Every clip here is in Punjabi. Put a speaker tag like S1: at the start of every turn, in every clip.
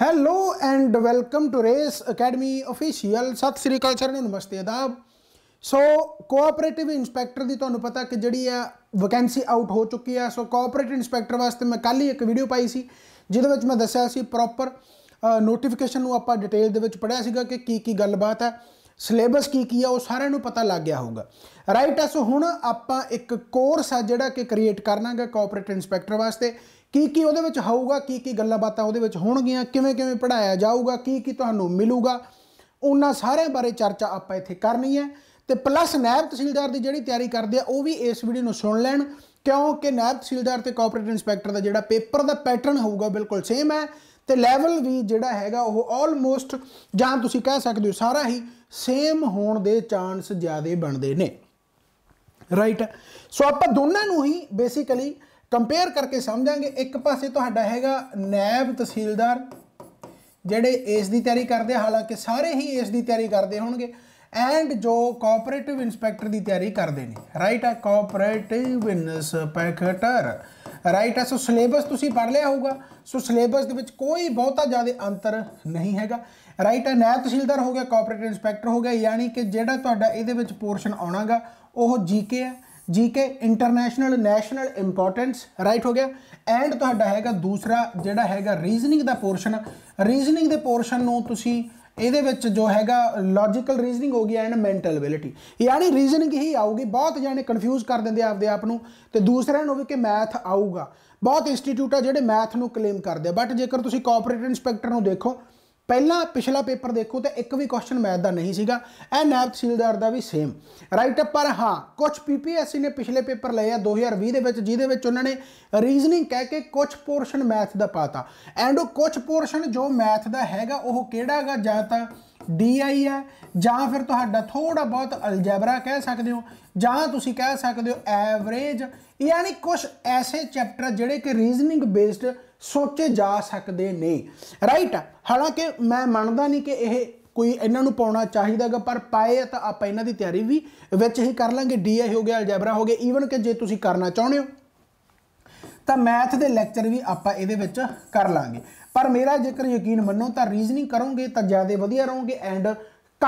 S1: hello and welcome to race academy official ਸਤਿ ਸ੍ਰੀ ਅਕਾਲ ਸਰ ਨੂੰ ਨਮਸਤੇ ਆਦਾਬ ਸੋ ਕੋਆਪਰੇਟਿਵ ਇਨਸਪੈਕਟਰ ਦੀ ਤੁਹਾਨੂੰ ਪਤਾ ਕਿ ਜਿਹੜੀ ਆ ਵੈਕੈਂਸੀ ਆਊਟ ਹੋ ਚੁੱਕੀ ਆ ਸੋ ਕੋਆਪਰੇਟਿਵ ਇਨਸਪੈਕਟਰ ਵਾਸਤੇ ਮੈਂ ਕੱਲ ਹੀ ਇੱਕ ਵੀਡੀਓ ਪਾਈ ਸੀ ਜਿਹਦੇ ਵਿੱਚ ਮੈਂ ਦੱਸਿਆ ਸੀ ਪ੍ਰੋਪਰ ਨੋਟੀਫਿਕੇਸ਼ਨ ਨੂੰ ਆਪਾਂ ਡਿਟੇਲ ਦੇ ਵਿੱਚ ਪੜਿਆ ਸੀਗਾ ਕਿ ਕੀ ਕੀ ਗੱਲਬਾਤ ਹੈ ਸਿਲੇਬਸ ਕੀ ਕੀ ਆ ਉਹ ਸਾਰਿਆਂ ਨੂੰ ਪਤਾ ਲੱਗ ਗਿਆ ਹੋਊਗਾ ਰਾਈਟ ਆ ਸੋ ਹੁਣ ਆਪਾਂ ਇੱਕ ਕੋਰਸ ਆ ਜਿਹੜਾ ਕਿ ਕ੍ਰੀਏਟ ਕਰਨਾਗਾ ਕੋਆਪਰੇਟਿਵ ਇਨਸਪੈਕਟਰ ਵਾਸਤੇ ਕੀ ਕੀ ਉਹਦੇ ਵਿੱਚ ਹੋਊਗਾ ਕੀ ਕੀ ਗੱਲਾਂ ਬਾਤਾਂ ਉਹਦੇ ਵਿੱਚ ਹੋਣਗੀਆਂ ਕਿਵੇਂ ਕਿਵੇਂ ਪੜਾਇਆ ਜਾਊਗਾ ਕੀ ਕੀ ਤੁਹਾਨੂੰ ਮਿਲੂਗਾ ਉਹਨਾਂ ਸਾਰਿਆਂ ਬਾਰੇ ਚਰਚਾ ਆਪਾਂ ਇੱਥੇ ਕਰਨੀ ਹੈ ਤੇ ਪਲੱਸ ਨਾਇਬ ਤਹਿਸੀਲਦਾਰ ਦੀ ਜਿਹੜੀ ਤਿਆਰੀ ਕਰਦੇ ਆ ਉਹ ਵੀ ਇਸ ਵੀਡੀਓ ਨੂੰ ਸੁਣ ਲੈਣ ਕਿਉਂਕਿ ਨਾਇਬ ਤਹਿਸੀਲਦਾਰ ਤੇ ਕੋਆਪਰੇਟਿਵ ਇਨਸਪੈਕਟਰ ਦਾ ਜਿਹੜਾ ਪੇਪਰ ਦਾ ਪੈਟਰਨ ਹੋਊਗਾ ਬਿਲਕੁਲ ਸੇਮ ਹੈ ਤੇ ਲੈਵਲ ਵੀ ਜਿਹੜਾ ਹੈਗਾ ਉਹ ਆਲਮੋਸਟ ਜਾਂ ਤੁਸੀਂ ਕਹਿ ਸਕਦੇ ਹੋ ਸਾਰਾ ਹੀ ਸੇਮ ਹੋਣ ਦੇ ਚਾਂਸ ਜ਼ਿਆਦੇ ਬਣਦੇ ਨੇ ਰਾਈਟ ਸੋ ਆਪਾਂ ਦੋਨਾਂ ਨੂੰ ਹੀ ਬੇਸਿਕਲੀ ਕੰਪੇਅਰ ਕਰਕੇ ਸਮਝਾਂਗੇ ਇੱਕ ਪਾਸੇ ਤੁਹਾਡਾ ਹੈਗਾ ਨੈਬ ਤਹਿਸੀਲਦਾਰ ਜਿਹੜੇ ਇਸ ਦੀ ਤਿਆਰੀ ਕਰਦੇ ਹਾਲਾਂਕਿ ਸਾਰੇ ਹੀ ਇਸ ਦੀ ਤਿਆਰੀ ਕਰਦੇ ਹੋਣਗੇ ਐਂਡ ਜੋ ਕੋਆਪਰੇਟਿਵ ਇਨਸਪੈਕਟਰ ਦੀ ਤਿਆਰੀ ਕਰਦੇ ਨੇ ਰਾਈਟ ਆ ਕੋਆਪਰੇਟਿਵ ਇਨਸਪੈਕਟਰ ਰਾਈਟ ਆ ਸੋ ਸਿਲੇਬਸ ਤੁਸੀਂ ਪੜ੍ਹ ਲਿਆ ਹੋਊਗਾ ਸੋ ਸਿਲੇਬਸ ਦੇ ਵਿੱਚ ਕੋਈ ਬਹੁਤਾ ਜ਼ਿਆਦਾ ਅੰਤਰ ਨਹੀਂ ਹੈਗਾ ਰਾਈਟ ਆ ਨਾਇਬ ਤਹਿਸੀਲਦਾਰ ਹੋ ਗਿਆ ਕੋਆਪਰੇਟਿਵ ਇਨਸਪੈਕਟਰ ਹੋ ਗਿਆ ਯਾਨੀ ਕਿ ਜਿਹੜਾ ਤੁਹਾਡਾ ਇਹਦੇ ਵਿੱਚ ਪੋਰਸ਼ਨ ਆਉਣਾਗਾ ਉਹ ਜੀਕੇ ਹੈ GK international national importance right ਹੋ ਗਿਆ ਐਂਡ ਤੁਹਾਡਾ ਹੈਗਾ ਦੂਸਰਾ ਜਿਹੜਾ ਹੈਗਾ ਰੀਜ਼ਨਿੰਗ ਦਾ ਪੋਰਸ਼ਨ ਰੀਜ਼ਨਿੰਗ ਦੇ ਪੋਰਸ਼ਨ ਨੂੰ ਤੁਸੀਂ ਇਹਦੇ ਵਿੱਚ ਜੋ ਹੈਗਾ ਲੌਜੀਕਲ ਰੀਜ਼ਨਿੰਗ ਹੋ ਗਿਆ ਐਂਡ ਮੈਂਟਲ ਅਬਿਲਿਟੀ ਯਾਨੀ ਰੀਜ਼ਨਿੰਗ ਹੀ ਆਊਗੀ ਬਹੁਤ ਜਾਣੇ ਕਨਫਿਊਜ਼ ਕਰ ਦਿੰਦੇ ਆਪਦੇ ਆਪ ਨੂੰ ਤੇ ਦੂਸਰਿਆਂ ਨੂੰ ਵੀ ਕਿ ਮੈਥ ਆਊਗਾ ਬਹੁਤ ਇੰਸਟੀਚਿਊਟ ਆ ਜਿਹੜੇ ਮੈਥ ਨੂੰ ਕਲੇਮ ਕਰਦੇ ਬਟ ਜੇਕਰ ਤੁਸੀਂ ਕੋਆਪਰੇਟਿਵ ਇਨਸਪੈਕਟਰ ਨੂੰ ਦੇਖੋ ਪਹਿਲਾ ਪਿਛਲਾ ਪੇਪਰ ਦੇਖੋ ਤਾਂ ਇੱਕ ਵੀ ਕੁਐਸਚਨ ਮੈਥ ਦਾ ਨਹੀਂ ਸੀਗਾ ਇਹ ਨਾਇਬ ਤਹਿਸੀਲਦਾਰ ਦਾ ਵੀ ਸੇਮ ਰਾਈਟ ਅਪ ਪਰ ਹਾਂ ਕੁਝ ਪੀਪੀਐਸਸੀ ਨੇ ਪਿਛਲੇ ਪੇਪਰ ਲਏ ਆ 2020 ਦੇ ਵਿੱਚ ਜਿਹਦੇ ਵਿੱਚ ਉਹਨਾਂ ਨੇ ਰੀਜ਼ਨਿੰਗ ਕਹਿ ਕੇ ਕੁਝ ਪੋਰਸ਼ਨ ਮੈਥ ਦਾ ਪਾਤਾ ਐਂਡ ਉਹ ਕੁਝ ਪੋਰਸ਼ਨ ਜੋ ਮੈਥ ਦਾ ਹੈਗਾ ਉਹ ਕਿਹੜਾ ਹੈਗਾ ਜਾਂ ਤਾਂ ਡੀਆਈ ਹੈ ਜਾਂ ਫਿਰ ਤੁਹਾਡਾ ਥੋੜਾ ਬਹੁਤ ਅਲਜੈਬਰਾ ਕਹਿ ਸਕਦੇ ਹੋ ਜਾਂ ਤੁਸੀਂ ਕਹਿ ਸਕਦੇ ਹੋ ਐਵਰੇਜ ਯਾਨੀ ਕੁਝ ਐਸੇ ਚੈਪਟਰ ਜਿਹੜੇ ਕਿ ਰੀਜ਼ਨਿੰਗ ਬੇਸਡ ਸੋਚੇ ਜਾ ਸਕਦੇ ਨੇ ਰਾਈਟ ਹਾਲਾਂਕਿ ਮੈਂ ਮੰਨਦਾ ਨਹੀਂ ਕਿ ਇਹ ਕੋਈ ਇਹਨਾਂ ਨੂੰ ਪਾਉਣਾ ਚਾਹੀਦਾਗਾ ਪਰ ਪਾਏ ਤਾਂ ਆਪਾਂ ਇਹਨਾਂ ਦੀ ਤਿਆਰੀ ਵੀ ਵਿੱਚ ਹੀ ਕਰ ਲਾਂਗੇ ਡੀਏ ਹੋ ਗਿਆ ਅਲਜੈਬਰਾ ਹੋ ਗਿਆ ਈਵਨ ਕਿ ਜੇ ਤੁਸੀਂ ਕਰਨਾ ਚਾਹੁੰਦੇ ਹੋ ਤਾਂ ਮੈਥ ਦੇ ਲੈਕਚਰ ਵੀ ਆਪਾਂ ਇਹਦੇ ਵਿੱਚ ਕਰ ਲਾਂਗੇ ਪਰ ਮੇਰਾ ਜੇਕਰ ਯਕੀਨ ਮੰਨੋ ਤਾਂ ਰੀਜ਼ਨਿੰਗ ਕਰੋਗੇ ਤਾਂ ਜ਼ਿਆਦਾ ਵਧੀਆ ਰਹੋਗੇ ਐਂਡ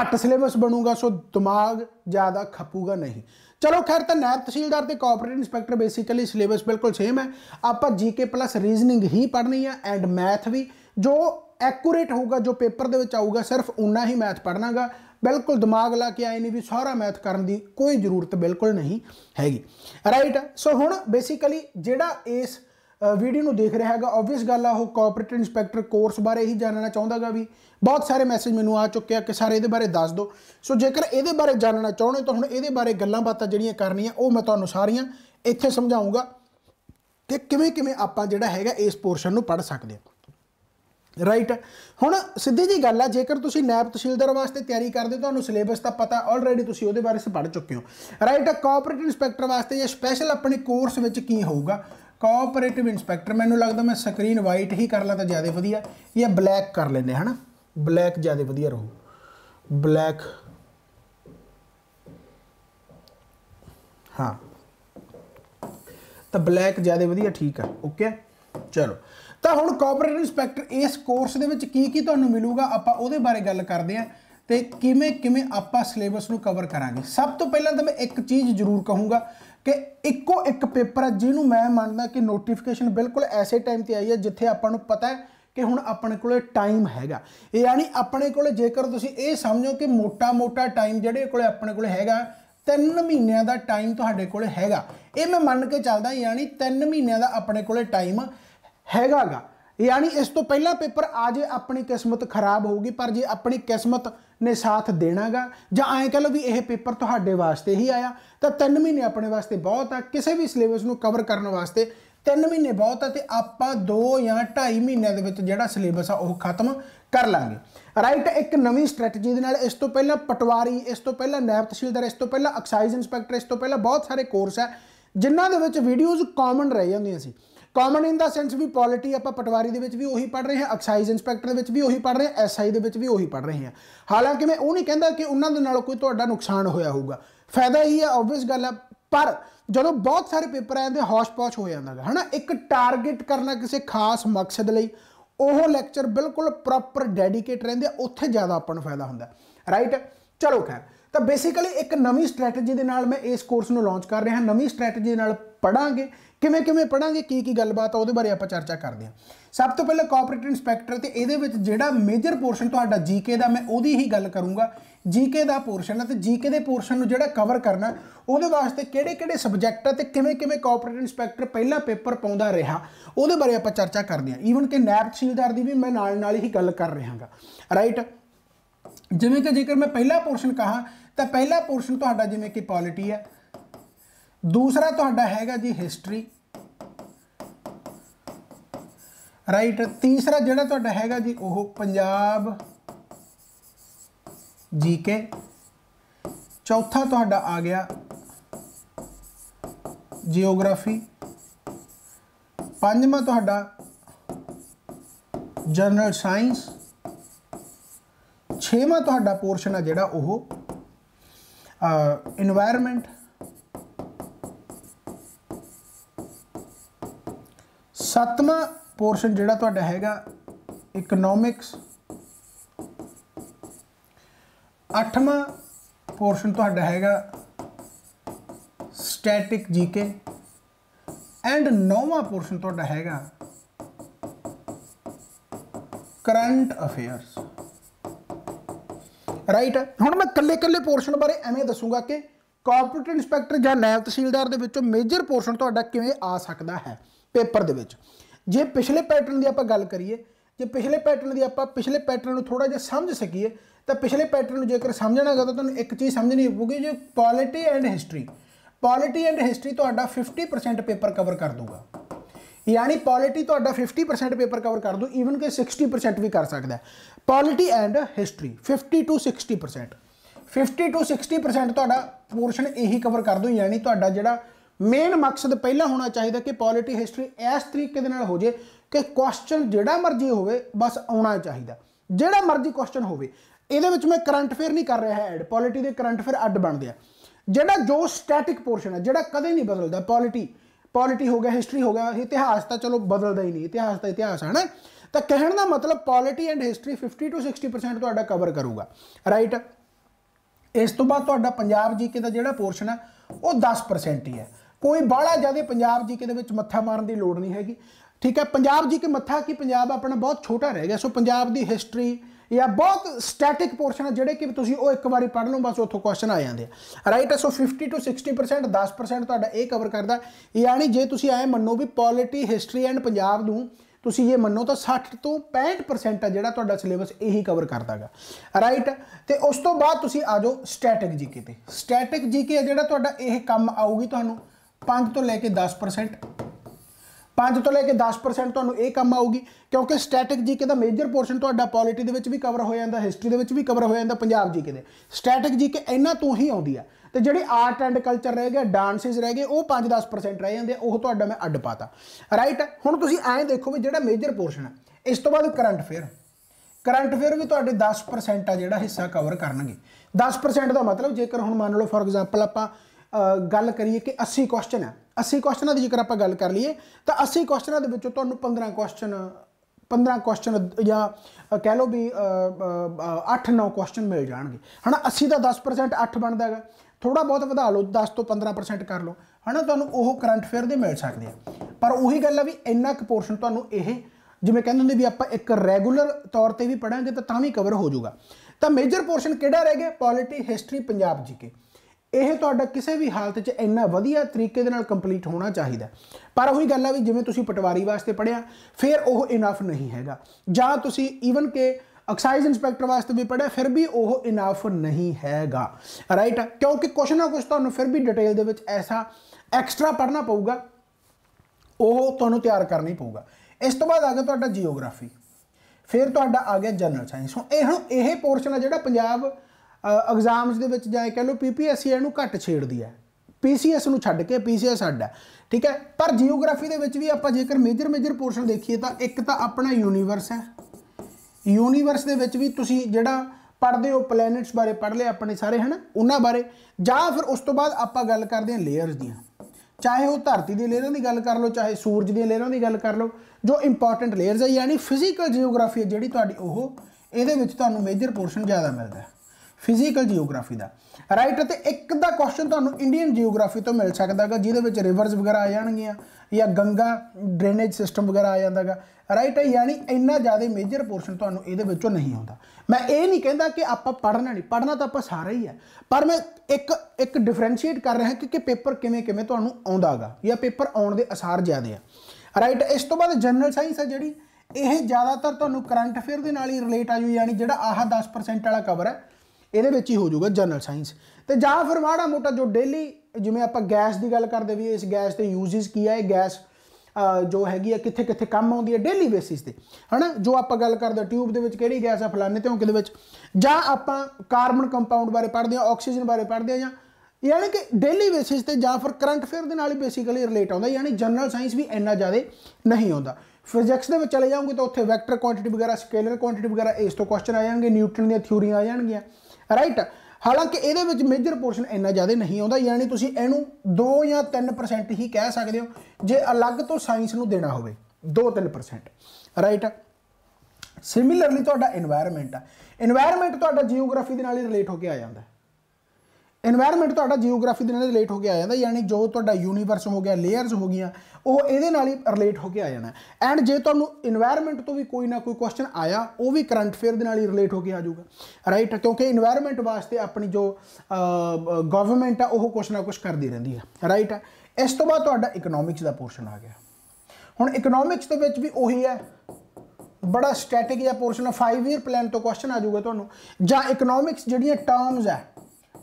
S1: ਘੱਟ ਸਿਲੇਬਸ ਬਣੂਗਾ ਸੋ ਦਿਮਾਗ ਜ਼ਿਆਦਾ ਖੱਪੂਗਾ ਨਹੀਂ ਚਲੋ ਖੈਰ ਤਾਂ ਨਾਇਬ ਤਹਿਸੀਲਦਾਰ ਤੇ ਕੋਆਪਰੇਟਿਵ ਇੰਸਪੈਕਟਰ ਬੇਸਿਕਲੀ ਸਿਲੇਬਸ ਬਿਲਕੁਲ ਸੇਮ ਹੈ ਆਪਾਂ ਜੀਕੇ ਪਲੱਸ ਰੀਜ਼ਨਿੰਗ ਹੀ ਪੜ੍ਹਨੀ ਆ ਐਂਡ ਮੈਥ ਵੀ ਜੋ ਐਕੂਰੇਟ ਹੋਊਗਾ ਜੋ ਪੇਪਰ ਦੇ ਵਿੱਚ ਆਊਗਾ ਸਿਰਫ ਉਨਾ ਹੀ ਮੈਥ ਪੜ੍ਹਨਾਗਾ ਬਿਲਕੁਲ ਦਿਮਾਗ ਲਾ ਕੇ ਆਏ ਨਹੀਂ ਵੀ ਸਾਰਾ ਮੈਥ ਕਰਨ ਦੀ ਕੋਈ ਜ਼ਰੂਰਤ ਬਿਲਕੁਲ ਨਹੀਂ ਹੈਗੀ ਰਾਈਟ ਸੋ ਹੁਣ ਬੇਸਿਕਲੀ ਜਿਹੜਾ ਇਸ ਵੀਡੀਓ ਨੂੰ ਦੇਖ ਰਿਹਾ ਹੈਗਾ ਆਬਵੀਅਸ ਗੱਲ ਆ ਉਹ ਕੋਆਪਰੇਟਿਵ ਇਨਸਪੈਕਟਰ ਕੋਰਸ ਬਾਰੇ ਹੀ ਜਾਣਨਾ ਚਾਹੁੰਦਾਗਾ ਵੀ ਬਹੁਤ ਸਾਰੇ ਮੈਸੇਜ ਮੈਨੂੰ ਆ ਚੁੱਕੇ ਆ ਕਿ ਸਾਰੇ ਇਹਦੇ ਬਾਰੇ ਦੱਸ ਦਿਓ ਸੋ ਜੇਕਰ ਇਹਦੇ ਬਾਰੇ ਜਾਣਨਾ ਚਾਹੁੰਦੇ ਤਾਂ ਹੁਣ ਇਹਦੇ ਬਾਰੇ ਗੱਲਾਂ ਬਾਤਾਂ ਜਿਹੜੀਆਂ ਕਰਨੀਆਂ ਉਹ ਮੈਂ ਤੁਹਾਨੂੰ ਸਾਰੀਆਂ ਇੱਥੇ ਸਮਝਾਉਂਗਾ ਕਿ ਕਿਵੇਂ ਕਿਵੇਂ ਆਪਾਂ ਜਿਹੜਾ ਹੈਗਾ ਇਸ ਪੋਰਸ਼ਨ ਨੂੰ ਪੜ੍ਹ ਸਕਦੇ ਆ ਰਾਈਟ ਹੁਣ ਸਿੱਧੀ ਜੀ ਗੱਲ ਆ ਜੇਕਰ ਤੁਸੀਂ ਨੈਪ ਤਹਿਸੀਲਦਾਰ ਵਾਸਤੇ ਤਿਆਰੀ ਕਰਦੇ ਹੋ ਤੁਹਾਨੂੰ ਸਿਲੇਬਸ ਦਾ ਪਤਾ ਆਲਰੇਡੀ ਤੁਸੀਂ ਉਹਦੇ ਬਾਰੇ ਸੇ ਪੜ ਚੁੱਕੇ ਹੋ ਰਾਈਟ ਕੋਆਪਰੇਟਿਵ ਇਨਸਪੈਕਟਰ ਵਾਸਤੇ ਇਹ ਸਪੈਸ਼ਲ ਆਪਣੇ ਕੋਰਸ ਵਿੱਚ ਕੀ ਹੋਊਗਾ ਕੋਆਪਰੇਟਿਵ ਇਨਸਪੈਕਟਰ ਮੈਨੂੰ ਲੱਗਦਾ ਮੈਂ ਸਕਰੀਨ ਵਾਈਟ ਹੀ ਕਰ ਲਾਂ ਤਾਂ ਜ਼ਿਆਦਾ ਵਧੀਆ ਜਾਂ ਬਲੈਕ ਕਰ ਲੈਂਦੇ ਹਨਾ ਬਲੈਕ ਜ਼ਿਆਦਾ ਵਧੀਆ ਰਹੂ ਬਲੈਕ ਹਾਂ ਤਾਂ ਬਲੈਕ ਜ਼ਿਆਦਾ ਵਧੀਆ ਠੀਕ ਆ ਓਕੇ ਚਲੋ ਤਾਂ ਹੁਣ ਕੋਆਪਰੇਟਿਵ ਇਨਸਪੈਕਟਰ ਇਸ ਕੋਰਸ ਦੇ ਵਿੱਚ ਕੀ ਕੀ ਤੁਹਾਨੂੰ ਮਿਲੂਗਾ ਆਪਾਂ ਉਹਦੇ ਬਾਰੇ ਗੱਲ ਕਰਦੇ ਆਂ ਤੇ ਕਿਵੇਂ ਕਿਵੇਂ ਆਪਾਂ ਸਿਲੇਬਸ ਨੂੰ ਕਵਰ ਕਰਾਂਗੇ ਸਭ ਤੋਂ ਪਹਿਲਾਂ ਤਾਂ ਮੈਂ ਇੱਕ ਚੀਜ਼ ਜ਼ਰੂਰ ਕਹੂੰਗਾ ਕਿ ਇੱਕੋ ਇੱਕ ਪੇਪਰ ਹੈ ਜਿਹਨੂੰ ਮੈਂ ਮੰਨਦਾ ਕਿ ਨੋਟੀਫਿਕੇਸ਼ਨ ਬਿਲਕੁਲ ਐਸੇ ਟਾਈਮ ਤੇ ਆਈ ਹੈ ਜਿੱਥੇ ਆਪਾਂ ਨੂੰ ਪਤਾ ਹੈ ਕਿ ਹੁਣ ਆਪਣੇ ਕੋਲੇ ਟਾਈਮ ਹੈਗਾ ਇਹ ਯਾਨੀ ਆਪਣੇ ਕੋਲੇ ਜੇਕਰ ਤੁਸੀਂ ਇਹ ਸਮਝੋ ਕਿ ਮੋਟਾ-ਮੋਟਾ ਟਾਈਮ ਜਿਹੜੇ ਕੋਲੇ ਆਪਣੇ ਕੋਲੇ ਹੈਗਾ 3 ਮਹੀਨਿਆਂ ਦਾ ਟਾਈਮ ਤੁਹਾਡੇ ਕੋਲੇ ਹੈਗਾ ਇਹ ਮੈਂ ਮੰਨ ਕੇ ਚੱਲਦਾ ਯਾਨੀ 3 ਮਹੀਨਿਆਂ ਦਾ ਆਪਣੇ ਕੋਲੇ ਟਾਈਮ ਹੈਗਾਗਾ ਯਾਨੀ ਇਸ ਤੋਂ ਪਹਿਲਾਂ ਪੇਪਰ ਆ ਜੇ ਆਪਣੀ ਕਿਸਮਤ ਖਰਾਬ ਹੋਊਗੀ ਪਰ ਜੇ ਆਪਣੀ ਕਿਸਮਤ ਨੇ ਸਾਥ ਦੇਣਾਗਾ ਜਾਂ ਐਂ ਕਹ ਲਓ ਵੀ ਇਹ ਪੇਪਰ ਤੁਹਾਡੇ ਵਾਸਤੇ ਹੀ ਆਇਆ ਤਾਂ 3 ਮਹੀਨੇ ਆਪਣੇ ਵਾਸਤੇ ਬਹੁਤ ਆ ਕਿਸੇ ਵੀ ਸਿਲੇਬਸ ਨੂੰ ਕਵਰ ਕਰਨ ਵਾਸਤੇ 3 ਮਹੀਨੇ ਬਹੁਤ ਆ ਤੇ ਆਪਾਂ 2 ਜਾਂ 2.5 ਮਹੀਨਿਆਂ ਦੇ ਵਿੱਚ ਜਿਹੜਾ ਸਿਲੇਬਸ ਆ ਉਹ ਖਤਮ ਕਰ ਲਾਂਗੇ ਰਾਈਟ ਇੱਕ ਨਵੀਂ ਸਟ੍ਰੈਟਜੀ ਦੇ ਨਾਲ ਇਸ ਤੋਂ ਪਹਿਲਾਂ ਪਟਵਾਰੀ ਇਸ ਤੋਂ ਪਹਿਲਾਂ ਨਾਇਬ ਤਹਿਸੀਲਦਾਰ ਇਸ ਤੋਂ ਪਹਿਲਾਂ ਐਕਸਾਈਜ਼ ਇਨਸਪੈਕਟਰ ਇਸ ਤੋਂ ਪਹਿਲਾਂ ਬਹੁਤ ਸਾਰੇ ਕੋਰਸ ਆ ਜਿਨ੍ਹਾਂ ਦੇ ਵਿੱਚ ਵੀਡੀਓਜ਼ ਕਾਮਨ ਰਹਿ ਜਾਂਦੀਆਂ ਸੀ ਕਾਮਨ ਇਨ ਦਾ ਸੈਂਸ ਵੀ ਪੋਲਿਟੀ ਆਪਾਂ ਪਟਵਾਰੀ ਦੇ ਵਿੱਚ ਵੀ ਉਹੀ ਪੜ ਰਹੇ ਹਾਂ ਐਕਸਾਈਜ਼ ਇਨਸਪੈਕਟਰ ਦੇ ਵਿੱਚ ਵੀ ਉਹੀ ਪੜ ਰਹੇ ਹਾਂ ਐਸਆਈ ਦੇ ਵਿੱਚ ਵੀ ਉਹੀ ਪੜ ਰਹੇ ਹਾਂ ਹਾਲਾਂਕਿ ਮੈਂ ਉਹ ਨਹੀਂ ਕਹਿੰਦਾ ਕਿ ਉਹਨਾਂ ਦੇ ਨਾਲ ਕੋਈ ਤੁਹਾਡਾ ਨੁਕਸਾਨ ਹੋਇਆ ਹੋਊਗਾ ਫਾਇਦਾ ਹੀ ਹੈ ਆਬਵੀਅਸ ਗੱਲ ਹੈ ਪਰ ਜਦੋਂ ਬਹੁਤ ਸਾਰੇ ਪੇਪਰ ਆਉਂਦੇ ਹੌਸ਼-ਪੌਸ਼ ਹੋ ਜਾਂਦਾ ਹੈ ਹਨਾ ਇੱਕ ਟਾਰਗੇਟ ਕਰਨਾ ਕਿਸੇ ਖਾਸ ਮਕਸਦ ਲਈ ਉਹ ਲੈਕਚਰ ਬਿਲਕੁਲ ਪ੍ਰੋਪਰ ਡੈਡੀਕੇਟ ਰਹਿੰਦੇ ਉੱਥੇ ਜ਼ਿਆਦਾ ਆਪਾਂ ਨੂੰ ਫਾਇਦਾ ਹੁੰਦਾ ਰਾਈਟ ਚਲੋ ਖੈਰ ਤਾਂ ਬੇਸਿਕਲੀ ਇੱਕ ਨਵੀਂ ਸਟ੍ਰੈਟਜੀ ਦੇ ਨਾਲ ਮੈਂ ਇਸ ਕੋਰਸ ਨੂੰ ਲਾਂਚ ਕਰ ਰਿਹਾ ਹਾਂ ਨਵੀਂ ਸਟ੍ਰੈਟਜੀ ਨਾਲ ਪੜਾਂਗੇ ਕਿਵੇਂ ਕਿਵੇਂ ਪੜਾਂਗੇ ਕੀ ਕੀ ਗੱਲਬਾਤ ਆ ਉਹਦੇ ਬਾਰੇ ਆਪਾਂ ਚਰਚਾ ਕਰਦੇ ਹਾਂ ਸਭ ਤੋਂ ਪਹਿਲਾਂ ਕੋਆਪਰੇਟਿਵ ਇਨਸਪੈਕਟਰ ਤੇ ਇਹਦੇ ਵਿੱਚ ਜਿਹੜਾ ਮੇਜਰ ਪੋਰਸ਼ਨ ਤੁਹਾਡਾ ਜੀਕੇ ਦਾ ਮੈਂ ਉਹਦੀ ਹੀ ਗੱਲ ਕਰੂੰਗਾ ਜੀਕੇ ਦਾ ਪੋਰਸ਼ਨ ਹੈ ਤੇ ਜੀਕੇ ਦੇ ਪੋਰਸ਼ਨ ਨੂੰ ਜਿਹੜਾ ਕਵਰ ਕਰਨਾ ਉਹਦੇ ਵਾਸਤੇ ਕਿਹੜੇ-ਕਿਹੜੇ ਸਬਜੈਕਟ ਆ ਤੇ ਕਿਵੇਂ-ਕਿਵੇਂ ਕੋਆਪਰੇਟਿਵ ਇਨਸਪੈਕਟਰ ਪਹਿਲਾ ਪੇਪਰ ਪਾਉਂਦਾ ਰਿਹਾ ਉਹਦੇ ਬਾਰੇ ਆਪਾਂ ਚਰਚਾ ਕਰਦੇ ਹਾਂ ਈਵਨ ਕਿ ਨੈਪ ਤਹਿਸੀਲਦਾਰ ਦੀ ਵੀ ਮੈਂ ਨਾਲ-ਨਾਲ ਹੀ ਗੱਲ ਕਰ ਰਿਹਾਗਾ ਰਾਈਟ ਜਿਵੇਂ ਕਿ ਜੇਕਰ ਮੈਂ ਪਹਿਲਾ ਪੋਰਸ਼ਨ ਕਹਾ ਤਾਂ ਪਹਿਲਾ ਪੋਰਸ਼ਨ ਤੁਹਾਡਾ ਜਿਵੇਂ ਕਿ ਪੋਲਿਟੀ ਹੈ ਦੂਸਰਾ ਤੁਹਾਡਾ ਹੈਗਾ ਜੀ ਹਿਸਟਰੀ ਰਾਈਟ ਤੀਸਰਾ ਜਿਹੜਾ ਤੁਹਾਡਾ ਹੈਗਾ ਜੀ ਉਹ ਪੰਜਾਬ ਜੀਕੇ ਚੌਥਾ ਤੁਹਾਡਾ ਆ ਗਿਆ ਜੀਓਗ੍ਰਾਫੀ ਪੰਜਵਾਂ ਤੁਹਾਡਾ ਜਨਰਲ ਸਾਇੰਸ ਛੇਵਾਂ ਤੁਹਾਡਾ ਪੋਰਸ਼ਨ ਆ ਜਿਹੜਾ ਉਹ এনवायरमेंट ਸੱਤਵਾਂ ਪੋਰਸ਼ਨ ਜਿਹੜਾ ਤੁਹਾਡਾ ਹੈਗਾ ਇਕਨੋਮਿਕਸ ਅੱਠਵਾਂ ਪੋਰਸ਼ਨ ਤੁਹਾਡਾ ਹੈਗਾ ਸਟੈਟਿਕ ਜੀਕੇ ਐਂਡ ਨੌਵਾਂ ਪੋਰਸ਼ਨ ਤੁਹਾਡਾ ਹੈਗਾ ਕਰੰਟ ਅਫੇਅਰਸ ਰਾਈਟ ਹੁਣ ਮੈਂ ਕੱਲੇ ਕੱਲੇ ਪੋਰਸ਼ਨ ਬਾਰੇ ਐਵੇਂ ਦੱਸੂਗਾ ਕਿ ਕਾਰਪੋਰੇਟ ਇਨਸਪੈਕਟਰ ਜਾਂ ਨਾਇਬ ਤਹਿਸੀਲਦਾਰ ਦੇ ਵਿੱਚੋਂ ਮੇਜਰ ਪੋਰਸ਼ਨ ਤੁਹਾਡਾ ਕਿਵੇਂ ਆ ਸਕਦਾ ਹੈ ਪੇਪਰ ਦੇ ਵਿੱਚ ਜੇ ਪਿਛਲੇ ਪੈਟਰਨ ਦੀ ਆਪਾਂ ਗੱਲ ਕਰੀਏ ਜੇ ਪਿਛਲੇ ਪੈਟਰਨ ਦੀ ਆਪਾਂ ਪਿਛਲੇ ਪੈਟਰਨ ਨੂੰ ਥੋੜਾ ਜਿਹਾ ਸਮਝ ਸਕੀਏ ਤਾਂ ਪਿਛਲੇ ਪੈਟਰਨ ਨੂੰ ਜੇਕਰ ਸਮਝਣਾ ਹੈਗਾ ਤਾਂ ਤੁਹਾਨੂੰ ਇੱਕ ਚੀਜ਼ ਸਮਝਣੀ ਪਊਗੀ ਜੇ polity and history polity and history ਤੁਹਾਡਾ 50% ਪੇਪਰ ਕਵਰ ਕਰ ਦੂਗਾ ਯਾਨੀ ਪੋਲਿਟੀ ਤੁਹਾਡਾ 50% ਪੇਪਰ ਕਵਰ ਕਰ ਦੂ ਇਵਨ ਕਿ 60% ਵੀ ਕਰ ਸਕਦਾ ਹੈ polity and history 50 to 60% 50 to 60% ਤੁਹਾਡਾ ਪੋਰਸ਼ਨ ਇਹੀ ਕਵਰ ਕਰ ਦੂ ਯਾਨੀ ਤੁਹਾਡਾ ਜਿਹੜਾ ਮੇਨ ਮਕਸਦ ਪਹਿਲਾਂ ਹੋਣਾ ਚਾਹੀਦਾ ਕਿ ਪੋਲਿਟੀ ਹਿਸਟਰੀ ਇਸ ਤਰੀਕੇ ਦੇ ਨਾਲ ਹੋ ਜੇ ਕਿ ਕੁਐਸਚਨ ਜਿਹੜਾ ਮਰਜ਼ੀ ਹੋਵੇ ਬਸ ਆਉਣਾ ਚਾਹੀਦਾ ਜਿਹੜਾ ਮਰਜ਼ੀ ਕੁਐਸਚਨ ਹੋਵੇ ਇਹਦੇ ਵਿੱਚ ਮੈਂ ਕਰੰਟ ਫੇਅਰ ਨਹੀਂ ਕਰ ਰਿਹਾ ਐਡ ਪੋਲਿਟੀ ਦੇ ਕਰੰਟ ਫੇਅਰ ਅੱਡ ਬਣਦੇ ਆ ਜਿਹੜਾ ਜੋ ਸਟੈਟਿਕ ਪੋਰਸ਼ਨ ਹੈ ਜਿਹੜਾ ਕਦੇ ਨਹੀਂ ਬਦਲਦਾ ਪੋਲਿਟੀ ਪੋਲਿਟੀ ਹੋ ਗਿਆ ਹਿਸਟਰੀ ਹੋ ਗਿਆ ਇਤਿਹਾਸ ਤਾਂ ਚਲੋ ਬਦਲਦਾ ਹੀ ਨਹੀਂ ਇਤਿਹਾਸ ਤਾਂ ਇਤਿਹਾਸ ਹੈ ਨਾ ਤਾਂ ਕਹਿਣ ਦਾ ਮਤਲਬ ਪੋਲਿਟੀ ਐਂਡ ਹਿਸਟਰੀ 50 ਤੋਂ 60% ਤੁਹਾਡਾ ਕਵਰ ਕਰੂਗਾ ਰਾਈਟ ਇਸ ਤੋਂ ਬਾਅਦ ਤੁਹਾਡਾ ਪੰਜਾਬ ਜੀਕੇ ਦਾ ਜਿਹੜਾ ਪੋਰਸ਼ਨ ਹੈ ਉਹ 10% ਹੀ ਹੈ ਕੋਈ ਬਾਹਲਾ ਜਿਆਦਾ ਪੰਜਾਬ ਜੀਕੇ ਦੇ ਵਿੱਚ ਮੱਥਾ ਮਾਰਨ ਦੀ ਲੋੜ ਨਹੀਂ ਹੈਗੀ ਠੀਕ ਹੈ ਪੰਜਾਬ ਜੀ ਕੇ ਮੱਥਾ ਕੀ ਪੰਜਾਬ ਆਪਣਾ ਬਹੁਤ ਛੋਟਾ ਰਹਿ ਗਿਆ ਸੋ ਪੰਜਾਬ ਦੀ ਹਿਸਟਰੀ ਜਾਂ ਬਹੁਤ ਸਟੈਟਿਕ ਪੋਰਸ਼ਨ ਹੈ ਜਿਹੜੇ ਕਿ ਤੁਸੀਂ ਉਹ ਇੱਕ ਵਾਰੀ ਪੜ੍ਹ ਲਓ ਬਸ ਉੱਥੋਂ ਕੁਐਸਚਨ ਆ ਜਾਂਦੇ ਆ ਰਾਈਟ ਸੋ 50 ਟੂ 60% 10% ਤੁਹਾਡਾ ਇਹ ਕਵਰ ਕਰਦਾ ਯਾਨੀ ਜੇ ਤੁਸੀਂ ਐ ਮੰਨੋ ਵੀ ਪੋਲਿਟੀ ਹਿਸਟਰੀ ਐਂਡ ਪੰਜਾਬ ਨੂੰ ਤੁਸੀਂ ਇਹ ਮੰਨੋ ਤਾਂ 60 ਤੋਂ 65% ਆ ਜਿਹੜਾ ਤੁਹਾਡਾ ਸਿਲੇਬਸ ਇਹੀ ਕਵਰ ਕਰਦਾਗਾ ਰਾਈਟ ਤੇ ਉਸ ਤੋਂ ਬਾਅਦ ਤੁਸੀਂ ਆ ਜਾਓ ਸਟੈਟਿਕ ਜੀਕੇ ਤੇ ਸਟੈਟਿਕ ਜੀਕੇ ਜਿਹੜਾ ਤੁਹਾਡਾ ਇਹ ਕੰਮ ਆਊਗੀ ਤੁਹਾਨੂੰ 5 ਤੋਂ ਲੈ ਕੇ 10% 5 ਤੋਂ ਲੈ ਕੇ 10% ਤੁਹਾਨੂੰ ਇਹ ਕੰਮ ਆਊਗੀ ਕਿਉਂਕਿ ਸਟੈਟਿਕ ਜੀਕੇ ਦਾ ਮੇਜਰ ਪੋਰਸ਼ਨ ਤੁਹਾਡਾ ਪੋਲਿਟੀ ਦੇ ਵਿੱਚ ਵੀ ਕਵਰ ਹੋ ਜਾਂਦਾ ਹਿਸਟਰੀ ਦੇ ਵਿੱਚ ਵੀ ਕਵਰ ਹੋ ਜਾਂਦਾ ਪੰਜਾਬ ਜੀਕੇ ਦੇ ਸਟੈਟਿਕ ਜੀਕੇ ਇਹਨਾਂ ਤੋਂ ਹੀ ਆਉਂਦੀ ਆ ਤੇ ਜਿਹੜੇ ਆਰਟ ਐਂਡ ਕਲਚਰ ਰਹਿ ਗਿਆ ਡਾਂਸਿਸ ਰਹਿ ਗਏ ਉਹ 5-10% ਰਹਿ ਜਾਂਦੇ ਉਹ ਤੁਹਾਡਾ ਮੈਂ ਅੱਡ ਪਾਤਾ ਰਾਈਟ ਹੁਣ ਤੁਸੀਂ ਐਂ ਦੇਖੋ ਵੀ ਜਿਹੜਾ ਮੇਜਰ ਪੋਰਸ਼ਨ ਆ ਇਸ ਤੋਂ ਬਾਅਦ ਕਰੰਟ ਅਫੇਅਰ ਕਰੰਟ ਅਫੇਅਰ ਵੀ ਤੁਹਾਡੇ 10% ਆ ਜਿਹੜਾ ਹਿੱਸਾ ਕਵਰ ਕਰਨਗੇ 10% ਦਾ ਮਤਲਬ ਜੇਕਰ ਹੁਣ ਮੰਨ ਲਓ ਫੋਰ ਐਗਜ਼ਾਮਪਲ ਆਪਾਂ ਗੱਲ ਕਰੀਏ ਕਿ 80 ਕੁਐਸਚਨ ਹੈ 80 ਕੁਐਸਚਨਾਂ ਦੀ ਜੇਕਰ ਆਪਾਂ ਗੱਲ ਕਰ ਲਈਏ ਤਾਂ 80 ਕੁਐਸਚਨਾਂ ਦੇ ਵਿੱਚੋਂ ਤੁਹਾਨੂੰ 15 ਕੁਐਸਚਨ 15 ਕੁਐਸਚਨ ਜਾਂ ਕਹਿ ਲਓ ਵੀ 8-9 ਕੁਐਸਚਨ ਮਿਲ ਜਾਣਗੇ ਹਨਾ 80 ਦਾ 10% 8 ਬਣਦਾ ਹੈਗਾ ਥੋੜਾ ਬਹੁਤ ਵਧਾ ਲਓ 10 ਤੋਂ 15% ਕਰ ਲਓ ਹਨਾ ਤੁਹਾਨੂੰ ਉਹ ਕਰੰਟ ਫੇਅਰ ਦੇ ਮਿਲ ਸਕਦੇ ਆ ਪਰ ਉਹੀ ਗੱਲ ਆ ਵੀ ਇੰਨਾ ਕੁ ਪੋਰਸ਼ਨ ਤੁਹਾਨੂੰ ਇਹ ਜਿਵੇਂ ਕਹਿੰਦੇ ਹੁੰਦੇ ਵੀ ਆਪਾਂ ਇੱਕ ਰੈਗੂਲਰ ਤੌਰ ਤੇ ਵੀ ਪੜਾਂਗੇ ਤਾਂ ਤਾਂ ਵੀ ਕਵਰ ਹੋ ਜਾਊਗਾ ਤਾਂ ਮੇਜਰ ਪੋਰਸ਼ਨ ਕਿਹੜਾ ਰਹਿ ਗਿਆ ਪੋਲਿਟੀ ਹਿਸਟਰੀ ਪੰਜਾਬ ਜੀਕੇ ਇਹ ਤੁਹਾਡਾ ਕਿਸੇ ਵੀ ਹਾਲਤ 'ਚ ਇੰਨਾ ਵਧੀਆ ਤਰੀਕੇ ਦੇ ਨਾਲ ਕੰਪਲੀਟ ਹੋਣਾ ਚਾਹੀਦਾ ਪਰ ਉਹੀ ਗੱਲ ਆ ਵੀ ਜਿਵੇਂ ਤੁਸੀਂ ਪਟਵਾਰੀ ਵਾਸਤੇ ਪੜਿਆ ਫਿਰ ਉਹ ਇਨਫ ਨਹੀਂ ਹੈਗਾ ਜਾਂ ਤੁਸੀਂ ਈਵਨ ਕਿ ਐਕਸਾਈਜ਼ ਇਨਸਪੈਕਟਰ ਵਾਸਤੇ ਵੀ ਪੜਿਆ ਫਿਰ ਵੀ ਉਹ ਇਨਾਫ ਨਹੀਂ ਹੈਗਾ ਰਾਈਟ ਕਿਉਂਕਿ ਕੁਛ ਨਾ ਕੁਛ ਤੁਹਾਨੂੰ ਫਿਰ ਵੀ ਡਿਟੇਲ ਦੇ ਵਿੱਚ ਐਸਾ ਐਕਸਟਰਾ ਪੜਨਾ ਪਊਗਾ ਉਹ ਤੁਹਾਨੂੰ ਤਿਆਰ ਕਰਨੀ ਪਊਗਾ ਇਸ ਤੋਂ ਬਾਅਦ ਆ ਗਿਆ ਤੁਹਾਡਾ ਜੀਓਗ੍ਰਾਫੀ ਫਿਰ ਤੁਹਾਡਾ ਆ ਗਿਆ ਜਨਰਲ ਸਾਇੰਸ ਹੁਣ ਇਹ ਹੁਣ ਇਹ ਪੋਰਸ਼ਨ ਆ ਜਿਹੜਾ ਪੰਜਾਬ ਐਗਜ਼ਾਮਸ ਦੇ ਵਿੱਚ ਜਾਏ ਕਹ ਲਓ ਪੀਪੀਐਸਸੀ ਇਹਨੂੰ ਘੱਟ ਛੇੜਦੀ ਹੈ ਪੀਸੀਐਸ ਨੂੰ ਛੱਡ ਕੇ ਪੀਸੀਐਸ ਸਾਡਾ ਠੀਕ ਹੈ ਪਰ ਜੀਓਗ੍ਰਾਫੀ ਦੇ ਵਿੱਚ ਵੀ ਆਪਾਂ ਜੇਕਰ ਮੇਜਰ ਮੇਜਰ ਪੋਰਸ਼ਨ ਦੇਖੀਏ ਤਾਂ ਇੱਕ ਤਾਂ ਆਪਣਾ ਯੂਨੀਵਰਸ ਹੈ ਯੂਨੀਵਰਸ ਦੇ ਵਿੱਚ ਵੀ ਤੁਸੀਂ ਜਿਹੜਾ ਪੜਦੇ ਹੋ ਪਲੈਨਟਸ ਬਾਰੇ ਪੜ ਲਿਆ ਆਪਣੇ ਸਾਰੇ ਹਨ ਉਹਨਾਂ ਬਾਰੇ ਜਾਂ ਫਿਰ ਉਸ ਤੋਂ ਬਾਅਦ ਆਪਾਂ ਗੱਲ ਕਰਦੇ ਹਾਂ ਲੇਅਰਸ ਦੀਆਂ ਚਾਹੇ ਉਹ ਧਰਤੀ ਦੀ ਲੇਅਰਾਂ ਦੀ ਗੱਲ ਕਰ ਲਓ ਚਾਹੇ ਸੂਰਜ ਦੀਆਂ ਲੇਅਰਾਂ ਦੀ ਗੱਲ ਕਰ ਲਓ ਜੋ ਇੰਪੋਰਟੈਂਟ ਲੇਅਰਸ ਹੈ ਯਾਨੀ ਫਿਜ਼ੀਕਲ ਜੀਓਗ੍ਰਾਫੀ ਜਿਹੜੀ ਤੁਹਾਡੀ ਉਹ ਇਹਦੇ ਵਿੱਚ ਤੁਹਾਨੂੰ ਮੇਜਰ ਪੋਰਸ਼ਨ ਜ਼ਿਆਦਾ ਮਿਲਦਾ ਹੈ ਫਿਜ਼ੀਕਲ ਜੀਓਗ੍ਰਾਫੀ ਦਾ ਰਾਈਟ ਤੇ ਇੱਕ ਦਾ ਕੁਐਸਚਨ ਤੁਹਾਨੂੰ ਇੰਡੀਅਨ ਜੀਓਗ੍ਰਾਫੀ ਤੋਂ ਮਿਲ ਸਕਦਾ ਹੈਗਾ ਜਿਹਦੇ ਵਿੱਚ ਰਿਵਰਸ ਵਗੈਰਾ ਆ ਜਾਣਗੀਆਂ ਜਾਂ ਗੰਗਾ ਡਰੇਨੇਜ ਸਿਸਟਮ ਵਗੈਰਾ ਆ ਜਾਂਦਾਗਾ ਰਾਈਟ ਹੈ ਯਾਨੀ ਇੰਨਾ ਜ਼ਿਆਦਾ ਮੇਜਰ ਪੋਰਸ਼ਨ ਤੁਹਾਨੂੰ ਇਹਦੇ ਵਿੱਚੋਂ ਨਹੀਂ ਆਉਂਦਾ ਮੈਂ ਇਹ ਨਹੀਂ ਕਹਿੰਦਾ ਕਿ ਆਪਾਂ ਪੜ੍ਹਨਾ ਨਹੀਂ ਪੜ੍ਹਨਾ ਤਾਂ ਆਪਾਂ ਸਾਰਾ ਹੀ ਹੈ ਪਰ ਮੈਂ ਇੱਕ ਇੱਕ ਡਿਫਰੈਂਸ਼ੀਏਟ ਕਰ ਰਿਹਾ ਕਿ ਕਿ ਪੇਪਰ ਕਿਵੇਂ ਕਿਵੇਂ ਤੁਹਾਨੂੰ ਆਉਂਦਾਗਾ ਜਾਂ ਪੇਪਰ ਆਉਣ ਦੇ ਅਸਾਰ ਜ਼ਿਆਦੇ ਆ ਰਾਈਟ ਇਸ ਤੋਂ ਬਾਅਦ ਜਨਰਲ ਸਾਇੰਸ ਹੈ ਜਿਹੜੀ ਇਹ ਜ਼ਿਆਦਾਤਰ ਤੁਹਾਨੂੰ ਕਰੰਟ ਅਫੇਅਰ ਦੇ ਨਾਲ ਹੀ ਰਿਲੇਟ ਆ ਜੂ ਯਾਨੀ ਜਿਹੜਾ ਆਹ 10% ਵਾਲਾ ਕਵਰ ਹੈ ਇਹਦੇ ਵਿੱਚ ਹੀ ਹੋ ਜਾਊਗਾ ਜਨਰਲ ਸਾਇੰਸ ਤੇ ਜਾਂ ਫਿਰ ਮਾੜਾ ਮੋਟਾ ਜੋ ਡੇਲੀ ਜਿਵੇਂ ਆਪਾਂ ਗੈਸ ਦੀ ਗੱਲ ਕਰਦੇ ਵੀ ਇਸ ਗੈਸ ਤੇ ਯੂਜ਼ਸ ਕੀ ਆ ਇਹ ਗੈਸ ਜੋ ਹੈਗੀ ਆ ਕਿੱਥੇ ਕਿੱਥੇ ਕੰਮ ਆਉਂਦੀ ਹੈ ਡੇਲੀ ਬੇਸਿਸ ਤੇ ਹਨਾ ਜੋ ਆਪਾਂ ਗੱਲ ਕਰਦੇ ਟਿਊਬ ਦੇ ਵਿੱਚ ਕਿਹੜੀ ਗੈਸ ਆ ਫਲਾਣੇ ਉਹ ਕਿਹਦੇ ਵਿੱਚ ਜਾਂ ਆਪਾਂ ਕਾਰਬਨ ਕੰਪਾਊਂਡ ਬਾਰੇ ਪੜ੍ਹਦੇ ਆ ਆਕਸੀਜਨ ਬਾਰੇ ਪੜ੍ਹਦੇ ਆ ਜਾਂ ਯਾਨੀ ਕਿ ਡੇਲੀ ਬੇਸਿਸ ਤੇ ਜਾਂ ਫਿਰ ਕਰੰਟ ਫੇਅਰ ਦੇ ਨਾਲ ਹੀ ਬੇਸਿਕਲੀ ਰਿਲੇਟ ਆਉਂਦਾ ਯਾਨੀ ਜਨਰਲ ਸਾਇੰਸ ਵੀ ਇੰਨਾ ਜ਼ਿਆਦਾ ਨਹੀਂ ਆਉਂਦਾ ਫਿਜ਼ਿਕਸ ਦੇ ਵਿੱਚ ਚਲੇ ਜਾਓਗੇ ਤਾਂ ਉੱਥੇ ਵੈਕਟਰ ਕੁਆਂਟੀਟੀ ਵਗੈਰਾ ਸਕੇਲਰ ਕੁਆਂਟੀਟੀ ਵਗੈਰਾ ਇਸ ਤੋਂ ਕੁਐਸਚਨ ਆ ਜਾਣਗੇ ਨਿਊਟਨ ਦੀਆਂ ਥਿਊਰੀਆਂ ਆ ਜਾਣਗੀਆਂ ਰਾਈਟ ਹਾਲਾਂਕਿ ਇਹਦੇ ਵਿੱਚ ਮੇਜਰ ਪੋਰਸ਼ਨ ਇੰਨਾ ਜ਼ਿਆਦਾ ਨਹੀਂ ਆਉਂਦਾ ਯਾਨੀ ਤੁਸੀਂ ਇਹਨੂੰ 2 ਜਾਂ 3% ਹੀ ਕਹਿ ਸਕਦੇ ਹੋ ਜੇ ਅਲੱਗ ਤੋਂ ਸਾਇੰਸ ਨੂੰ ਦੇਣਾ ਹੋਵੇ 2-3% ਰਾਈਟ ਸਿਮਿਲਰਲੀ ਤੁਹਾਡਾ এনवायरमेंट ਆ এনवायरमेंट ਤੁਹਾਡਾ ਜੀਓਗ੍ਰਾਫੀ ਦੇ ਨਾਲ ਹੀ ਰਿਲੇਟ ਹੋ ਕੇ ਆ ਜਾਂਦਾ एनवायरनमेंट ਤੁਹਾਡਾ ਜੀਓਗ੍ਰਾਫੀ ਦੇ ਨਾਲ ਰਿਲੇਟ ਹੋ ਕੇ ਆ ਜਾਂਦਾ ਯਾਨੀ ਜੋ ਤੁਹਾਡਾ ਯੂਨੀਵਰਸ ਹੋ ਗਿਆ ਲੇਅਰਸ ਹੋ ਗਈਆਂ ਉਹ ਇਹਦੇ ਨਾਲ ਹੀ ਰਿਲੇਟ ਹੋ ਕੇ ਆ ਜਾਣਾ ਐਂਡ ਜੇ ਤੁਹਾਨੂੰ এনवायरमेंट ਤੋਂ ਵੀ ਕੋਈ ਨਾ ਕੋਈ ਕੁਐਸਚਨ ਆਇਆ ਉਹ ਵੀ ਕਰੰਟ ਅਫੇਅਰ ਦੇ ਨਾਲ ਹੀ ਰਿਲੇਟ ਹੋ ਕੇ ਆ ਜਾਊਗਾ ਰਾਈਟ ਕਿਉਂਕਿ এনवायरमेंट ਵਾਸਤੇ ਆਪਣੀ ਜੋ ਗਵਰਨਮੈਂਟ ਆ ਉਹ ਕੁਛ ਨਾ ਕੁਛ ਕਰਦੀ ਰਹਿੰਦੀ ਹੈ ਰਾਈਟ ਇਸ ਤੋਂ ਬਾਅਦ ਤੁਹਾਡਾ ਇਕਨੋਮਿਕਸ ਦਾ ਪੋਰਸ਼ਨ ਆ ਗਿਆ ਹੁਣ ਇਕਨੋਮਿਕਸ ਦੇ ਵਿੱਚ ਵੀ ਉਹੀ ਹੈ ਬੜਾ ਸਟੈਟਿਕ ਜਿਹਾ ਪੋਰਸ਼ਨ ਆ 5 ਇਅਰ ਪਲਾਨ ਤੋਂ ਕੁਐਸਚਨ ਆ ਜਾਊਗਾ ਤੁਹਾਨੂੰ ਜਾਂ ਇਕਨੋਮਿਕਸ ਜਿਹੜੀਆਂ ਟਰਮਸ ਆ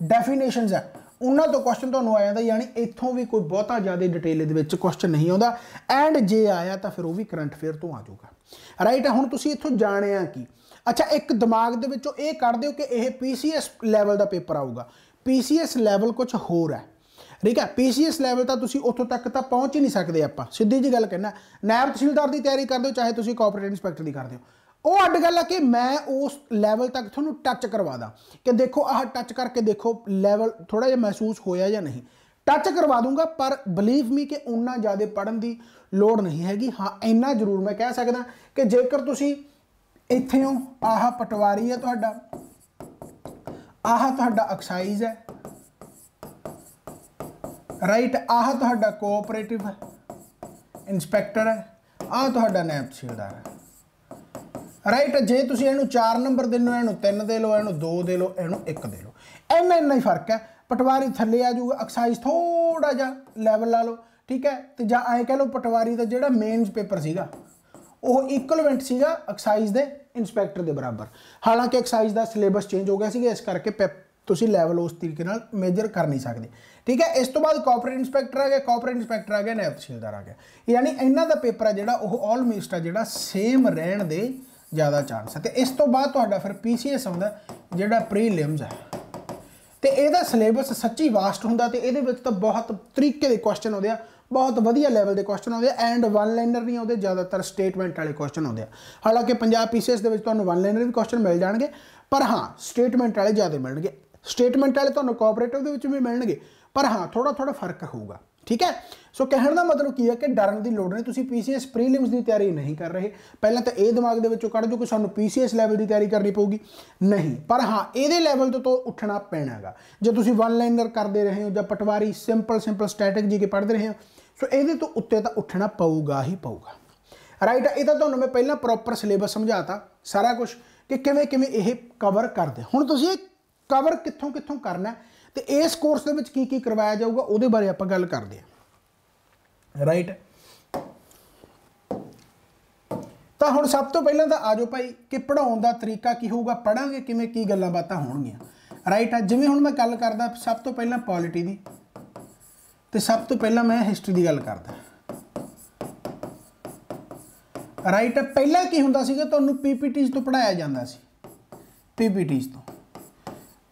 S1: ਡੈਫੀਨੇਸ਼ਨਸ ਹੈ ਉਹਨਾਂ ਤੋਂ ਕੁਐਸਚਨ ਤੁਹਾਨੂੰ ਆ ਜਾਂਦਾ ਯਾਨੀ ਇੱਥੋਂ ਵੀ ਕੋਈ ਬਹੁਤਾ ਜ਼ਿਆਦਾ ਡਿਟੇਲ ਦੇ ਵਿੱਚ ਕੁਐਸਚਨ ਨਹੀਂ ਆਉਂਦਾ ਐਂਡ ਜੇ ਆਇਆ ਤਾਂ ਫਿਰ ਉਹ ਵੀ ਕਰੰਟ ਅਫੇਅਰ ਤੋਂ ਆ ਜਾਊਗਾ ਰਾਈਟ ਹੈ ਹੁਣ ਤੁਸੀਂ ਇੱਥੋਂ ਜਾਣਿਆ ਕੀ ਅੱਛਾ ਇੱਕ ਦਿਮਾਗ ਦੇ ਵਿੱਚੋਂ ਇਹ ਕੱਢ ਦਿਓ ਕਿ ਇਹ ਪੀਸੀਐਸ ਲੈਵਲ ਦਾ ਪੇਪਰ ਆਊਗਾ ਪੀਸੀਐਸ ਲੈਵਲ ਕੁਝ ਹੋਰ ਹੈ ਠੀਕ ਹੈ ਪੀਸੀਐਸ ਲੈਵਲ ਤਾਂ ਤੁਸੀਂ ਉੱਥੋਂ ਤੱਕ ਤਾਂ ਪਹੁੰਚ ਹੀ ਨਹੀਂ ਸਕਦੇ ਆਪਾਂ ਸਿੱਧੀ ਜੀ ਗੱਲ ਕਹਿਣਾ ਨਾਇਬ ਤਹਿਸੀਲਦਾਰ ਦੀ ਤਿਆਰੀ ਕਰਦੇ ਹੋ ਚਾਹੇ ਤੁਸੀਂ ਕੋਆਪਰੇਟਿਵ ਇੰਸਪੈਕਟਰ ਦੀ ਕਰਦੇ ਹੋ ਉਹ ਅੱਡ ਗੱਲ ਆ ਕਿ ਮੈਂ ਉਸ ਲੈਵਲ ਤੱਕ ਤੁਹਾਨੂੰ ਟੱਚ ਕਰਵਾਦਾ ਕਿ ਦੇਖੋ ਆਹ ਟੱਚ ਕਰਕੇ ਦੇਖੋ ਲੈਵਲ ਥੋੜਾ ਜਿਹਾ ਮਹਿਸੂਸ ਹੋਇਆ ਜਾਂ ਨਹੀਂ ਟੱਚ ਕਰਵਾ ਦੂੰਗਾ ਪਰ ਬਲੀਵ ਮੀ ਕਿ ਉਨਾ ਜ਼ਿਆਦਾ ਪੜਨ ਦੀ ਲੋੜ ਨਹੀਂ ਹੈਗੀ ਹਾਂ ਇੰਨਾ ਜ਼ਰੂਰ ਮੈਂ ਕਹਿ ਸਕਦਾ ਕਿ ਜੇਕਰ ਤੁਸੀਂ ਇੱਥੇ ਹੋ ਆਹ ਪਟਵਾਰੀ ਹੈ ਤੁਹਾਡਾ ਆਹ ਤੁਹਾਡਾ ਐਕਸਾਈਜ਼ ਹੈ ਰਾਈਟ ਆਹ ਤੁਹਾਡਾ ਕੋਆਪਰੇਟਿਵ ਹੈ ਇਨਸਪੈਕਟਰ ਹੈ ਆਹ ਤੁਹਾਡਾ ਨੈਬ ਹੈ ਰਾਈਟ ਜੇ ਤੁਸੀਂ ਇਹਨੂੰ 4 ਨੰਬਰ ਦੇ ਲਓ ਇਹਨੂੰ 3 ਦੇ ਲਓ ਇਹਨੂੰ 2 ਦੇ ਲਓ ਇਹਨੂੰ 1 ਦੇ ਲਓ ਐਨਾ ਇੰਨਾ ਹੀ ਫਰਕ ਹੈ ਪਟਵਾਰੀ ਥੱਲੇ ਆ ਜਾਊਗਾ ਐਕਸਾਈਜ਼ ਥੋੜਾ ਜਿਹਾ ਲੈਵਲ ਲਾ ਲਓ ਠੀਕ ਹੈ ਤੇ ਜਾਂ ਐਂ ਕਹਿ ਲਓ ਪਟਵਾਰੀ ਦਾ ਜਿਹੜਾ ਮੇਨਸ ਪੇਪਰ ਸੀਗਾ ਉਹ ਇਕੁਇਵਲੈਂਟ ਸੀਗਾ ਐਕਸਾਈਜ਼ ਦੇ ਇਨਸਪੈਕਟਰ ਦੇ ਬਰਾਬਰ ਹਾਲਾਂਕਿ ਐਕਸਾਈਜ਼ ਦਾ ਸਿਲੇਬਸ ਚੇਂਜ ਹੋ ਗਿਆ ਸੀਗਾ ਇਸ ਕਰਕੇ ਤੁਸੀਂ ਲੈਵਲ ਉਸ ਤਰੀਕੇ ਨਾਲ ਮੇਜਰ ਕਰ ਨਹੀਂ ਸਕਦੇ ਠੀਕ ਹੈ ਇਸ ਤੋਂ ਬਾਅਦ ਕਾਰਪੋਰੇਟ ਇਨਸਪੈਕਟਰ ਆ ਗਿਆ ਕਾਰਪੋਰੇਟ ਇਨਸਪੈਕਟਰ ਆ ਗਿਆ ਨਾਇਬ ਤਹਿਸੀਲਦਾਰ ਆ ਗਿਆ ਯਾਨੀ ਇਹਨਾਂ ਦਾ ਪੇਪਰ ਆ ਜਿਹੜਾ ਉਹ ਆਲਮੋਸਟ ਆ ਜਿਹੜਾ ਸੇਮ ਰਹਿਣ ਦੇ ਜ਼ਿਆਦਾ ਚਾਂਸ ਹੈ ਤੇ ਇਸ ਤੋਂ ਬਾਅਦ ਤੁਹਾਡਾ ਫਿਰ ਪੀਸੀਐਸ ਆਉਂਦਾ ਜਿਹੜਾ ਪ੍ਰੀਲਿਮਸ ਹੈ ਤੇ ਇਹਦਾ ਸਿਲੇਬਸ ਸੱਚੀ ਵਾਸਟ ਹੁੰਦਾ ਤੇ ਇਹਦੇ ਵਿੱਚ ਤਾਂ ਬਹੁਤ ਤਰੀਕੇ ਦੇ ਕੁਐਸਚਨ ਆਉਂਦੇ ਆ ਬਹੁਤ ਵਧੀਆ ਲੈਵਲ ਦੇ ਕੁਐਸਚਨ ਆਉਂਦੇ ਆ ਐਂਡ ਵਨ ਲਾਈਨਰ ਨਹੀਂ ਆਉਂਦੇ ਜ਼ਿਆਦਾਤਰ ਸਟੇਟਮੈਂਟ ਵਾਲੇ ਕੁਐਸਚਨ ਆਉਂਦੇ ਆ ਹਾਲਾਂਕਿ ਪੰਜਾਬ ਪੀਸੀਐਸ ਦੇ ਵਿੱਚ ਤੁਹਾਨੂੰ ਵਨ ਲਾਈਨਰ ਵੀ ਕੁਐਸਚਨ ਮਿਲ ਜਾਣਗੇ ਪਰ ਹਾਂ ਸਟੇਟਮੈਂਟ ਵਾਲੇ ਜ਼ਿਆਦਾ ਮਿਲਣਗੇ ਸਟੇਟਮੈਂਟ ਵਾਲੇ ਤੁਹਾਨੂੰ ਕੋਆਪਰੇਟਿਵ ਦੇ ਵਿੱਚ ਵੀ ਮਿਲਣਗੇ ਪਰ ਹਾਂ ਥੋੜਾ ਥੋੜਾ ਫਰਕ ਹੋਊਗਾ ਠੀਕ ਹੈ ਸੋ ਕਹਿਣ ਦਾ ਮਤਲਬ ਕੀ ਹੈ ਕਿ ਡਰਨ ਦੀ ਲੋੜ ਨਹੀਂ ਤੁਸੀਂ ਪੀਸੀਐਸ ਪ੍ਰੀਲਿਮਸ ਦੀ ਤਿਆਰੀ ਨਹੀਂ ਕਰ ਰਹੇ ਪਹਿਲਾਂ ਤਾਂ ਇਹ ਦਿਮਾਗ ਦੇ ਵਿੱਚੋਂ ਕੱਢ ਜੋ ਕਿ ਸਾਨੂੰ ਪੀਸੀਐਸ ਲੈਵਲ ਦੀ ਤਿਆਰੀ ਕਰਨੀ ਪਊਗੀ ਨਹੀਂ ਪਰ ਹਾਂ ਇਹਦੇ ਲੈਵਲ ਤੋਂ ਤੋਂ ਉੱਠਣਾ ਪੈਣਾਗਾ ਜੇ ਤੁਸੀਂ ਵਨ ਲਾਈਨਰ ਕਰਦੇ ਰਹੇ ਹੋ ਜਾਂ ਪਟਵਾਰੀ ਸਿੰਪਲ ਸਿੰਪਲ ਸਟੈਟਿਕ ਜੀ ਕੇ ਪੜ੍ਹਦੇ ਰਹੇ ਹੋ ਸੋ ਇਹਦੇ ਤੋਂ ਉੱਤੇ ਤਾਂ ਉੱਠਣਾ ਪਊਗਾ ਹੀ ਪਊਗਾ ਰਾਈਟ ਇਹ ਤਾਂ ਤੁਹਾਨੂੰ ਮੈਂ ਪਹਿਲਾਂ ਪ੍ਰੋਪਰ ਸਿਲੇਬਸ ਸਮਝਾਤਾ ਸਾਰਾ ਕੁਝ ਕਿ ਕਿਵੇਂ ਕਿਵੇਂ ਇਹ ਕਵਰ ਕਰਦੇ ਹੁਣ ਤੁਸੀਂ ਇਹ ਕਵਰ ਕਿੱਥੋਂ ਕਿੱਥੋਂ ਕਰਨਾ ਹੈ ਤੇ ਇਸ ਕੋਰਸ ਦੇ ਵਿੱਚ ਕੀ ਕੀ ਕਰਵਾਇਆ ਜਾਊਗਾ ਉਹਦੇ ਬਾਰੇ ਆਪਾਂ ਗੱਲ ਕਰਦੇ ਹਾਂ ਰਾਈਟ ਤਾਂ ਹੁਣ ਸਭ ਤੋਂ ਪਹਿਲਾਂ ਤਾਂ ਆਜੋ ਭਾਈ ਕਿ ਪੜਾਉਣ ਦਾ ਤਰੀਕਾ ਕੀ ਹੋਊਗਾ ਪੜਾਂਗੇ ਕਿਵੇਂ ਕੀ ਗੱਲਾਂ ਬਾਤਾਂ ਹੋਣਗੀਆਂ ਰਾਈਟ ਆ ਜਿਵੇਂ ਹੁਣ ਮੈਂ ਗੱਲ ਕਰਦਾ ਸਭ ਤੋਂ ਪਹਿਲਾਂ ਪੋਲਿਟੀ ਦੀ ਤੇ ਸਭ ਤੋਂ ਪਹਿਲਾਂ ਮੈਂ ਹਿਸਟਰੀ ਦੀ ਗੱਲ ਕਰਦਾ ਰਾਈਟ ਪਹਿਲਾਂ ਕੀ ਹੁੰਦਾ ਸੀਗਾ ਤੁਹਾਨੂੰ ਪੀਪੀਟੀਜ਼ ਤੋਂ ਪੜਾਇਆ ਜਾਂਦਾ ਸੀ ਪੀਪੀਟੀਜ਼ ਤੋਂ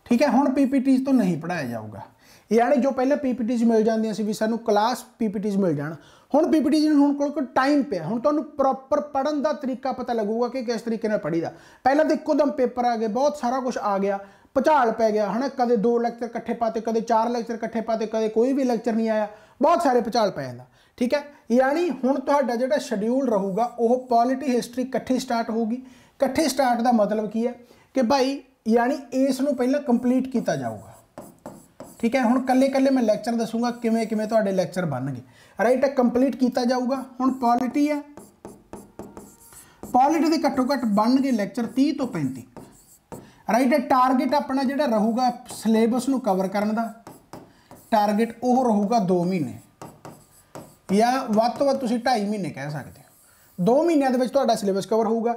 S1: ਠੀਕ ਹੈ ਹੁਣ ਪੀਪੀਟੀਜ਼ ਤੋਂ ਨਹੀਂ ਪੜਾਇਆ ਜਾਊਗਾ ਯਾਨੀ ਜੋ ਪਹਿਲਾਂ ਪੀਪੀਟੀਜ਼ ਮਿਲ ਜਾਂਦੀਆਂ ਸੀ ਵੀ ਸਾਨੂੰ ਕਲਾਸ ਪੀਪੀਟੀਜ਼ ਮਿਲ ਜਾਣ ਹੁਣ ਪੀਪੀਟੀਜ਼ ਨੂੰ ਹੁਣ ਕੋਲ ਕੋ ਟਾਈਮ ਪਿਆ ਹੁਣ ਤੁਹਾਨੂੰ ਪ੍ਰੋਪਰ ਪੜਨ ਦਾ ਤਰੀਕਾ ਪਤਾ ਲੱਗੂਗਾ ਕਿ ਕਿਸ ਤਰੀਕੇ ਨਾਲ ਪੜੀਦਾ ਪਹਿਲਾਂ ਤਾਂ ਇੱਕੋਦਮ ਪੇਪਰ ਆ ਗਏ ਬਹੁਤ ਸਾਰਾ ਕੁਝ ਆ ਗਿਆ ਪਚਾਲ ਪੈ ਗਿਆ ਹਨਾ ਕਦੇ ਦੋ ਲੈਕਚਰ ਇਕੱਠੇ ਪਾਤੇ ਕਦੇ ਚਾਰ ਲੈਕਚਰ ਇਕੱਠੇ ਪਾਤੇ ਕਦੇ ਕੋਈ ਵੀ ਲੈਕਚਰ ਨਹੀਂ ਆਇਆ ਬਹੁਤ ਸਾਰੇ ਪਚਾਲ ਪੈ ਜਾਂਦਾ ਠੀਕ ਹੈ ਯਾਨੀ ਹੁਣ ਤੁਹਾਡਾ ਜਿਹੜਾ ਸ਼ਡਿਊਲ ਰਹੂਗਾ ਉਹ ਪੋਲਿਟੀ ਹਿਸਟਰੀ ਇਕੱਠੀ ਸਟਾਰਟ ਹੋਊਗੀ ਇਕੱਠੇ ਸਟਾਰਟ ਦਾ ਮਤਲਬ ਕੀ ਹੈ ਕਿ ਭਾਈ ਯਾਨੀ ਇਸ ਨੂੰ ਪਹਿਲਾਂ ਕੰਪਲੀਟ ਕੀਤਾ ਜਾਊਗਾ ਠੀਕ ਹੈ ਹੁਣ ਕੱਲੇ ਕੱਲੇ ਮੈਂ ਲੈਕਚਰ ਦੱਸੂਗਾ ਕਿਵੇਂ ਕਿਵੇਂ ਤੁਹਾਡੇ ਲੈਕਚਰ ਬਣਨਗੇ ਰਾਈਟ ਹੈ ਕੰਪਲੀਟ ਕੀਤਾ ਜਾਊਗਾ ਹੁਣ ਪੋਲਿਟੀ ਹੈ ਪੋਲਿਟੀ ਦੇ ਘੱਟੋ ਘੱਟ ਬਣਨਗੇ ਲੈਕਚਰ 30 ਤੋਂ 35 ਰਾਈਟ ਹੈ ਟਾਰਗੇਟ ਆਪਣਾ ਜਿਹੜਾ ਰਹੂਗਾ ਸਿਲੇਬਸ ਨੂੰ ਕਵਰ ਕਰਨ ਦਾ ਟਾਰਗੇਟ ਉਹ ਰਹੂਗਾ 2 ਮਹੀਨੇ ਜਾਂ ਵੱਧ ਤੋਂ ਵੱਧ ਤੁਸੀਂ 2.5 ਮਹੀਨੇ ਕਹਿ ਸਕਦੇ ਹੋ 2 ਮਹੀਨਿਆਂ ਦੇ ਵਿੱਚ ਤੁਹਾਡਾ ਸਿਲੇਬਸ ਕਵਰ ਹੋਊਗਾ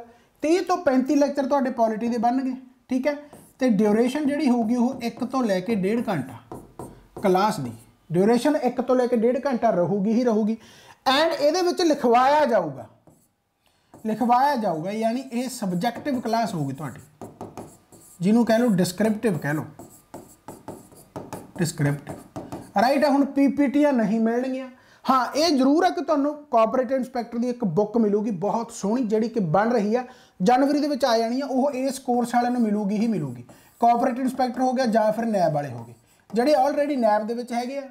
S1: 30 ਤੋਂ 35 ਲੈਕਚਰ ਤੁਹਾਡੇ ਪੋਲਿਟੀ ਦੇ ਬਣਨਗੇ ਠੀਕ ਹੈ ਤੇ ਡਿਊਰੇਸ਼ਨ ਜਿਹੜੀ ਹੋਊਗੀ ਉਹ 1 ਤੋਂ ਲੈ ਕੇ 1.5 ਘੰਟਾ ਕਲਾਸ ਦੀ ਡਿਊਰੇਸ਼ਨ 1 ਤੋਂ ਲੈ ਕੇ 1.5 ਘੰਟਾ ਰਹੂਗੀ ਹੀ ਰਹੂਗੀ ਐਂਡ ਇਹਦੇ ਵਿੱਚ ਲਿਖਵਾਇਆ ਜਾਊਗਾ ਲਿਖਵਾਇਆ ਜਾਊਗਾ ਯਾਨੀ ਇਹ ਸਬਜੈਕਟਿਵ ਕਲਾਸ ਹੋਊਗੀ ਤੁਹਾਡੀ ਜਿਹਨੂੰ ਕਹਿ ਲਓ ਡਿਸਕ੍ਰਿਪਟਿਵ ਕਹਿ ਲਓ ਡਿਸਕ੍ਰਿਪਟਿਵ ਰਾਈਟ ਹੁਣ ਪੀਪੀਟੀਆਂ ਨਹੀਂ ਮਿਲਣਗੀਆਂ ਹਾਂ ਇਹ ਜ਼ਰੂਰ ਹੈ ਕਿ ਤੁਹਾਨੂੰ ਕੋਆਪਰੇਟਿਵ ਇਨਸਪੈਕਟਰ ਦੀ ਇੱਕ ਬੁੱਕ ਮਿਲੂਗੀ ਬਹੁਤ ਸੋਹਣੀ ਜਿਹੜੀ ਕਿ ਬਣ ਰਹੀ ਆ ਜਨਵਰੀ ਦੇ ਵਿੱਚ ਆ ਜਾਣੀ ਆ ਉਹ ਇਸ ਕੋਰਸ ਵਾਲਿਆਂ ਨੂੰ ਮਿਲੂਗੀ ਹੀ ਮਿਲੂਗੀ ਕੋਆਪਰੇਟਿਵ ਇਨਸਪੈਕਟਰ ਹੋ ਗਿਆ ਜਾਂ ਫਿਰ ਨੈਬ ਵਾਲੇ ਹੋ ਗਏ ਜਿਹੜੇ ਆਲਰੇਡੀ ਨੈਬ ਦੇ ਵਿੱਚ ਹੈਗੇ ਆ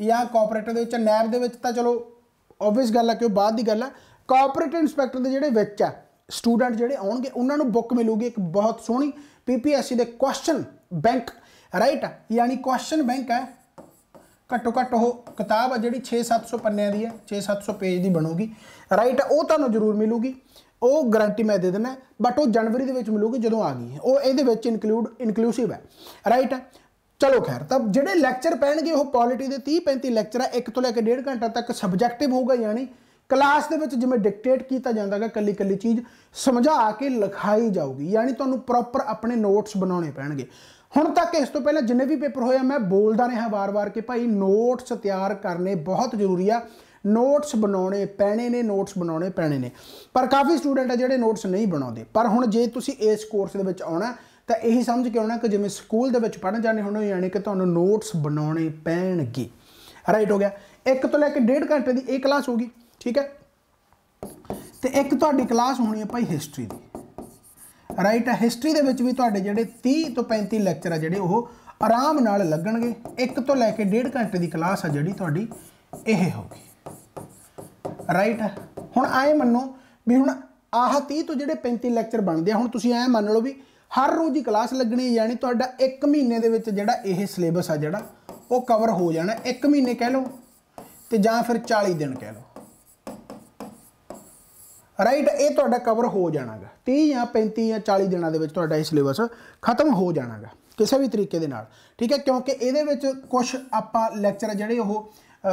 S1: ਜਾਂ ਕੋਆਪਰੇਟਿਵ ਦੇ ਵਿੱਚ ਨੈਬ ਦੇ ਵਿੱਚ ਤਾਂ ਚਲੋ ਆਬਵੀਅਸ ਗੱਲ ਆ ਕਿ ਉਹ ਬਾਅਦ ਦੀ ਗੱਲ ਆ ਕੋਆਪਰੇਟਿਵ ਇਨਸਪੈਕਟਰ ਦੇ ਜਿਹੜੇ ਵਿੱਚ ਆ ਸਟੂਡੈਂਟ ਜਿਹੜੇ ਆਉਣਗੇ ਉਹਨਾਂ ਨੂੰ ਬੁੱਕ ਮਿਲੂਗੀ ਇੱਕ ਬਹੁਤ ਸੋਹਣੀ ਪੀਪੀਐਸਸੀ ਦੇ ਕੁਐਸਚਨ ਬੈਂਕ ਰਾਈਟ ਯਾਨੀ ਕੁਐਸਚਨ ਬੈਂਕ ਹੈ ਘੱਟੋ ਘੱਟ ਉਹ ਕਿਤਾਬ ਆ ਜਿਹੜੀ 6-700 ਪੰਨਿਆਂ ਦੀ ਹੈ 6-700 ਪੇਜ ਦੀ ਬਣੂਗੀ ਰਾਈਟ ਉਹ ਤੁਹਾਨੂੰ ਜ਼ਰੂਰ ਮਿਲੂਗੀ ਉਹ ਗਾਰੰਟੀ ਮੈਂ ਦੇ ਦਿੰਦਾ ਬਟ ਉਹ ਜਨਵਰੀ ਦੇ ਵਿੱਚ ਮਿਲੂਗੀ ਜਦੋਂ ਆ ਗਈ ਹੈ ਉਹ ਇਹਦੇ ਵਿੱਚ ਇਨਕਲੂਡ ਇਨਕਲੂਸਿਵ ਹੈ ਰਾਈਟ ਚਲੋ ਖੈਰ ਤਾਂ ਜਿਹੜੇ ਲੈਕਚਰ ਪੈਣਗੇ ਉਹ ਪੋਲਿਟੀ ਦੇ 30 35 ਲੈਕਚਰ ਆ ਇੱਕ ਤੋਂ ਲੈ ਕੇ 1.5 ਘੰਟਾ ਤੱਕ ਸਬਜੈਕਟਿਵ ਹੋਊਗਾ ਯਾਨੀ ਕਲਾਸ ਦੇ ਵਿੱਚ ਜਿਵੇਂ ਡਿਕਟੇਟ ਕੀਤਾ ਜਾਂਦਾਗਾ ਕੱਲੀ ਕੱਲੀ ਚੀਜ਼ ਸਮਝਾ ਕੇ ਲਿਖਾਈ ਜਾਊਗੀ ਯਾਨੀ ਤੁਹਾਨੂੰ ਪ੍ਰੋਪਰ ਆਪਣੇ ਨੋਟਸ ਬਣਾਉਣੇ ਪੈਣਗੇ ਹੁਣ ਤੱਕ ਇਸ ਤੋਂ ਪਹਿਲਾਂ ਜਿੰਨੇ ਵੀ ਪੇਪਰ ਹੋਇਆ ਮੈਂ ਬੋਲਦਾ ਰਿਹਾ ਵਾਰ-ਵਾਰ ਕਿ ਭਾਈ ਨੋਟਸ ਤਿਆਰ ਕਰਨੇ ਬਹੁਤ ਜ਼ਰੂਰੀ ਆ ਨੋਟਸ ਬਣਾਉਣੇ ਪੈਣੇ ਨੇ ਨੋਟਸ ਬਣਾਉਣੇ ਪੈਣੇ ਨੇ ਪਰ ਕਾਫੀ ਸਟੂਡੈਂਟ ਆ ਜਿਹੜੇ ਨੋਟਸ ਨਹੀਂ ਬਣਾਉਂਦੇ ਪਰ ਹੁਣ ਜੇ ਤੁਸੀਂ ਇਸ ਕੋਰਸ ਦੇ ਵਿੱਚ ਆਉਣਾ ਤਾਂ ਇਹੀ ਸਮਝ ਕੇ ਆਉਣਾ ਕਿ ਜਿਵੇਂ ਸਕੂਲ ਦੇ ਵਿੱਚ ਪੜ੍ਹਨ ਜਾਣੇ ਹੋਣ ਯਾਨੀ ਕਿ ਤੁਹਾਨੂੰ ਨੋਟਸ ਬਣਾਉਣੇ ਪੈਣਗੇ ਰਾਈਟ ਹੋ ਗਿਆ ਇੱਕ ਤੋਂ ਲੈ ਕੇ ਡੇਢ ਘੰਟੇ ਦੀ ਇੱਕ ਕਲਾਸ ਹੋਗੀ ਠੀਕ ਹੈ ਤੇ ਇੱਕ ਤੁਹਾਡੀ ਕਲਾਸ ਹੋਣੀ ਹੈ ਭਾਈ ਹਿਸਟਰੀ ਦੀ ਰਾਈਟ ਹੈ ਹਿਸਟਰੀ ਦੇ ਵਿੱਚ ਵੀ ਤੁਹਾਡੇ ਜਿਹੜੇ 30 ਤੋਂ 35 ਲੈਕਚਰ ਆ ਜਿਹੜੇ ਉਹ ਆਰਾਮ ਨਾਲ ਲੱਗਣਗੇ ਇੱਕ ਤੋਂ ਲੈ ਕੇ ਡੇਢ ਘੰਟੇ ਦੀ ਕਲਾਸ ਆ ਜਿਹੜੀ ਤੁਹਾਡੀ ਇਹ ਹੋਗੀ ਰਾਈਟ ਹੈ ਹੁਣ ਆਏ ਮੰਨੋ ਵੀ ਹੁਣ ਆਹ 30 ਤੋਂ ਜਿਹੜੇ 35 ਲੈਕਚਰ ਬਣਦੇ ਆ ਹੁਣ ਤੁਸੀਂ ਐ ਮੰਨ ਲਓ ਵੀ ਹਰ ਰੋਜ਼ ਦੀ ਕਲਾਸ ਲੱਗਣੀ ਹੈ ਯਾਨੀ ਤੁਹਾਡਾ 1 ਮਹੀਨੇ ਦੇ ਵਿੱਚ ਜਿਹੜਾ ਇਹ ਸਿਲੇਬਸ ਆ ਜਿਹੜਾ ਉਹ ਕਵਰ ਹੋ ਜਾਣਾ 1 ਮਹੀਨੇ ਕਹਿ ਲਓ ਤੇ ਜਾਂ ਫਿਰ 40 ਦਿਨ ਕਹਿ ਲਓ ਰਾਈਟ ਇਹ ਤੁਹਾਡਾ ਕਵਰ ਹੋ ਜਾਣਾਗਾ 30 ਜਾਂ 35 ਜਾਂ 40 ਦਿਨਾਂ ਦੇ ਵਿੱਚ ਤੁਹਾਡਾ ਇਹ ਸਿਲੇਬਸ ਖਤਮ ਹੋ ਜਾਣਾਗਾ ਕਿਸੇ ਵੀ ਤਰੀਕੇ ਦੇ ਨਾਲ ਠੀਕ ਹੈ ਕਿਉਂਕਿ ਇਹਦੇ ਵਿੱਚ ਕੁਝ ਆਪਾਂ ਲੈਕਚਰ ਜਿਹੜੇ ਉਹ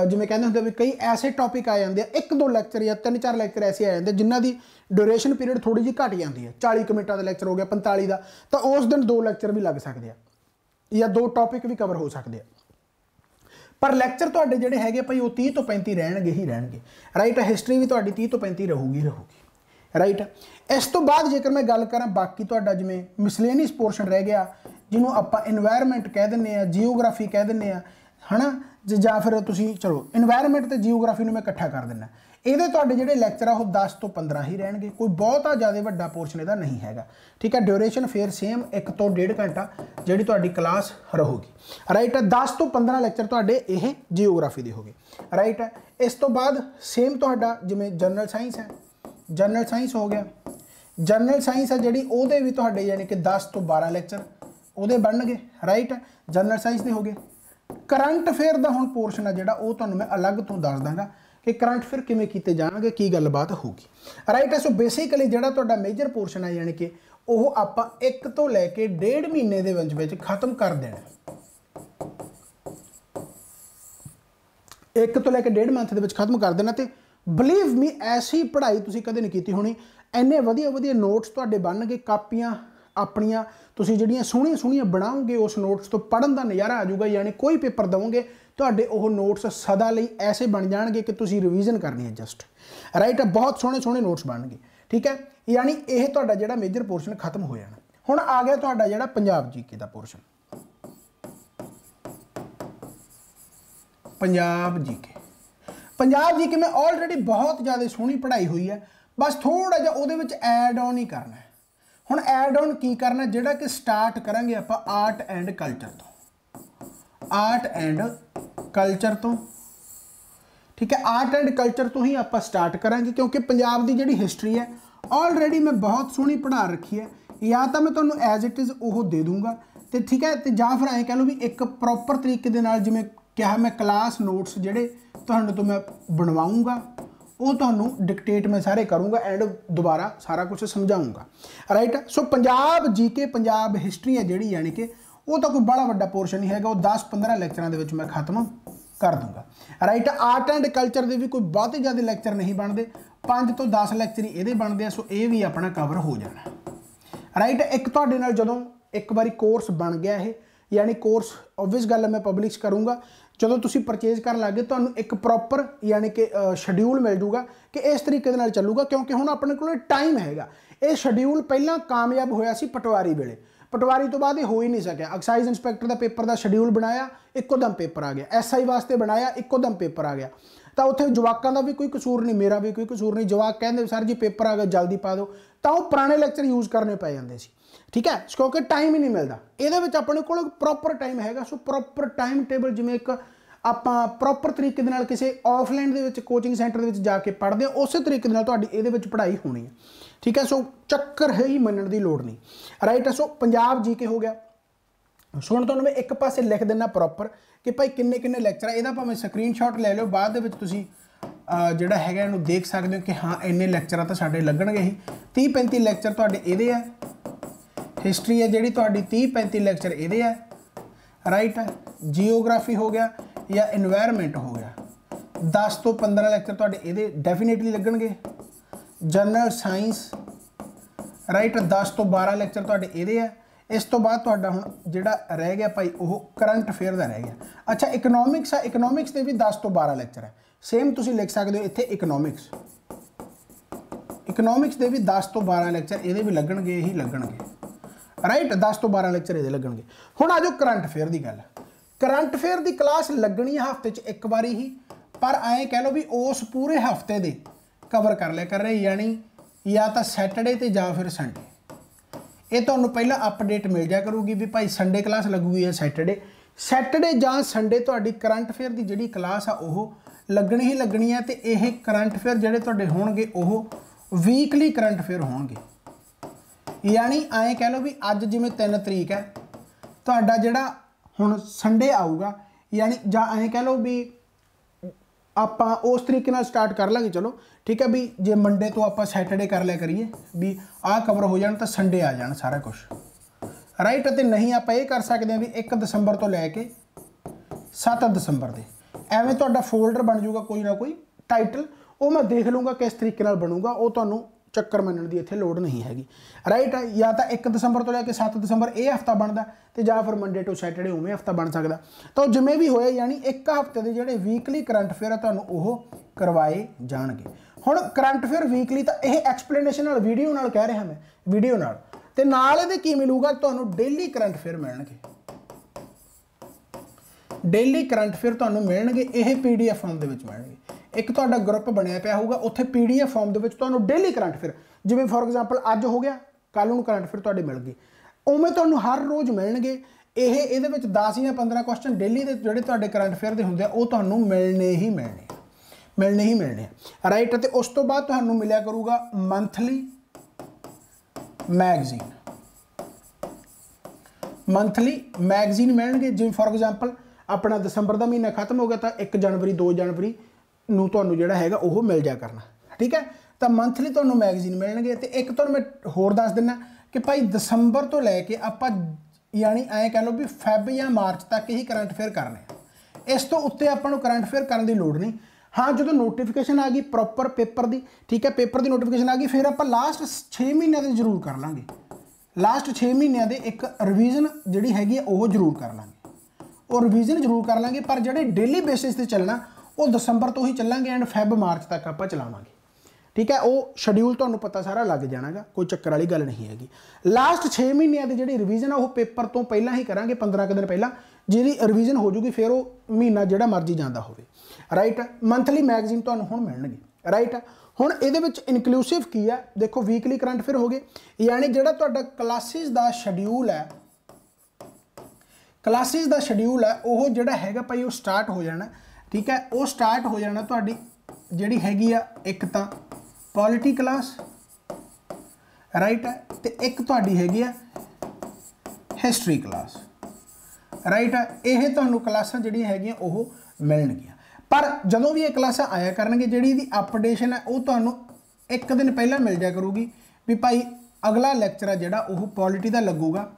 S1: ਜਿਵੇਂ ਕਹਿੰਦੇ ਹੁੰਦੇ ਵੀ ਕਈ ਐਸੇ ਟੌਪਿਕ ਆ ਜਾਂਦੇ ਆ ਇੱਕ ਦੋ ਲੈਕਚਰ ਜਾਂ ਤਿੰਨ ਚਾਰ ਲੈਕਚਰ ਐਸੇ ਆ ਜਾਂਦੇ ਜਿਨ੍ਹਾਂ ਦੀ ਡਿਊਰੇਸ਼ਨ ਪੀਰੀਅਡ ਥੋੜੀ ਜਿਹੀ ਘਟ ਜਾਂਦੀ ਹੈ 40 ਮਿੰਟਾਂ ਦਾ ਲੈਕਚਰ ਹੋ ਗਿਆ 45 ਦਾ ਤਾਂ ਉਸ ਦਿਨ ਦੋ ਲੈਕਚਰ ਵੀ ਲੱਗ ਸਕਦੇ ਆ ਜਾਂ ਦੋ ਟੌਪਿਕ ਵੀ ਕਵਰ ਹੋ ਸਕਦੇ ਆ ਪਰ ਲੈਕਚਰ ਤੁਹਾਡੇ ਜਿਹੜੇ ਹੈਗੇ ਭਾਈ ਉਹ 30 ਤੋਂ 35 ਰਹਿਣਗੇ ਹੀ ਰਹਿਣਗੇ ਰਾਈਟ ਹਿਸਟਰੀ ਵੀ ਤੁਹਾਡੀ 30 ਤੋਂ 35 ਰਹੂਗੀ ਰਹੂਗੀ ਰਾਈਟ ਇਸ ਤੋਂ ਬਾਅਦ ਜੇਕਰ ਮੈਂ ਗੱਲ ਕਰਾਂ ਬਾਕੀ ਤੁਹਾਡਾ ਜਿਵੇਂ ਮਿਸਲੇਨੀਅਸ ਪੋਰਸ਼ਨ ਰਹਿ ਗਿਆ ਜਿਹਨੂੰ ਆਪਾਂ এনवायरमेंट ਕਹਿ ਦਿੰਨੇ ਆ ਜੀਓਗ੍ਰਾਫੀ ਕਹਿ ਦਿੰਨੇ ਆ ਹਨਾ ਜਾਂ ਫਿਰ ਤੁਸੀਂ ਚਲੋ এনवायरमेंट ਤੇ ਜੀਓਗ੍ਰਾਫੀ ਨੂੰ ਮੈਂ ਇਕੱਠਾ ਕਰ ਦਿੰਦਾ ਇਹਦੇ ਤੁਹਾਡੇ ਜਿਹੜੇ ਲੈਕਚਰ ਆ ਉਹ 10 ਤੋਂ 15 ਹੀ ਰਹਿਣਗੇ ਕੋਈ ਬਹੁਤਾ ਜ਼ਿਆਦਾ ਵੱਡਾ ਪੋਰਸ਼ਨ ਇਹਦਾ ਨਹੀਂ ਹੈਗਾ ਠੀਕ ਹੈ ਡਿਊਰੇਸ਼ਨ ਫੇਰ ਸੇਮ 1 ਤੋਂ 1.5 ਘੰਟਾ ਜਿਹੜੀ ਤੁਹਾਡੀ ਕਲਾਸ ਰਹੂਗੀ ਰਾਈਟ ਹੈ 10 ਤੋਂ 15 ਲੈਕਚਰ ਤੁਹਾਡੇ ਇਹ ਜੀਓਗ੍ਰਾਫੀ ਦੇ ਹੋਗੇ ਰਾਈਟ ਹੈ ਇਸ ਤੋਂ ਬਾਅਦ ਸੇਮ ਤੁਹਾਡਾ ਜਿਵੇਂ ਜਨਰਲ ਸਾਇੰਸ ਹੈ ਜਨਰਲ ਸਾਇੰਸ ਹੋ ਗਿਆ ਜਨਰਲ ਸਾਇੰਸ ਹੈ ਜਿਹੜੀ ਉਹਦੇ ਵੀ ਤੁਹਾਡੇ ਯਾਨੀ ਕਿ 10 ਤੋਂ 12 ਲੈਕਚਰ ਉਹਦੇ ਬਣਨਗੇ ਰਾਈਟ ਜਨਰਲ ਸਾਇੰਸ ਦੇ ਹੋਗੇ ਕਰੰਟ ਅਫੇਅਰ ਦਾ ਹੁਣ ਪੋਰਸ਼ਨ ਆ ਜਿਹੜਾ ਉਹ ਤੁਹਾਨੂੰ ਮੈਂ ਅਲੱਗ ਤੋਂ ਦੱਸ ਦਾਂਗਾ ਕਿ ਕਰੰਟ ਫਿਰ ਕਿਵੇਂ ਕੀਤੇ ਜਾਣਗੇ ਕੀ ਗੱਲਬਾਤ ਹੋਊਗੀ ਰਾਈਟ ਐਸੋ ਸੋ ਬੇਸਿਕਲੀ ਜਿਹੜਾ ਤੁਹਾਡਾ ਮੇਜਰ ਪੋਰਸ਼ਨ ਆ ਯਾਨੀ ਕਿ ਉਹ ਆਪਾਂ 1 ਤੋਂ ਲੈ ਕੇ 1.5 ਮਹੀਨੇ ਦੇ ਵਿੱਚ ਵਿੱਚ ਖਤਮ ਕਰ ਦੇਣਾ 1 ਤੋਂ ਲੈ ਕੇ 1.5 ਮਹੀਨੇ ਦੇ ਵਿੱਚ ਖਤਮ ਕਰ ਦੇਣਾ ਤੇ ਬਲੀਵ ਮੀ ਐਸੀ ਪੜ੍ਹਾਈ ਤੁਸੀਂ ਕਦੇ ਨਹੀਂ ਕੀਤੀ ਹੋਣੀ ਐਨੇ ਵਧੀਆ ਵਧੀਆ ਨੋਟਸ ਤੁਹਾਡੇ ਬਣਨਗੇ ਕਾਪੀਆਂ ਆਪਣੀਆਂ ਤੁਸੀਂ ਜਿਹੜੀਆਂ ਸੋਹਣੀਆਂ ਸੋਹਣੀਆਂ ਬਣਾਉਂਗੇ ਉਸ ਨੋਟਸ ਤੋਂ ਪੜਨ ਦਾ ਨਜ਼ਾਰਾ ਆ ਜਾਊਗਾ ਯਾਨੀ ਕੋਈ ਪੇਪਰ ਦਵੋਗੇ ਤੁਹਾਡੇ ਉਹ ਨੋਟਸ ਸਦਾ ਲਈ ਐਸੇ ਬਣ ਜਾਣਗੇ ਕਿ ਤੁਸੀਂ ਰਿਵੀਜ਼ਨ ਕਰਨੀ ਹੈ ਜਸਟ ਰਾਈਟ ਬਹੁਤ ਸੋਹਣੇ ਸੋਹਣੇ ਨੋਟਸ ਬਣਨਗੇ ਠੀਕ ਹੈ ਯਾਨੀ ਇਹ ਤੁਹਾਡਾ ਜਿਹੜਾ ਮੇਜਰ ਪੋਰਸ਼ਨ ਖਤਮ ਹੋ ਜਾਣਾ ਹੁਣ ਆ ਗਿਆ ਤੁਹਾਡਾ ਜਿਹੜਾ ਪੰਜਾਬ ਜੀਕੇ ਦਾ portion Punjab GK Punjab GK ਮੈਂ ਆਲਰੇਡੀ ਬਹੁਤ ਜ਼ਿਆਦਾ ਸੋਹਣੀ ਪੜ੍ਹਾਈ ਹੋਈ ਹੈ ਬਸ ਥੋੜਾ ਜਿਹਾ ਉਹਦੇ ਵਿੱਚ ਐਡ ਆਨ ਹੀ ਕਰਨਾ ਹੁਣ ਐਡ ਆਨ ਕੀ ਕਰਨਾ ਜਿਹੜਾ ਕਿ ਸਟਾਰਟ ਕਰਾਂਗੇ ਆਪਾਂ ਆਰਟ ਐਂਡ ਕਲਚਰ ਤੋਂ ਆਰਟ ਐਂਡ ਕਲਚਰ ਤੋਂ ਠੀਕ ਹੈ ਆਰਟ ਐਂਡ ਕਲਚਰ ਤੋਂ ਹੀ ਆਪਾਂ ਸਟਾਰਟ ਕਰਾਂਗੇ ਕਿਉਂਕਿ ਪੰਜਾਬ ਦੀ ਜਿਹੜੀ ਹਿਸਟਰੀ ਹੈ ਆਲਰੇਡੀ ਮੈਂ ਬਹੁਤ ਸੋਹਣੀ ਪੜਾ ਰੱਖੀ ਹੈ ਜਾਂ ਤਾਂ ਮੈਂ ਤੁਹਾਨੂੰ ਐਜ਼ ਇਟ ਇਜ਼ ਉਹ ਦੇ ਦੂੰਗਾ ਤੇ ਠੀਕ ਹੈ ਤੇ ਜਾਂ ਫਿਰ ਐਂ ਕਹ ਲਓ ਵੀ ਇੱਕ ਪ੍ਰੋਪਰ ਤਰੀਕੇ ਦੇ ਨਾਲ ਜਿਵੇਂ ਕਿਹਾ ਮੈਂ ਕਲਾਸ ਨੋਟਸ ਜਿਹੜੇ ਤੁਹਾਨੂੰ ਤੋਂ ਮੈਂ ਬਣਵਾਉਂਗਾ ਉਹ ਤੁਹਾਨੂੰ ਡਿਕਟੇਟ ਮੈਂ ਸਾਰੇ ਕਰੂੰਗਾ ਐਂਡ ਦੁਬਾਰਾ ਸਾਰਾ ਕੁਝ ਸਮਝਾਉਂਗਾ right so Punjab GK Punjab history ਹੈ ਜਿਹੜੀ ਯਾਨੀ ਕਿ ਉਹ ਤਾਂ ਕੋਈ ਬੜਾ ਵੱਡਾ ਪੋਰਸ਼ਨ ਨਹੀਂ ਹੈਗਾ ਉਹ 10-15 ਲੈਕਚਰਾਂ ਦੇ ਵਿੱਚ ਮੈਂ ਖਤਮ ਕਰ ਦੂੰਗਾ ਰਾਈਟ ਆਰਟ ਐਂਡ ਕਲਚਰ ਦੇ ਵੀ ਕੋਈ ਬਹੁਤੇ ਜ਼ਿਆਦਾ ਲੈਕਚਰ ਨਹੀਂ ਬਣਦੇ 5 ਤੋਂ 10 ਲੈਕਚਰ ਹੀ ਇਹਦੇ ਬਣਦੇ ਆ ਸੋ ਇਹ ਵੀ ਆਪਣਾ ਕਵਰ ਹੋ ਜਾਣਾ ਰਾਈਟ ਇੱਕ ਤੁਹਾਡੇ ਨਾਲ ਜਦੋਂ ਇੱਕ ਵਾਰੀ ਕੋਰਸ ਬਣ ਗਿਆ ਇਹ ਯਾਨੀ ਕੋਰਸ ਆਬਵੀਅਸ ਗੱਲ ਮੈਂ ਪਬਲਿਸ਼ ਕਰੂੰਗਾ ਜਦੋਂ ਤੁਸੀਂ ਪਰਚੇਜ਼ ਕਰਨ ਲੱਗੇ ਤੁਹਾਨੂੰ ਇੱਕ ਪ੍ਰੋਪਰ ਯਾਨੀ ਕਿ ਸ਼ਡਿਊਲ ਮਿਲ ਜੂਗਾ ਕਿ ਇਸ ਤਰੀਕੇ ਦੇ ਨਾਲ ਚੱਲੂਗਾ ਕਿਉਂਕਿ ਹੁਣ ਆਪਣੇ ਕੋਲ ਟਾਈਮ ਹੈਗਾ ਇਹ ਸ਼ਡਿਊਲ ਪਹਿਲਾਂ ਕਾਮਯਾਬ ਹੋਇਆ ਸੀ ਪਟਵਾਰੀ ਵੇਲੇ ਪਟਵਾਰੀ ਤੋਂ ਬਾਅਦ ਇਹ ਹੋ ਹੀ ਨਹੀਂ ਸਕਿਆ ਐਕਸਾਈਜ਼ ਇਨਸਪੈਕਟਰ ਦਾ ਪੇਪਰ ਦਾ ਸ਼ਡਿਊਲ ਬਣਾਇਆ ਇੱਕੋ ਦਮ ਪੇਪਰ ਆ ਗਿਆ ਐਸਆਈ ਵਾਸਤੇ ਬਣਾਇਆ ਇੱਕੋ ਦਮ ਪੇਪਰ ਆ ਗਿਆ ਤਾਂ ਉੱਥੇ ਜਵਾਕਾਂ ਦਾ ਵੀ ਕੋਈ ਕਸੂਰ ਨਹੀਂ ਮੇਰਾ ਵੀ ਕੋਈ ਕਸੂਰ ਨਹੀਂ ਜਵਾਕ ਕਹਿੰਦੇ ਸਰ ਜੀ ਪੇਪਰ ਆ ਗਿਆ ਜਲਦੀ ਪਾ ਦਿਓ ਤਾਂ ਉਹ ਪੁਰਾਣੇ ਲੈਕਚਰ ਯੂਜ਼ ਕਰਨੇ ਪੈ ਜਾਂਦੇ ਸੀ ਠੀਕ ਹੈ ਕਿਉਂਕਿ ਟਾਈਮ ਹੀ ਨਹੀਂ ਮਿਲਦਾ ਇਹਦੇ ਵਿੱਚ ਆਪਣੇ ਕੋਲ ਪ੍ਰੋਪਰ ਟਾਈਮ ਹੈਗਾ ਸੋ ਪ੍ਰੋਪਰ ਟਾਈਮ ਟੇਬਲ ਜਿਵੇਂ ਇੱਕ ਆਪਾਂ ਪ੍ਰੋਪਰ ਤਰੀਕੇ ਦੇ ਨਾਲ ਕਿਸੇ ਆਫਲਾਈਨ ਦੇ ਵਿੱਚ ਕੋਚਿੰਗ ਸੈਂਟਰ ਦੇ ਵਿੱਚ ਜਾ ਕੇ ਪੜ੍ਹਦੇ ਹਾਂ ਉਸੇ ਤਰੀਕੇ ਦੇ ਨਾਲ ਤੁਹਾਡੀ ਇਹਦੇ ਵਿੱਚ ਪੜ੍ਹਾਈ ਹੋਣੀ ਹੈ ਠੀਕ ਹੈ ਸੋ ਚੱਕਰ ਹੈ ਹੀ ਮੰਨਣ ਦੀ ਲੋੜ ਨਹੀਂ ਰਾਈਟ ਸੋ ਪੰਜਾਬ ਜੀਕੇ ਹੋ ਗਿਆ ਸੋਣ ਤੋਂ ਤੁਹਾਨੂੰ ਮੈਂ ਇੱਕ ਪਾਸੇ ਲਿਖ ਦਿੰਦਾ ਪ੍ਰੋਪਰ ਕਿ ਭਾਈ ਕਿੰਨੇ ਕਿੰਨੇ ਲੈਕਚਰ ਆ ਇਹਦਾ ਭਾਵੇਂ ਸਕਰੀਨਸ਼ਾਟ ਲੈ ਲਿਓ ਬਾਅਦ ਦੇ ਵਿੱਚ ਤੁਸੀਂ ਜਿਹੜਾ ਹੈਗਾ ਇਹਨੂੰ ਦੇਖ ਸਕਦੇ ਹੋ ਕਿ ਹਾਂ ਇੰਨੇ ਲੈਕਚਰ ਆ ਤਾਂ ਸਾਡੇ ਲੱਗਣਗੇ ਹੀ 30 35 ਲੈਕਚਰ ਤੁਹਾਡੇ ਇਹਦੇ ਆ ਹਿਸਟਰੀ ਹੈ ਜਿਹੜੀ ਤੁਹਾਡੀ 30 35 ਲੈਕਚਰ ਇਹਦੇ ਆ ਰਾਈਟ ਜੀਓਗ੍ਰਾਫੀ ਹੋ ਗਿਆ ਜਾਂ এনवायरमेंट ਹੋ ਗਿਆ 10 ਤੋਂ 15 ਲੈਕਚਰ ਤੁਹਾਡੇ ਇਹਦੇ ਡੈਫੀਨਿਟਲੀ ਲੱਗਣਗੇ ਜਨਰਲ ਸਾਇੰਸ ਰਾਈਟ 10 ਤੋਂ 12 ਲੈਕਚਰ ਤੁਹਾਡੇ ਇਹਦੇ ਆ ਇਸ ਤੋਂ ਬਾਅਦ ਤੁਹਾਡਾ ਹੁਣ ਜਿਹੜਾ ਰਹਿ ਗਿਆ ਭਾਈ ਉਹ ਕਰੰਟ ਅਫੇਅਰ ਦਾ ਰਹਿ ਗਿਆ ਅੱਛਾ ਇਕਨੋਮਿਕਸ ਆ ਇਕਨੋਮਿਕਸ ਦੇ ਵੀ 10 ਤੋਂ 12 ਲੈਕਚਰ ਹੈ ਸੇਮ ਤੁਸੀਂ ਲਿਖ ਸਕਦੇ ਹੋ ਇੱਥੇ ਇਕਨੋਮਿਕਸ ਇਕਨੋਮਿਕਸ ਦੇ ਵੀ 10 ਤੋਂ 12 ਲੈਕਚਰ ਇਹਦੇ ਵੀ ਲੱਗਣਗੇ ਇਹੀ ਲੱਗਣਗੇ ਰਾਈਟ 10 ਤੋਂ 12 ਲੈਕਚਰ ਇਹਦੇ ਲੱਗਣਗੇ ਹੁਣ ਆਜੋ ਕਰੰਟ ਅਫੇਅਰ ਦੀ ਗੱਲ ਕਰੰਟ ਅਫੇਅਰ ਦੀ ਕਲਾਸ ਲੱਗਣੀ ਹੈ ਹਫਤੇ 'ਚ ਇੱਕ ਵਾਰੀ ਹੀ ਪਰ ਐ ਕਹਿ ਲਓ ਵੀ ਉਸ ਪੂਰੇ ਹਫਤੇ ਦੇ ਕਵਰ ਕਰ ਲਿਆ ਕਰ ਰਹੇ ਯਾਨੀ ਜਾਂ ਤਾਂ ਸੈਟਰਡੇ ਤੇ ਜਾਂ ਫਿਰ ਸੰਡੇ ਇਹ ਤੁਹਾਨੂੰ ਪਹਿਲਾਂ ਅਪਡੇਟ ਮਿਲ ਜਾ ਕਰੂਗੀ ਵੀ ਭਾਈ ਸੰਡੇ ਕਲਾਸ ਲੱਗੂਗੀ ਜਾਂ ਸੈਟਰਡੇ ਸੈਟਰਡੇ ਜਾਂ ਸੰਡੇ ਤੁਹਾਡੀ ਕਰੰਟ ਅਫੇਅਰ ਦੀ ਜਿਹੜੀ ਕਲਾਸ ਆ ਉਹ ਲੱਗਣੀ ਹੀ ਲੱਗਣੀ ਹੈ ਤੇ ਇਹ ਕਰੰਟ ਅਫੇਅਰ ਜਿਹੜੇ ਤੁਹਾਡੇ ਹੋਣਗੇ ਉਹ ਵੀਕਲੀ ਕਰੰਟ ਅਫੇਅਰ ਹੋਣਗੇ ਯਾਨੀ ਐਂ ਕਹਿ ਲਓ ਵੀ ਅੱਜ ਜਿਵੇਂ 3 ਤਰੀਕ ਹੈ ਤੁਹਾਡਾ ਜਿਹੜਾ ਹੁਣ ਸੰਡੇ ਆਊਗਾ ਯਾਨੀ ਜਾਂ ਐਂ ਕਹਿ ਲਓ ਵੀ ਆਪਾਂ ਉਸ ਤਰੀਕੇ ਨਾਲ ਸਟਾਰਟ ਕਰ ਲਾਂਗੇ ਚਲੋ ਠੀਕ ਹੈ ਵੀ ਜੇ ਮੰਡੇ ਤੋਂ ਆਪਾਂ ਸੈਟਰਡੇ ਕਰ ਲਿਆ ਕਰੀਏ ਵੀ ਆਹ ਕਵਰ ਹੋ ਜਾਣ ਤਾਂ ਸੰਡੇ ਆ ਜਾਣ ਸਾਰਾ ਕੁਝ ਰਾਈਟ ਤੇ ਨਹੀਂ ਆਪਾਂ ਇਹ ਕਰ ਸਕਦੇ ਆ ਵੀ 1 ਦਸੰਬਰ ਤੋਂ ਲੈ ਕੇ 7 ਦਸੰਬਰ ਦੇ ਐਵੇਂ ਤੁਹਾਡਾ ਫੋਲਡਰ ਬਣ ਜਾਊਗਾ ਕੋਈ ਨਾ ਕੋਈ ਟਾਈਟਲ ਉਹ ਮੈਂ ਦੇਖ ਲਊਗਾ ਕਿਸ ਤਰੀਕੇ ਨਾਲ ਬਣੂਗਾ ਉਹ ਤੁਹਾਨੂੰ ਚੱਕਰ ਮੰਨਣ ਦੀ ਇੱਥੇ ਲੋੜ ਨਹੀਂ ਹੈਗੀ ਰਾਈਟ ਜਾਂ ਤਾਂ 1 ਦਸੰਬਰ ਤੋਂ ਲੈ ਕੇ 7 ਦਸੰਬਰ ਇਹ ਹਫਤਾ ਬਣਦਾ ਤੇ ਜਾਂ ਫਿਰ ਮੰਡੇ ਟੂ ਸੈਟਰਡੇ ਉਵੇਂ ਹਫਤਾ ਬਣ ਸਕਦਾ ਤਾਂ ਜਿਵੇਂ ਵੀ ਹੋਇਆ ਯਾਨੀ ਇੱਕ ਹਫਤੇ ਦੇ ਜਿਹੜੇ ਵੀਕਲੀ ਕਰੰਟ ਅਫੇਅਰ ਆ ਤੁਹਾਨੂੰ ਉਹ ਕਰਵਾਏ ਜਾਣਗੇ ਹੁਣ ਕਰੰਟ ਅਫੇਅਰ ਵੀਕਲੀ ਤਾਂ ਇਹ ਐਕਸਪਲੇਨੇਸ਼ਨ ਨਾਲ ਵੀਡੀਓ ਨਾਲ ਕਹਿ ਰਿਹਾ ਮੈਂ ਵੀਡੀਓ ਨਾਲ ਤੇ ਨਾਲ ਇਹਦੇ ਕੀ ਮਿਲੂਗਾ ਤੁਹਾਨੂੰ ਡੇਲੀ ਕਰੰਟ ਅਫੇਅਰ ਮਿਲਣਗੇ ਡੇਲੀ ਕਰੰਟ ਫੇਅਰ ਤੁਹਾਨੂੰ ਮਿਲਣਗੇ ਇਹ ਪੀਡੀਐਫ ਫਾਰਮ ਦੇ ਵਿੱਚ ਮਿਲਣਗੇ ਇੱਕ ਤੁਹਾਡਾ ਗਰੁੱਪ ਬਣਿਆ ਪਿਆ ਹੋਊਗਾ ਉੱਥੇ ਪੀਡੀਐਫ ਫਾਰਮ ਦੇ ਵਿੱਚ ਤੁਹਾਨੂੰ ਡੇਲੀ ਕਰੰਟ ਫਿਰ ਜਿਵੇਂ ਫੋਰ ਐਗਜ਼ਾਮਪਲ ਅੱਜ ਹੋ ਗਿਆ ਕੱਲ ਨੂੰ ਕਰੰਟ ਫਿਰ ਤੁਹਾਡੇ ਮਿਲ ਗਏ ਉਵੇਂ ਤੁਹਾਨੂੰ ਹਰ ਰੋਜ਼ ਮਿਲਣਗੇ ਇਹ ਇਹਦੇ ਵਿੱਚ 10 ਜਾਂ 15 ਕੁਐਸਚਨ ਡੇਲੀ ਦੇ ਜਿਹੜੇ ਤੁਹਾਡੇ ਕਰੰਟ ਅਫੇਅਰ ਦੇ ਹੁੰਦੇ ਆ ਉਹ ਤੁਹਾਨੂੰ ਮਿਲਣੇ ਹੀ ਮਿਲਣੇ ਮਿਲਣੇ ਹੀ ਮਿਲਣੇ ਰਾਈਟ ਤੇ ਉਸ ਤੋਂ ਬਾਅਦ ਤੁਹਾਨੂੰ ਮਿਲਿਆ ਕਰੂਗਾ ਮੰਥਲੀ ਮੈਗਜ਼ੀਨ ਮੰਥਲੀ ਮੈਗਜ਼ੀਨ ਮਿਲਣਗੇ ਜਿਵੇਂ ਫੋਰ ਐਗਜ਼ਾਮਪਲ ਆਪਣਾ ਦਸੰਬਰ ਦਾ ਮਹੀਨਾ ਖਤਮ ਹੋ ਗਿਆ ਤਾਂ 1 ਜਨਵਰੀ 2 ਜਨਵਰੀ ਨੂੰ ਤੁਹਾਨੂੰ ਜਿਹੜਾ ਹੈਗਾ ਉਹ ਮਿਲ ਜਾ ਕਰਨਾ ਠੀਕ ਹੈ ਤਾਂ ਮੰਥਲੀ ਤੁਹਾਨੂੰ ਮੈਗਜ਼ੀਨ ਮਿਲਣਗੇ ਤੇ ਇੱਕ ਤੁਹਾਨੂੰ ਮੈਂ ਹੋਰ ਦੱਸ ਦਿੰਨਾ ਕਿ ਭਾਈ ਦਸੰਬਰ ਤੋਂ ਲੈ ਕੇ ਆਪਾਂ ਯਾਨੀ ਐਂ ਕਹ ਲਓ ਵੀ ਫੈਬ ਜਾਂ ਮਾਰਚ ਤੱਕ ਹੀ ਕਰੰਟ ਅਫੇਅਰ ਕਰਨੇ ਇਸ ਤੋਂ ਉੱਤੇ ਆਪਾਂ ਨੂੰ ਕਰੰਟ ਅਫੇਅਰ ਕਰਨ ਦੀ ਲੋੜ ਨਹੀਂ ਹਾਂ ਜਦੋਂ ਨੋਟੀਫਿਕੇਸ਼ਨ ਆ ਗਈ ਪ੍ਰੋਪਰ ਪੇਪਰ ਦੀ ਠੀਕ ਹੈ ਪੇਪਰ ਦੀ ਨੋਟੀਫਿਕੇਸ਼ਨ ਆ ਗਈ ਫਿਰ ਆਪਾਂ ਲਾਸਟ 6 ਮਹੀਨਿਆਂ ਦੇ ਜ਼ਰੂਰ ਕਰ ਲਾਂਗੇ ਲਾਸਟ 6 ਮਹੀਨਿਆਂ ਦੇ ਇੱਕ ਰਿਵੀਜ਼ਨ ਜਿਹੜੀ ਹੈਗੀ ਉਹ ਜ਼ਰੂਰ ਕਰ ਲਾਂਗੇ ਉਹ ਰਿਵੀਜ਼ਨ ਜ਼ਰੂਰ ਕਰ ਲਾਂਗੇ ਪਰ ਜਿਹੜੇ ਡੇਲੀ ਬੇਸਿਸ ਤੇ ਚੱਲਣਾ ਉਹ ਦਸੰਬਰ ਤੋਂ ਹੀ ਚੱਲਾਂਗੇ ਐਂਡ ਫੈਬ ਮਾਰਚ ਤੱਕ ਆਪਾਂ ਚਲਾਵਾਂਗੇ ਠੀਕ ਹੈ ਉਹ ਸ਼ਡਿਊਲ ਤੁਹਾਨੂੰ ਪਤਾ ਸਾਰਾ ਲੱਗ ਜਾਣਾਗਾ ਕੋਈ ਚੱਕਰ ਵਾਲੀ ਗੱਲ ਨਹੀਂ ਹੈਗੀ ਲਾਸਟ 6 ਮਹੀਨਿਆਂ ਦੇ ਜਿਹੜੀ ਰਿਵੀਜ਼ਨ ਆ ਉਹ ਪੇਪਰ ਤੋਂ ਪਹਿਲਾਂ ਹੀ ਕਰਾਂਗੇ 15 ਦਿਨ ਪਹਿਲਾਂ ਜਿਹੜੀ ਰਿਵੀਜ਼ਨ ਹੋ ਜੂਗੀ ਫਿਰ ਉਹ ਮਹੀਨਾ ਜਿਹੜਾ ਮਰਜ਼ੀ ਜਾਂਦਾ ਹੋਵੇ ਰਾਈਟ ਮੰਥਲੀ ਮੈਗਜ਼ੀਨ ਤੁਹਾਨੂੰ ਹੁਣ ਮਿਲਣਗੇ ਰਾਈਟ ਹੁਣ ਇਹਦੇ ਵਿੱਚ ਇਨਕਲੂਸਿਵ ਕੀ ਹੈ ਦੇਖੋ ਵੀਕਲੀ ਕਰੰਟ ਫਿਰ ਹੋ ਗਏ ਯਾਨੀ ਜਿਹੜਾ ਤੁਹਾਡਾ ਕਲਾਸਿਸ ਦਾ ਸ਼ਡਿਊਲ ਹੈ ਕਲਾਸਿਸ ਦਾ ਸ਼ਡਿਊਲ ਹੈ ਉਹ ਜਿਹੜਾ ਹੈਗਾ ਭਾਈ ਉਹ ਸਟਾਰਟ ਹੋ ਜਾਣਾ ਠੀਕ ਹੈ ਉਹ ਸਟਾਰਟ ਹੋ ਜਾਣਾ ਤੁਹਾਡੀ ਜਿਹੜੀ ਹੈਗੀ ਆ ਇੱਕ ਤਾਂ ਪੋਲਿਟੀ ਕਲਾਸ ਰਾਈਟ ਹੈ ਤੇ ਇੱਕ ਤੁਹਾਡੀ ਹੈਗੀ ਆ ਹਿਸਟਰੀ ਕਲਾਸ ਰਾਈਟ ਹੈ ਇਹ ਤੁਹਾਨੂੰ ਕਲਾਸਾਂ ਜਿਹੜੀਆਂ ਹੈਗੀਆਂ ਉਹ ਮਿਲਣਗੀਆਂ ਪਰ ਜਦੋਂ ਵੀ ਇਹ ਕਲਾਸਾਂ ਆਇਆ ਕਰਨਗੇ ਜਿਹੜੀ ਇਹਦੀ ਅਪਡੇਸ਼ਨ ਹੈ ਉਹ ਤੁਹਾਨੂੰ ਇੱਕ ਦਿਨ ਪਹਿਲਾਂ ਮਿਲ ਜਾ ਕਰੂਗੀ ਵੀ ਭਾਈ ਅਗਲਾ ਲੈਕਚਰ ਆ ਜਿਹੜਾ ਉਹ ਪੋਲਿਟੀ ਦਾ ਲੱਗੂਗਾ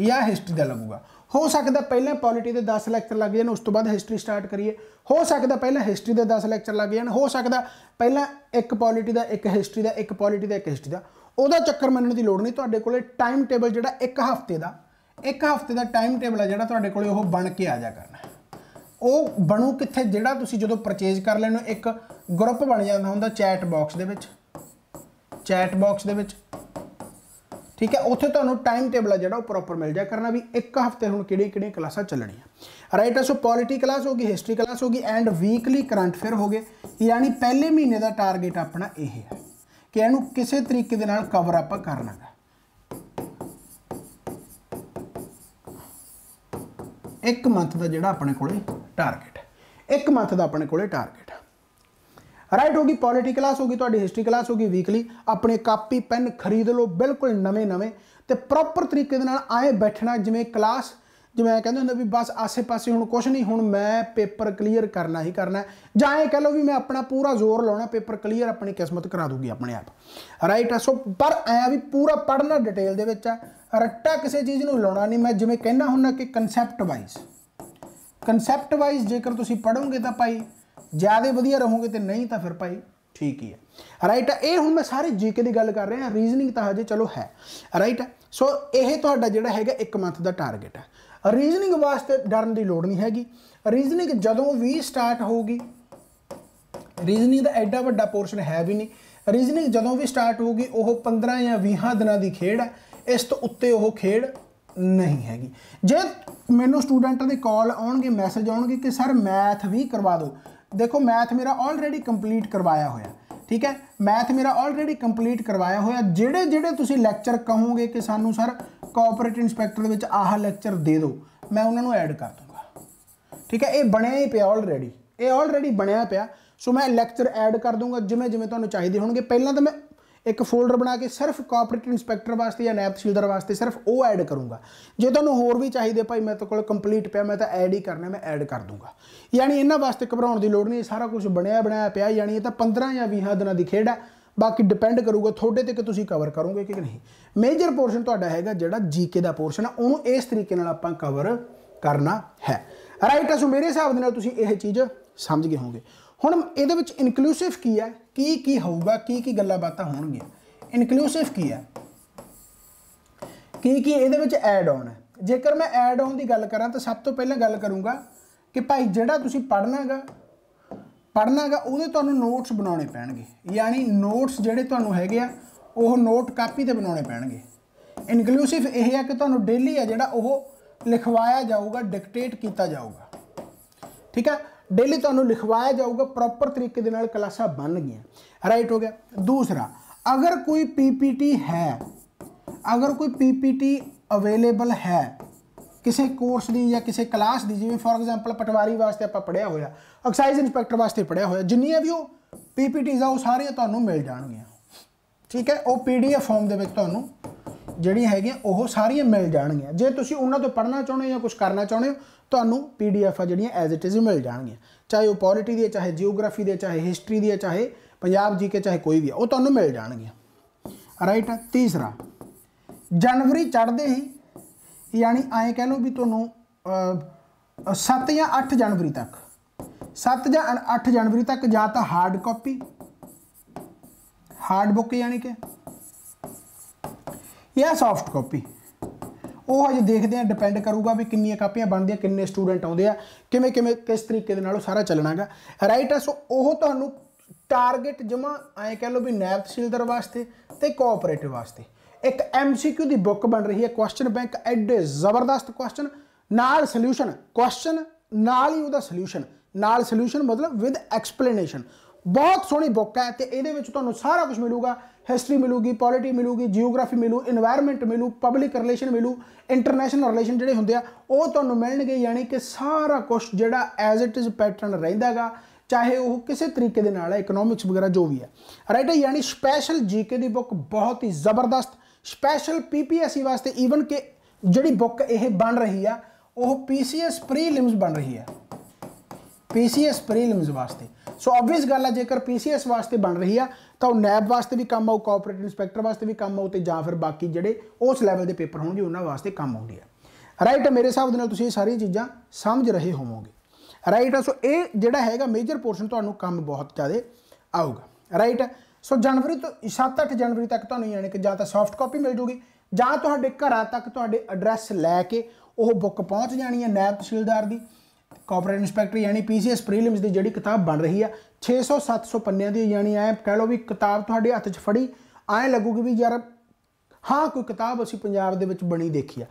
S1: ਜਾਂ ਹਿਸਟਰੀ ਦਾ ਲੱਗੂਗਾ ਹੋ ਸਕਦਾ ਪਹਿਲਾਂ ਪੋਲਿਟੀ ਦੇ 10 ਲੈਕਚਰ ਲੱਗ ਜਾਣ ਉਸ ਤੋਂ ਬਾਅਦ ਹਿਸਟਰੀ ਸਟਾਰਟ ਕਰੀਏ ਹੋ ਸਕਦਾ ਪਹਿਲਾਂ ਹਿਸਟਰੀ ਦੇ 10 ਲੈਕਚਰ ਲੱਗ ਜਾਣ ਹੋ ਸਕਦਾ ਪਹਿਲਾਂ ਇੱਕ ਪੋਲਿਟੀ ਦਾ ਇੱਕ ਹਿਸਟਰੀ ਦਾ ਇੱਕ ਪੋਲਿਟੀ ਦਾ ਇੱਕ ਹਿਸਟਰੀ ਦਾ ਉਹਦਾ ਚੱਕਰ ਮੰਨਣ ਦੀ ਲੋੜ ਨਹੀਂ ਤੁਹਾਡੇ ਕੋਲੇ ਟਾਈਮ ਟੇਬਲ ਜਿਹੜਾ ਇੱਕ ਹਫ਼ਤੇ ਦਾ ਇੱਕ ਹਫ਼ਤੇ ਦਾ ਟਾਈਮ ਟੇਬਲ ਆ ਜਿਹੜਾ ਤੁਹਾਡੇ ਕੋਲੇ ਉਹ ਬਣ ਕੇ ਆ ਜਾ ਕਰਨਾ ਉਹ ਬਣੂ ਕਿੱਥੇ ਜਿਹੜਾ ਤੁਸੀਂ ਜਦੋਂ ਪਰਚੇਜ਼ ਕਰ ਲੈਣੋ ਇੱਕ ਗਰੁੱਪ ਬਣ ਜਾਂਦਾ ਹੁੰਦਾ ਚੈਟ ਬਾਕਸ ਦੇ ਵਿੱਚ ਚੈਟ ਬਾਕਸ ਦੇ ਵਿੱਚ ਠੀਕ ਹੈ ਉੱਥੇ ਤੁਹਾਨੂੰ ਟਾਈਮ ਟੇਬਲ ਜਿਹੜਾ ਉਹ ਪ੍ਰੋਪਰ ਮਿਲ ਜਾਇਆ ਕਰਨਾ ਵੀ ਇੱਕ ਹਫ਼ਤੇ ਹੁਣ ਕਿਹੜੀਆਂ ਕਿਹੜੀਆਂ ਕਲਾਸਾਂ ਚੱਲਣੀਆਂ ਰਾਈਟ ਸੋ ਪੋਲਿਟੀ ਕਲਾਸ ਹੋਗੀ ਹਿਸਟਰੀ ਕਲਾਸ ਹੋਗੀ ਐਂਡ ਵੀਕਲੀ ਕਰੰਟ ਫੇਅਰ ਹੋਗੇ ਯਾਨੀ ਪਹਿਲੇ ਮਹੀਨੇ ਦਾ ਟਾਰਗੇਟ ਆਪਣਾ ਇਹ ਹੈ ਕਿ ਇਹਨੂੰ ਕਿਸੇ ਤਰੀਕੇ ਦੇ ਨਾਲ ਕਵਰ ਆਪਾਂ ਕਰਨਾ ਹੈ ਇੱਕ ਮੰਥ ਦਾ ਜਿਹੜਾ ਆਪਣੇ ਕੋਲੇ ਟਾਰਗੇਟ ਇੱਕ ਮੰਥ ਦਾ ਆਪਣੇ ਕੋਲੇ ਟਾਰਗੇਟ ਹੈ ਰਾਈਟ ਹੋਗੀ ਪੋਲਿਟੀ ਕਲਾਸ ਹੋਗੀ ਤੁਹਾਡੀ ਹਿਸਟਰੀ ਕਲਾਸ ਹੋਗੀ ਵੀਕਲੀ ਆਪਣੇ ਕਾਪੀ ਪੈਨ ਖਰੀਦ ਲਓ ਬਿਲਕੁਲ ਨਵੇਂ ਨਵੇਂ ਤੇ ਪ੍ਰੋਪਰ ਤਰੀਕੇ ਦੇ ਨਾਲ ਆਏ ਬੈਠਣਾ ਜਿਵੇਂ ਕਲਾਸ ਜਿਵੇਂ ਕਹਿੰਦੇ ਹੁੰਦੇ ਵੀ ਬਸ ਆਸੇ-ਪਾਸੇ ਹੁਣ ਕੁਝ ਨਹੀਂ ਹੁਣ ਮੈਂ ਪੇਪਰ ਕਲੀਅਰ ਕਰਨਾ ਹੀ ਕਰਨਾ ਜਾਂ ਇਹ ਕਹ ਲਓ ਵੀ ਮੈਂ ਆਪਣਾ ਪੂਰਾ ਜ਼ੋਰ ਲਾਉਣਾ ਪੇਪਰ ਕਲੀਅਰ ਆਪਣੀ ਕਿਸਮਤ ਕਰਾ ਦੂਗੀ ਆਪਣੇ ਆਪ ਰਾਈਟ ਸੋ ਪਰ ਐ ਵੀ ਪੂਰਾ ਪੜਨਾ ਡਿਟੇਲ ਦੇ ਵਿੱਚ ਆ ਰੱਟਾ ਕਿਸੇ ਚੀਜ਼ ਨੂੰ ਲਾਉਣਾ ਨਹੀਂ ਮੈਂ ਜਿਵੇਂ ਕਹਿਣਾ ਹੁੰਦਾ ਕਿ ਕਨਸੈਪਟ ਵਾਈਜ਼ ਕਨਸੈਪਟ ਵਾਈਜ਼ ਜੇਕਰ ਤੁਸੀਂ ਪੜੋਗੇ ਤਾਂ ਭਾਈ ਜਿਆਦਾ ਵਧੀਆ ਰਹੋਗੇ ਤੇ ਨਹੀਂ ਤਾਂ ਫਿਰ ਭਾਈ ਠੀਕ ਹੀ ਹੈ ਰਾਈਟ ਇਹ ਹੁਣ ਮੈਂ ਸਾਰੇ ਜੀਕੇ ਦੀ ਗੱਲ ਕਰ ਰਿਹਾ ਰੀਜ਼ਨਿੰਗ ਤਾਂ ਹਜੇ ਚਲੋ ਹੈ ਰਾਈਟ ਸੋ ਇਹ ਤੁਹਾਡਾ ਜਿਹੜਾ ਹੈਗਾ ਇੱਕ ਮੰਥ ਦਾ ਟਾਰਗੇਟ ਹੈ ਰੀਜ਼ਨਿੰਗ ਵਾਸਤੇ ਡਰਨ ਦੀ ਲੋੜ ਨਹੀਂ ਹੈਗੀ ਰੀਜ਼ਨਿੰਗ ਜਦੋਂ ਵੀ ਸਟਾਰਟ ਹੋਊਗੀ ਰੀਜ਼ਨਿੰਗ ਦਾ ਐਡਾ ਵੱਡਾ ਪੋਰਸ਼ਨ ਹੈ ਵੀ ਨਹੀਂ ਰੀਜ਼ਨਿੰਗ ਜਦੋਂ ਵੀ ਸਟਾਰਟ ਹੋਊਗੀ ਉਹ 15 ਜਾਂ 20 ਦਿਨਾਂ ਦੀ ਖੇਡ ਹੈ ਇਸ ਤੋਂ ਉੱਤੇ ਉਹ ਖੇਡ ਨਹੀਂ ਹੈਗੀ ਜੇ ਮੈਨੂੰ ਸਟੂਡੈਂਟਾਂ ਦੇ ਕਾਲ ਆਉਣਗੇ ਮੈਸੇਜ ਆਉਣਗੇ ਕਿ ਸਰ ਮੈਥ ਵੀ ਕਰਵਾ ਦਿਓ ਦੇਖੋ ਮੈਥ ਮੇਰਾ ਆਲਰੇਡੀ ਕੰਪਲੀਟ ਕਰਵਾਇਆ ਹੋਇਆ ਠੀਕ ਹੈ ਮੈਥ ਮੇਰਾ ਆਲਰੇਡੀ ਕੰਪਲੀਟ ਕਰਵਾਇਆ ਹੋਇਆ ਜਿਹੜੇ ਜਿਹੜੇ ਤੁਸੀਂ ਲੈਕਚਰ ਕਹੋਗੇ ਕਿ ਸਾਨੂੰ ਸਰ ਕੋਆਪਰੇਟਿਵ ਇਨਸਪੈਕਟਰ ਦੇ ਵਿੱਚ ਆਹ ਲੈਕਚਰ ਦੇ ਦਿਓ ਮੈਂ ਉਹਨਾਂ ਨੂੰ ਐਡ ਕਰ ਦੂੰਗਾ ਠੀਕ ਹੈ ਇਹ ਬਣਿਆ ਹੀ ਪਿਆ ਆਲਰੇਡੀ ਇਹ ਆਲਰੇਡੀ ਬਣਿਆ ਪਿਆ ਸੋ ਮੈਂ ਲੈਕਚਰ ਐਡ ਕਰ ਦੂੰਗਾ ਜਿਵੇਂ ਜਿਵੇਂ ਤੁਹਾਨੂੰ ਚਾਹੀਦੇ ਹੋਣਗੇ ਪਹਿਲਾਂ ਤਾਂ ਮੈਂ ਇੱਕ ਫੋਲਡਰ ਬਣਾ ਕੇ ਸਿਰਫ ਕਾਰਪੋਰੇਟ ਇਨਸਪੈਕਟਰ ਵਾਸਤੇ ਜਾਂ ਨੈਪ ਸ਼ੀਲਡਰ ਵਾਸਤੇ ਸਿਰਫ ਉਹ ਐਡ ਕਰੂੰਗਾ ਜੇ ਤੁਹਾਨੂੰ ਹੋਰ ਵੀ ਚਾਹੀਦੇ ਭਾਈ ਮੇਰੇ ਕੋਲ ਕੰਪਲੀਟ ਪਿਆ ਮੈਂ ਤਾਂ ਐਡ ਹੀ ਕਰਨਾ ਮੈਂ ਐਡ ਕਰ ਦੂੰਗਾ ਯਾਨੀ ਇਹਨਾਂ ਵਾਸਤੇ ਘਬਰਾਉਣ ਦੀ ਲੋੜ ਨਹੀਂ ਸਾਰਾ ਕੁਝ ਬਣਿਆ ਬਣਾਇਆ ਪਿਆ ਯਾਨੀ ਇਹ ਤਾਂ 15 ਜਾਂ 20 ਦਿਨਾਂ ਦੀ ਖੇਡ ਹੈ ਬਾਕੀ ਡਿਪੈਂਡ ਕਰੂਗਾ ਤੁਹਾਡੇ ਤੇ ਕਿ ਤੁਸੀਂ ਕਵਰ ਕਰੋਗੇ ਕਿ ਨਹੀਂ ਮੇਜਰ ਪੋਰਸ਼ਨ ਤੁਹਾਡਾ ਹੈਗਾ ਜਿਹੜਾ ਜੀਕੇ ਦਾ ਪੋਰਸ਼ਨ ਹੈ ਉਹਨੂੰ ਇਸ ਤਰੀਕੇ ਨਾਲ ਆਪਾਂ ਕਵਰ ਕਰਨਾ ਹੈ ਰਾਈਟ ਅਸੋ ਮੇਰੇ ਹਿਸਾਬ ਦੇ ਨਾਲ ਤੁਸੀਂ ਇਹ ਚੀਜ਼ ਸਮਝ ਗਏ ਹੋਵੋਗੇ ਹੁਣ ਇਹਦੇ ਵਿੱਚ ਇਨਕਲੂਸਿਵ ਕੀ ਹੈ ਕੀ ਕੀ ਹੋਊਗਾ ਕੀ ਕੀ ਗੱਲਾਂ ਬਾਤਾਂ ਹੋਣਗੀਆਂ ਇਨਕਲੂਸਿਵ ਕੀ ਹੈ ਕੀ ਕੀ ਇਹਦੇ ਵਿੱਚ ਐਡ ਆਨ ਹੈ ਜੇਕਰ ਮੈਂ ਐਡ ਆਨ ਦੀ ਗੱਲ ਕਰਾਂ ਤਾਂ ਸਭ ਤੋਂ ਪਹਿਲਾਂ ਗੱਲ ਕਰੂੰਗਾ ਕਿ ਭਾਈ ਜਿਹੜਾ ਤੁਸੀਂ ਪੜਨਾਗਾ ਪੜਨਾਗਾ ਉਹਦੇ ਤੁਹਾਨੂੰ ਨੋਟਸ ਬਣਾਉਣੇ ਪੈਣਗੇ ਯਾਨੀ ਨੋਟਸ ਜਿਹੜੇ ਤੁਹਾਨੂੰ ਹੈਗੇ ਆ ਉਹ ਨੋਟ ਕਾਪੀ ਤੇ ਬਣਾਉਣੇ ਪੈਣਗੇ ਇਨਕਲੂਸਿਵ ਇਹ ਹੈ ਕਿ ਤੁਹਾਨੂੰ ਡੇਲੀ ਆ ਜਿਹੜਾ ਉਹ ਲਿਖਵਾਇਆ ਜਾਊਗਾ ਡਿਕਟੇਟ ਕੀਤਾ ਜਾਊਗਾ ਠੀਕ ਹੈ ਡੇਲੀ ਤੁਹਾਨੂੰ ਲਿਖਵਾਇਆ ਜਾਊਗਾ ਪ੍ਰੋਪਰ ਤਰੀਕੇ ਦੇ ਨਾਲ ਕਲਾਸਾਂ ਬਣ ਗਈਆਂ ਰਾਈਟ ਹੋ ਗਿਆ ਦੂਸਰਾ ਅਗਰ ਕੋਈ ਪੀਪੀਟੀ ਹੈ ਅਗਰ ਕੋਈ ਪੀਪੀਟੀ ਅਵੇਲੇਬਲ ਹੈ ਕਿਸੇ ਕੋਰਸ ਦੀ ਜਾਂ ਕਿਸੇ ਕਲਾਸ ਦੀ ਜਿਵੇਂ ਫੋਰ ਐਗਜ਼ਾਮਪਲ ਪਟਵਾਰੀ ਵਾਸਤੇ ਆਪਾਂ ਪੜਿਆ ਹੋਇਆ ਐਕਸਾਈਜ਼ ਇਨਸਪੈਕਟਰ ਵਾਸਤੇ ਪੜਿਆ ਹੋਇਆ ਜਿੰਨੀਆਂ ਵੀ ਉਹ ਪੀਪੀਟੀਜ਼ ਆ ਉਹ ਸਾਰੀਆਂ ਤੁਹਾਨੂੰ ਮਿਲ ਜਾਣਗੀਆਂ ਠੀਕ ਹੈ ਉਹ ਪੀਡੀਐਫ ਫਾਰਮ ਦੇ ਵਿੱਚ ਤੁਹਾਨੂੰ ਜਿਹੜੀਆਂ ਹੈਗੀਆਂ ਉਹ ਸਾਰੀਆਂ ਮਿਲ ਜਾਣਗੀਆਂ ਜੇ ਤੁਸੀਂ ਉਹਨਾਂ ਤੋਂ ਪੜ੍ਹਨਾ ਚਾਹੁੰਦੇ ਹੋ ਜਾਂ ਕੁਝ ਕਰਨਾ ਚਾਹੁੰਦੇ ਹੋ ਤੁਹਾਨੂੰ ਪੀਡੀਐਫ ਆ ਜਿਹੜੀਆਂ ਐਜ਼ ਇਟ ਇਜ਼ ਮਿਲ ਜਾਣਗੀਆਂ ਚਾਹੇ ਉਹ ਪੋਲਿਟੀ ਦੀ ਚਾਹੇ ਜੀਓਗ੍ਰਾਫੀ ਦੀ ਚਾਹੇ ਹਿਸਟਰੀ ਦੀ ਚਾਹੇ ਪੰਜਾਬ ਜੀਕੇ ਚਾਹੇ ਕੋਈ ਵੀ ਆ ਉਹ ਤੁਹਾਨੂੰ ਮਿਲ ਜਾਣਗੀਆਂ ਰਾਈਟ ਤੀਸਰਾ ਜਨਵਰੀ ਚੜ੍ਹਦੇ ਹੀ ਯਾਨੀ ਐਂ ਕਹਿ ਲਓ ਵੀ ਤੁਹਾਨੂੰ 7 ਜਾਂ 8 ਜਨਵਰੀ ਤੱਕ 7 ਜਾਂ 8 ਜਨਵਰੀ ਤੱਕ ਜਾਂ ਤਾਂ ਹਾਰਡ ਕਾਪੀ ਹਾਰਡ ਬੁੱਕ ਯਾਨੀ ਕਿ ਜਾਂ ਸੌਫਟ ਕਾਪੀ ਉਹ ਹਜੇ ਦੇਖਦੇ ਆ ਡਿਪੈਂਡ ਕਰੂਗਾ ਵੀ ਕਿੰਨੀਆਂ ਕਾਪੀਆਂ ਬਣਦੀਆਂ ਕਿੰਨੇ ਸਟੂਡੈਂਟ ਆਉਂਦੇ ਆ ਕਿਵੇਂ ਕਿਵੇਂ ਕਿਸ ਤਰੀਕੇ ਦੇ ਨਾਲ ਉਹ ਸਾਰਾ ਚੱਲਣਾਗਾ ਰਾਈਟ ਆ ਸੋ ਉਹ ਤੁਹਾਨੂੰ ਟਾਰਗੇਟ ਜਮਾ ਐਂ ਕਹਿ ਲਓ ਵੀ ਨੈਬ ਸਿਲਦਰ ਵਾਸਤੇ ਤੇ ਕੋਆਪਰੇਟਿਵ ਵਾਸਤੇ ਇੱਕ ਐਮਸੀਕਿਊ ਦੀ ਬੁੱਕ ਬਣ ਰਹੀ ਹੈ ਕੁਐਸਚਨ ਬੈਂਕ ਐਡੇ ਜ਼ਬਰਦਸਤ ਕੁਐਸਚਨ ਨਾਲ ਸੋਲੂਸ਼ਨ ਕੁਐਸਚਨ ਨਾਲ ਹੀ ਉਹਦਾ ਸੋਲੂਸ਼ਨ ਨਾਲ ਸੋਲੂਸ਼ਨ ਮਤਲਬ ਵਿਦ ਐਕਸਪਲੇਨੇਸ਼ਨ ਬਹੁਤ ਸੋਹਣੀ ਬੁੱਕ ਹੈ ਤੇ ਇਹਦੇ ਵਿੱਚ ਤੁਹਾਨੂੰ ਸਾਰਾ ਕੁਝ ਮਿਲੂਗਾ ਹਿਸਟਰੀ ਮਿਲੂਗੀ ਪੋਲਿਟੀ ਮਿਲੂਗੀ ਜੀਓਗ੍ਰਾਫੀ ਮਿਲੂ এনवायरमेंट ਮਿਲੂ ਪਬਲਿਕ ਰਿਲੇਸ਼ਨ ਮਿਲੂ ਇੰਟਰਨੈਸ਼ਨਲ ਰਿਲੇਸ਼ਨ ਜਿਹੜੇ ਹੁੰਦੇ ਆ ਉਹ ਤੁਹਾਨੂੰ ਮਿਲਣਗੇ ਯਾਨੀ ਕਿ ਸਾਰਾ ਕੁਝ ਜਿਹੜਾ ਐਜ਼ ਇਟ ਇਜ਼ ਪੈਟਰਨ ਰਹਿੰਦਾਗਾ ਚਾਹੇ ਉਹ ਕਿਸੇ ਤਰੀਕੇ ਦੇ ਨਾਲ ਹੈ ਇਕਨੋਮਿਕਸ ਵਗੈਰਾ ਜੋ ਵੀ ਹੈ ਰਾਈਟ ਹੈ ਯਾਨੀ ਸਪੈਸ਼ਲ ਜੀਕੇ ਦੀ ਬੁੱਕ ਬਹੁਤ ਹੀ ਜ਼ਬਰਦਸਤ ਸਪੈਸ਼ਲ ਪੀਪੀਐਸਸੀ ਵਾਸਤੇ ਇਵਨ ਕਿ ਜਿਹੜੀ ਬੁੱਕ ਇਹ ਬਣ ਰਹੀ ਆ ਉਹ ਪੀਸੀਐਸ ਪ੍ਰੀਲਿਮਸ ਬਣ ਰਹੀ ਹੈ ਪੀਸੀਐਸ ਪ੍ਰੀਲਿਮਸ ਵਾਸਤੇ ਸੋ ਆਬਵੀਅਸ ਗੱਲ ਹੈ ਜੇਕਰ ਪੀਸੀਐਸ ਵਾਸਤੇ ਬਣ ਰਹੀ ਆ ਤਾਂ ਉਹ ਨੈਬ ਵਾਸਤੇ ਵੀ ਕੰਮ ਆਉ ਕੋਆਪਰੇਟ ਇਨਸਪੈਕਟਰ ਵਾਸਤੇ ਵੀ ਕੰਮ ਆਉ ਤੇ ਜਾਂ ਫਿਰ ਬਾਕੀ ਜਿਹੜੇ ਉਸ ਲੈਵਲ ਦੇ ਪੇਪਰ ਹੋਣਗੇ ਉਹਨਾਂ ਵਾਸਤੇ ਕੰਮ ਆਉਂਦੀ ਆ ਰਾਈਟ ਮੇਰੇ ਹਿਸਾਬ ਦੇ ਨਾਲ ਤੁਸੀਂ ਇਹ ਸਾਰੀਆਂ ਚੀਜ਼ਾਂ ਸਮਝ ਰਹੇ ਹੋਵੋਗੇ ਰਾਈਟ ਸੋ ਇਹ ਜਿਹੜਾ ਹੈਗਾ ਮੇਜਰ ਪੋਰਸ਼ਨ ਤੁਹਾਨੂੰ ਕੰਮ ਬਹੁਤ ਜ਼ਿਆਦਾ ਆਊਗਾ ਰਾਈਟ ਸੋ ਜਨਵਰੀ ਤੋਂ 7-8 ਜਨਵਰੀ ਤੱਕ ਤੁਹਾਨੂੰ ਯਾਨੀ ਕਿ ਜਾਂ ਤਾਂ ਸੌਫਟ ਕਾਪੀ ਮਿਲ ਜੂਗੀ ਜਾਂ ਤੁਹਾਡੇ ਘਰਾਂ ਤੱਕ ਤੁਹਾਡੇ ਐਡਰੈਸ ਲੈ ਕੇ ਉਹ ਬੁੱਕ ਪਹੁੰਚ ਜਾਣੀ ਹੈ ਨੈਬ ਤਹਿਸੀਲਦਾਰ ਦੀ ਕਾਰਪੋਰੇਟ ਇਨਸਪੈਕਟਰ ਯਾਨੀ ਪੀਸੀਐਸ ਪ੍ਰੀਲਿਮਸ ਦੀ ਜਿਹੜੀ ਕਿਤਾਬ ਬਣ ਰਹੀ ਆ 600 700 ਪੰਨਿਆਂ ਦੀ ਯਾਨੀ ਐ ਕਹਿ ਲਓ ਵੀ ਕਿਤਾਬ ਤੁਹਾਡੇ ਹੱਥ 'ਚ ਫੜੀ ਐ ਲੱਗੂਗੀ ਵੀ ਯਾਰ ਹਾਂ ਕੋਈ ਕਿਤਾਬ ਅਸੀਂ ਪੰਜਾਬ ਦੇ ਵਿੱਚ ਬਣੀ ਦੇਖੀ ਆ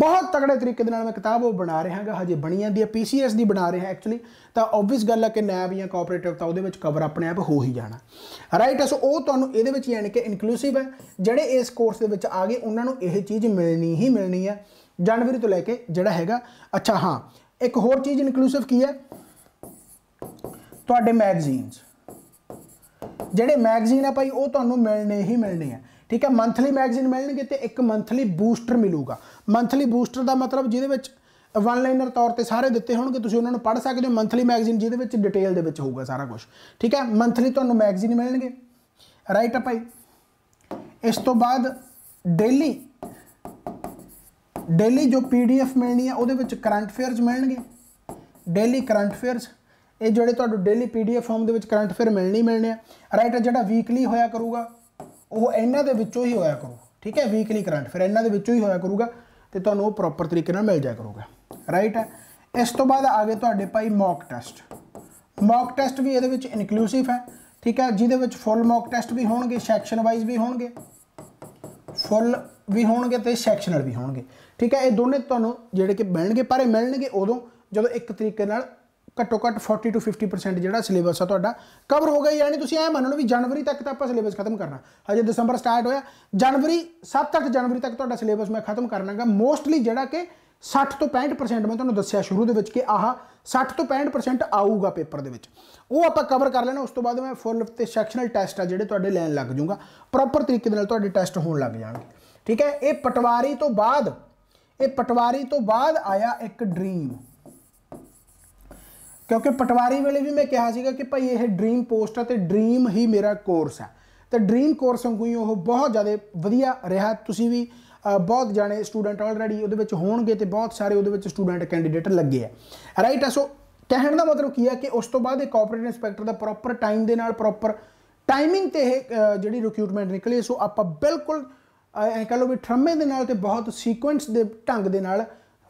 S1: ਬਹੁਤ ਤਕੜੇ ਤਰੀਕੇ ਦੇ ਨਾਲ ਮੈਂ ਕਿਤਾਬ ਉਹ ਬਣਾ ਰਿਹਾ ਹਾਂਗਾ ਹਜੇ ਬਣੀ ਜਾਂਦੀ ਆ ਪੀਸੀਐਸ ਦੀ ਬਣਾ ਰਿਹਾ ਐਕਚੁਅਲੀ ਤਾਂ ਆਬਵੀਅਸ ਗੱਲ ਆ ਕਿ ਨੈਬ ਜਾਂ ਕੋਆਪਰੇਟਿਵ ਤਾਂ ਉਹਦੇ ਵਿੱਚ ਕਵਰ ਆਪਣੇ ਆਪ ਹੋ ਹੀ ਜਾਣਾ ਰਾਈਟ ਸੋ ਉਹ ਤੁਹਾਨੂੰ ਇਹਦੇ ਵਿੱਚ ਯਾਨੀ ਕਿ ਇਨਕਲੂਸਿਵ ਹੈ ਜਿਹੜੇ ਇਸ ਕੋਰਸ ਦੇ ਵਿੱਚ ਆ ਗਏ ਉਹਨਾਂ ਨੂੰ ਇਹ ਚੀਜ਼ ਮਿਲਣੀ ਹੀ ਮਿਲਣੀ ਆ ਜਨਵਰੀ ਤੋਂ ਲੈ ਕੇ ਜਿਹੜਾ ਹੈਗਾ ਅੱਛਾ ਹਾਂ ਇੱਕ ਹੋਰ ਚੀਜ਼ ਇਨਕਲੂਸਿਵ ਕੀ ਹੈ ਤੁਹਾਡੇ ਮੈਗਜ਼ੀਨਸ ਜਿਹੜੇ ਮੈਗਜ਼ੀਨ ਆ ਭਾਈ ਉਹ ਤੁਹਾਨੂੰ ਮਿਲਣੇ ਹੀ ਮਿਲਣੇ ਆ ਠੀਕ ਹੈ ਮੰਥਲੀ ਮੈਗਜ਼ੀਨ ਮਿਲਣਗੇ ਤੇ ਇੱਕ ਮੰਥਲੀ ਬੂਸਟਰ ਮਿਲੂਗਾ ਮੰਥਲੀ ਬੂਸਟਰ ਦਾ ਮਤਲਬ ਜਿਹਦੇ ਵਿੱਚ ਵਨ ਲਾਈਨਰ ਤੌਰ ਤੇ ਸਾਰੇ ਦਿੱਤੇ ਹੋਣਗੇ ਤੁਸੀਂ ਉਹਨਾਂ ਨੂੰ ਪੜ੍ਹ ਸਕਦੇ ਹੋ ਮੰਥਲੀ ਮੈਗਜ਼ੀਨ ਜਿਹਦੇ ਵਿੱਚ ਡਿਟੇਲ ਦੇ ਵਿੱਚ ਹੋਊਗਾ ਸਾਰਾ ਕੁਝ ਠੀਕ ਹੈ ਮੰਥਲੀ ਤੁਹਾਨੂੰ ਮੈਗਜ਼ੀਨ ਮਿਲਣਗੇ ਰਾਈਟ ਆ ਭਾਈ ਇਸ ਤੋਂ ਬਾਅਦ ਡੇਲੀ ਡੇਲੀ ਜੋ ਪੀਡੀਐਫ ਮਿਲਣੀ ਹੈ ਉਹਦੇ ਵਿੱਚ ਕਰੰਟ ਅਫੇਅਰਸ ਮਿਲਣਗੇ ਡੇਲੀ ਕਰੰਟ ਅਫੇਅਰਸ ਇਹ ਜਿਹੜੇ ਤੁਹਾਨੂੰ ਡੇਲੀ ਪੀਡੀਐਫ ਫਾਰਮ ਦੇ ਵਿੱਚ ਕਰੰਟ ਅਫੇਅਰ ਮਿਲਣੀ ਮਿਲਣੇ ਆ ਰਾਈਟ ਜਿਹੜਾ ਵੀਕਲੀ ਹੋਇਆ ਕਰੂਗਾ ਉਹ ਇਹਨਾਂ ਦੇ ਵਿੱਚੋਂ ਹੀ ਹੋਇਆ ਕਰੂ ਠੀਕ ਹੈ ਵੀਕਲੀ ਕਰੰਟ ਫਿਰ ਇਹਨਾਂ ਦੇ ਵਿੱਚੋਂ ਹੀ ਹੋਇਆ ਕਰੂਗਾ ਤੇ ਤੁਹਾਨੂੰ ਉਹ ਪ੍ਰੋਪਰ ਤਰੀਕੇ ਨਾਲ ਮਿਲ ਜਾਇਆ ਕਰੂਗਾ ਰਾਈਟ ਹੈ ਇਸ ਤੋਂ ਬਾਅਦ ਆਗੇ ਤੁਹਾਡੇ ਭਾਈ ਮੌਕ ਟੈਸਟ ਮੌਕ ਟੈਸਟ ਵੀ ਇਹਦੇ ਵਿੱਚ ਇਨਕਲੂਸਿਵ ਹੈ ਠੀਕ ਹੈ ਜਿਹਦੇ ਵਿੱਚ ਫੁੱਲ ਮੌਕ ਟੈਸਟ ਵੀ ਹੋਣਗੇ ਸੈਕਸ਼ਨ ਵਾਈਜ਼ ਵੀ ਹੋਣਗੇ ਫੁੱਲ ਵੀ ਹੋਣਗੇ ਤੇ ਸੈਕਸ਼ਨਲ ਵੀ ਹੋਣਗੇ ਠੀਕ ਹੈ ਇਹ ਦੋਨੇ ਤੁਹਾਨੂੰ ਜਿਹੜੇ ਕਿ ਮਿਲਣਗੇ ਪਰ ਇਹ ਮਿਲਣਗੇ ਉਦੋਂ ਜਦੋਂ ਇੱਕ ਤਰੀਕੇ ਨਾਲ ਘੱਟੋ ਘੱਟ 40 ਤੋਂ 50% ਜਿਹੜਾ ਸਿਲੇਬਸ ਆ ਤੁਹਾਡਾ ਕਵਰ ਹੋ ਗਿਆ ਯਾਨੀ ਤੁਸੀਂ ਐ ਲਓ ਵੀ ਜਨਵਰੀ ਤੱਕ ਤਾਂ ਆਪਾਂ ਸਿਲੇਬਸ ਖਤਮ ਕਰਨਾ ਹਜੇ ਦਸੰਬਰ ਸਟਾਰਟ ਹੋਇਆ ਜਨਵਰੀ 7-8 ਜਨਵਰੀ ਤੱਕ ਤੁਹਾਡਾ ਸਿਲੇਬਸ ਮੈਂ ਖਤਮ ਕਰਨਾਗਾ ਮੋਸਟਲੀ ਜਿਹੜਾ ਕਿ 60 ਤੋਂ 65% ਮੈਂ ਤੁਹਾਨੂੰ ਦੱਸਿਆ ਸ਼ੁਰੂ ਦੇ ਵਿੱਚ ਕਿ ਆਹ 60 ਤੋਂ 65% ਆਊਗਾ ਪੇਪਰ ਦੇ ਵਿੱਚ ਉਹ ਆਪਾਂ ਕਵਰ ਕਰ ਲੈਣਾ ਉਸ ਤੋਂ ਬਾਅਦ ਮੈਂ ਫੁੱਲ ਤੇ ਸੈਕਸ਼ਨਲ ਟੈਸਟ ਆ ਜਿਹੜੇ ਤੁਹਾਡੇ ਲੈਣ ਲੱਗ ਜਾਊਗਾ ਪ੍ਰੋਪਰ ਤਰੀਕੇ ਦੇ ਨਾਲ ਤੁਹਾਡੇ ਟੈਸਟ ਹੋਣ ਲੱਗ ਜਾਣਗੇ ਠੀਕ ਹੈ ਇਹ ਪਟਵਾਰੀ ਤੋਂ ਬਾਅਦ ਇਹ ਪਟਵਾਰੀ ਤੋਂ ਬਾਅਦ ਆਇਆ ਇੱਕ ਡ੍ਰੀਮ ਕਿਉਂਕਿ ਪਟਵਾਰੀ ਵੇਲੇ ਵੀ ਮੈਂ ਕਿਹਾ ਸੀਗਾ ਕਿ ਭਾਈ ਇਹ ਡ੍ਰੀਮ ਪੋਸਟ ਹੈ ਤੇ ਡ੍ਰੀਮ ਹੀ ਮੇਰਾ ਕੋਰਸ ਹੈ ਤੇ ਡ੍ਰੀਮ ਕੋਰਸ ਵਾਂਗੂ ਹੀ ਉਹ ਬਹੁਤ ਜ਼ਿਆਦਾ ਵਧੀਆ ਰਿਹਾ ਤੁਸੀਂ ਵੀ ਬਹੁਤ ਜਾਣੇ ਸਟੂਡੈਂਟ ਆਲਰੇਡੀ ਉਹਦੇ ਵਿੱਚ ਹੋਣਗੇ ਤੇ ਬਹੁਤ ਸਾਰੇ ਉਹਦੇ ਵਿੱਚ ਸਟੂਡੈਂਟ ਕੈਂਡੀਡੇਟ ਲੱਗੇ ਆ ਰਾਈਟ ਆ ਸੋ ਕਹਿਣ ਦਾ ਮਤਲਬ ਕੀ ਹੈ ਕਿ ਉਸ ਤੋਂ ਬਾਅਦ ਇਹ ਕੋਆਪਰੇਟਿਵ ਇਨਸਪੈਕਟਰ ਦਾ ਪ੍ਰੋਪਰ ਟਾਈਮ ਦੇ ਨਾਲ ਪ੍ਰੋਪਰ ਟਾਈਮਿੰਗ ਤੇ ਇਹ ਜਿਹੜੀ ਰਿਕਰੂਟਮੈਂਟ ਨਿਕਲੀ ਸੋ ਆਪਾਂ ਬਿਲਕੁਲ ਐਂ ਕਹ ਲਓ ਵੀ ਠਰਮੇ ਦੇ ਨਾਲ ਤੇ ਬਹੁਤ ਸੀਕੁਐਂਸ ਦੇ ਢੰਗ ਦੇ ਨਾਲ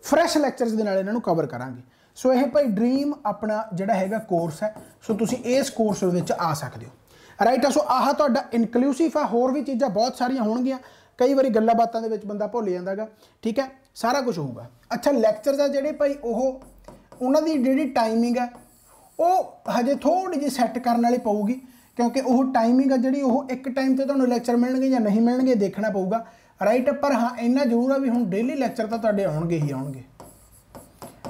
S1: ਫਰੈਸ਼ ਲੈਕਚਰਸ ਦੇ ਨਾਲ ਇਹਨਾਂ ਨੂੰ ਕਵਰ ਕਰਾਂਗੇ ਸੋ ਇਹ ਭਾਈ ਡ੍ਰੀਮ ਆਪਣਾ ਜਿਹੜਾ ਹੈਗਾ ਕੋਰਸ ਹੈ ਸੋ ਤੁਸੀਂ ਇਸ ਕੋਰਸ ਦੇ ਵਿੱਚ ਆ ਸਕਦੇ ਹੋ ਰਾਈਟ ਆ ਸੋ ਆਹ ਤੁਹਾਡਾ ਇਨਕਲੂਸਿਵ ਆ ਹੋਰ ਵੀ ਚੀਜ਼ਾਂ ਬਹੁਤ ਸਾਰੀਆਂ ਹੋਣਗੀਆਂ ਕਈ ਵਾਰੀ ਗੱਲਾਂ ਬਾਤਾਂ ਦੇ ਵਿੱਚ ਬੰਦਾ ਭੁੱਲ ਜਾਂਦਾਗਾ ਠੀਕ ਹੈ ਸਾਰਾ ਕੁਝ ਹੋਊਗਾ ਅੱਛਾ ਲੈਕਚਰਸ ਆ ਜਿਹੜੇ ਭਾਈ ਉਹ ਉਹਨਾਂ ਦੀ ਜਿਹੜੀ ਟਾਈਮਿੰਗ ਹੈ ਉਹ ਹਜੇ ਥੋੜੀ ਜਿਹੀ ਸੈੱਟ ਕਰਨ ਵਾਲੀ ਪਊਗੀ ਕਿਉਂਕਿ ਉਹ ਟਾਈਮਿੰਗ ਆ ਜਿਹੜੀ ਉਹ ਇੱਕ ਟਾਈਮ ਤੇ ਤੁਹਾਨੂੰ ਲੈਕਚਰ ਮਿਲਣਗੇ ਜਾਂ ਨਹੀਂ ਮਿਲਣਗੇ ਦੇਖਣਾ ਪਊਗਾ ਰਾਈਟ ਪਰ ਹਾਂ ਇੰਨਾ ਜ਼ਰੂਰ ਆ ਵੀ ਹੁਣ ਡੇਲੀ ਲੈਕਚਰ ਤਾਂ ਤੁਹਾਡੇ ਆਉਣਗੇ ਹੀ ਆਉਣਗੇ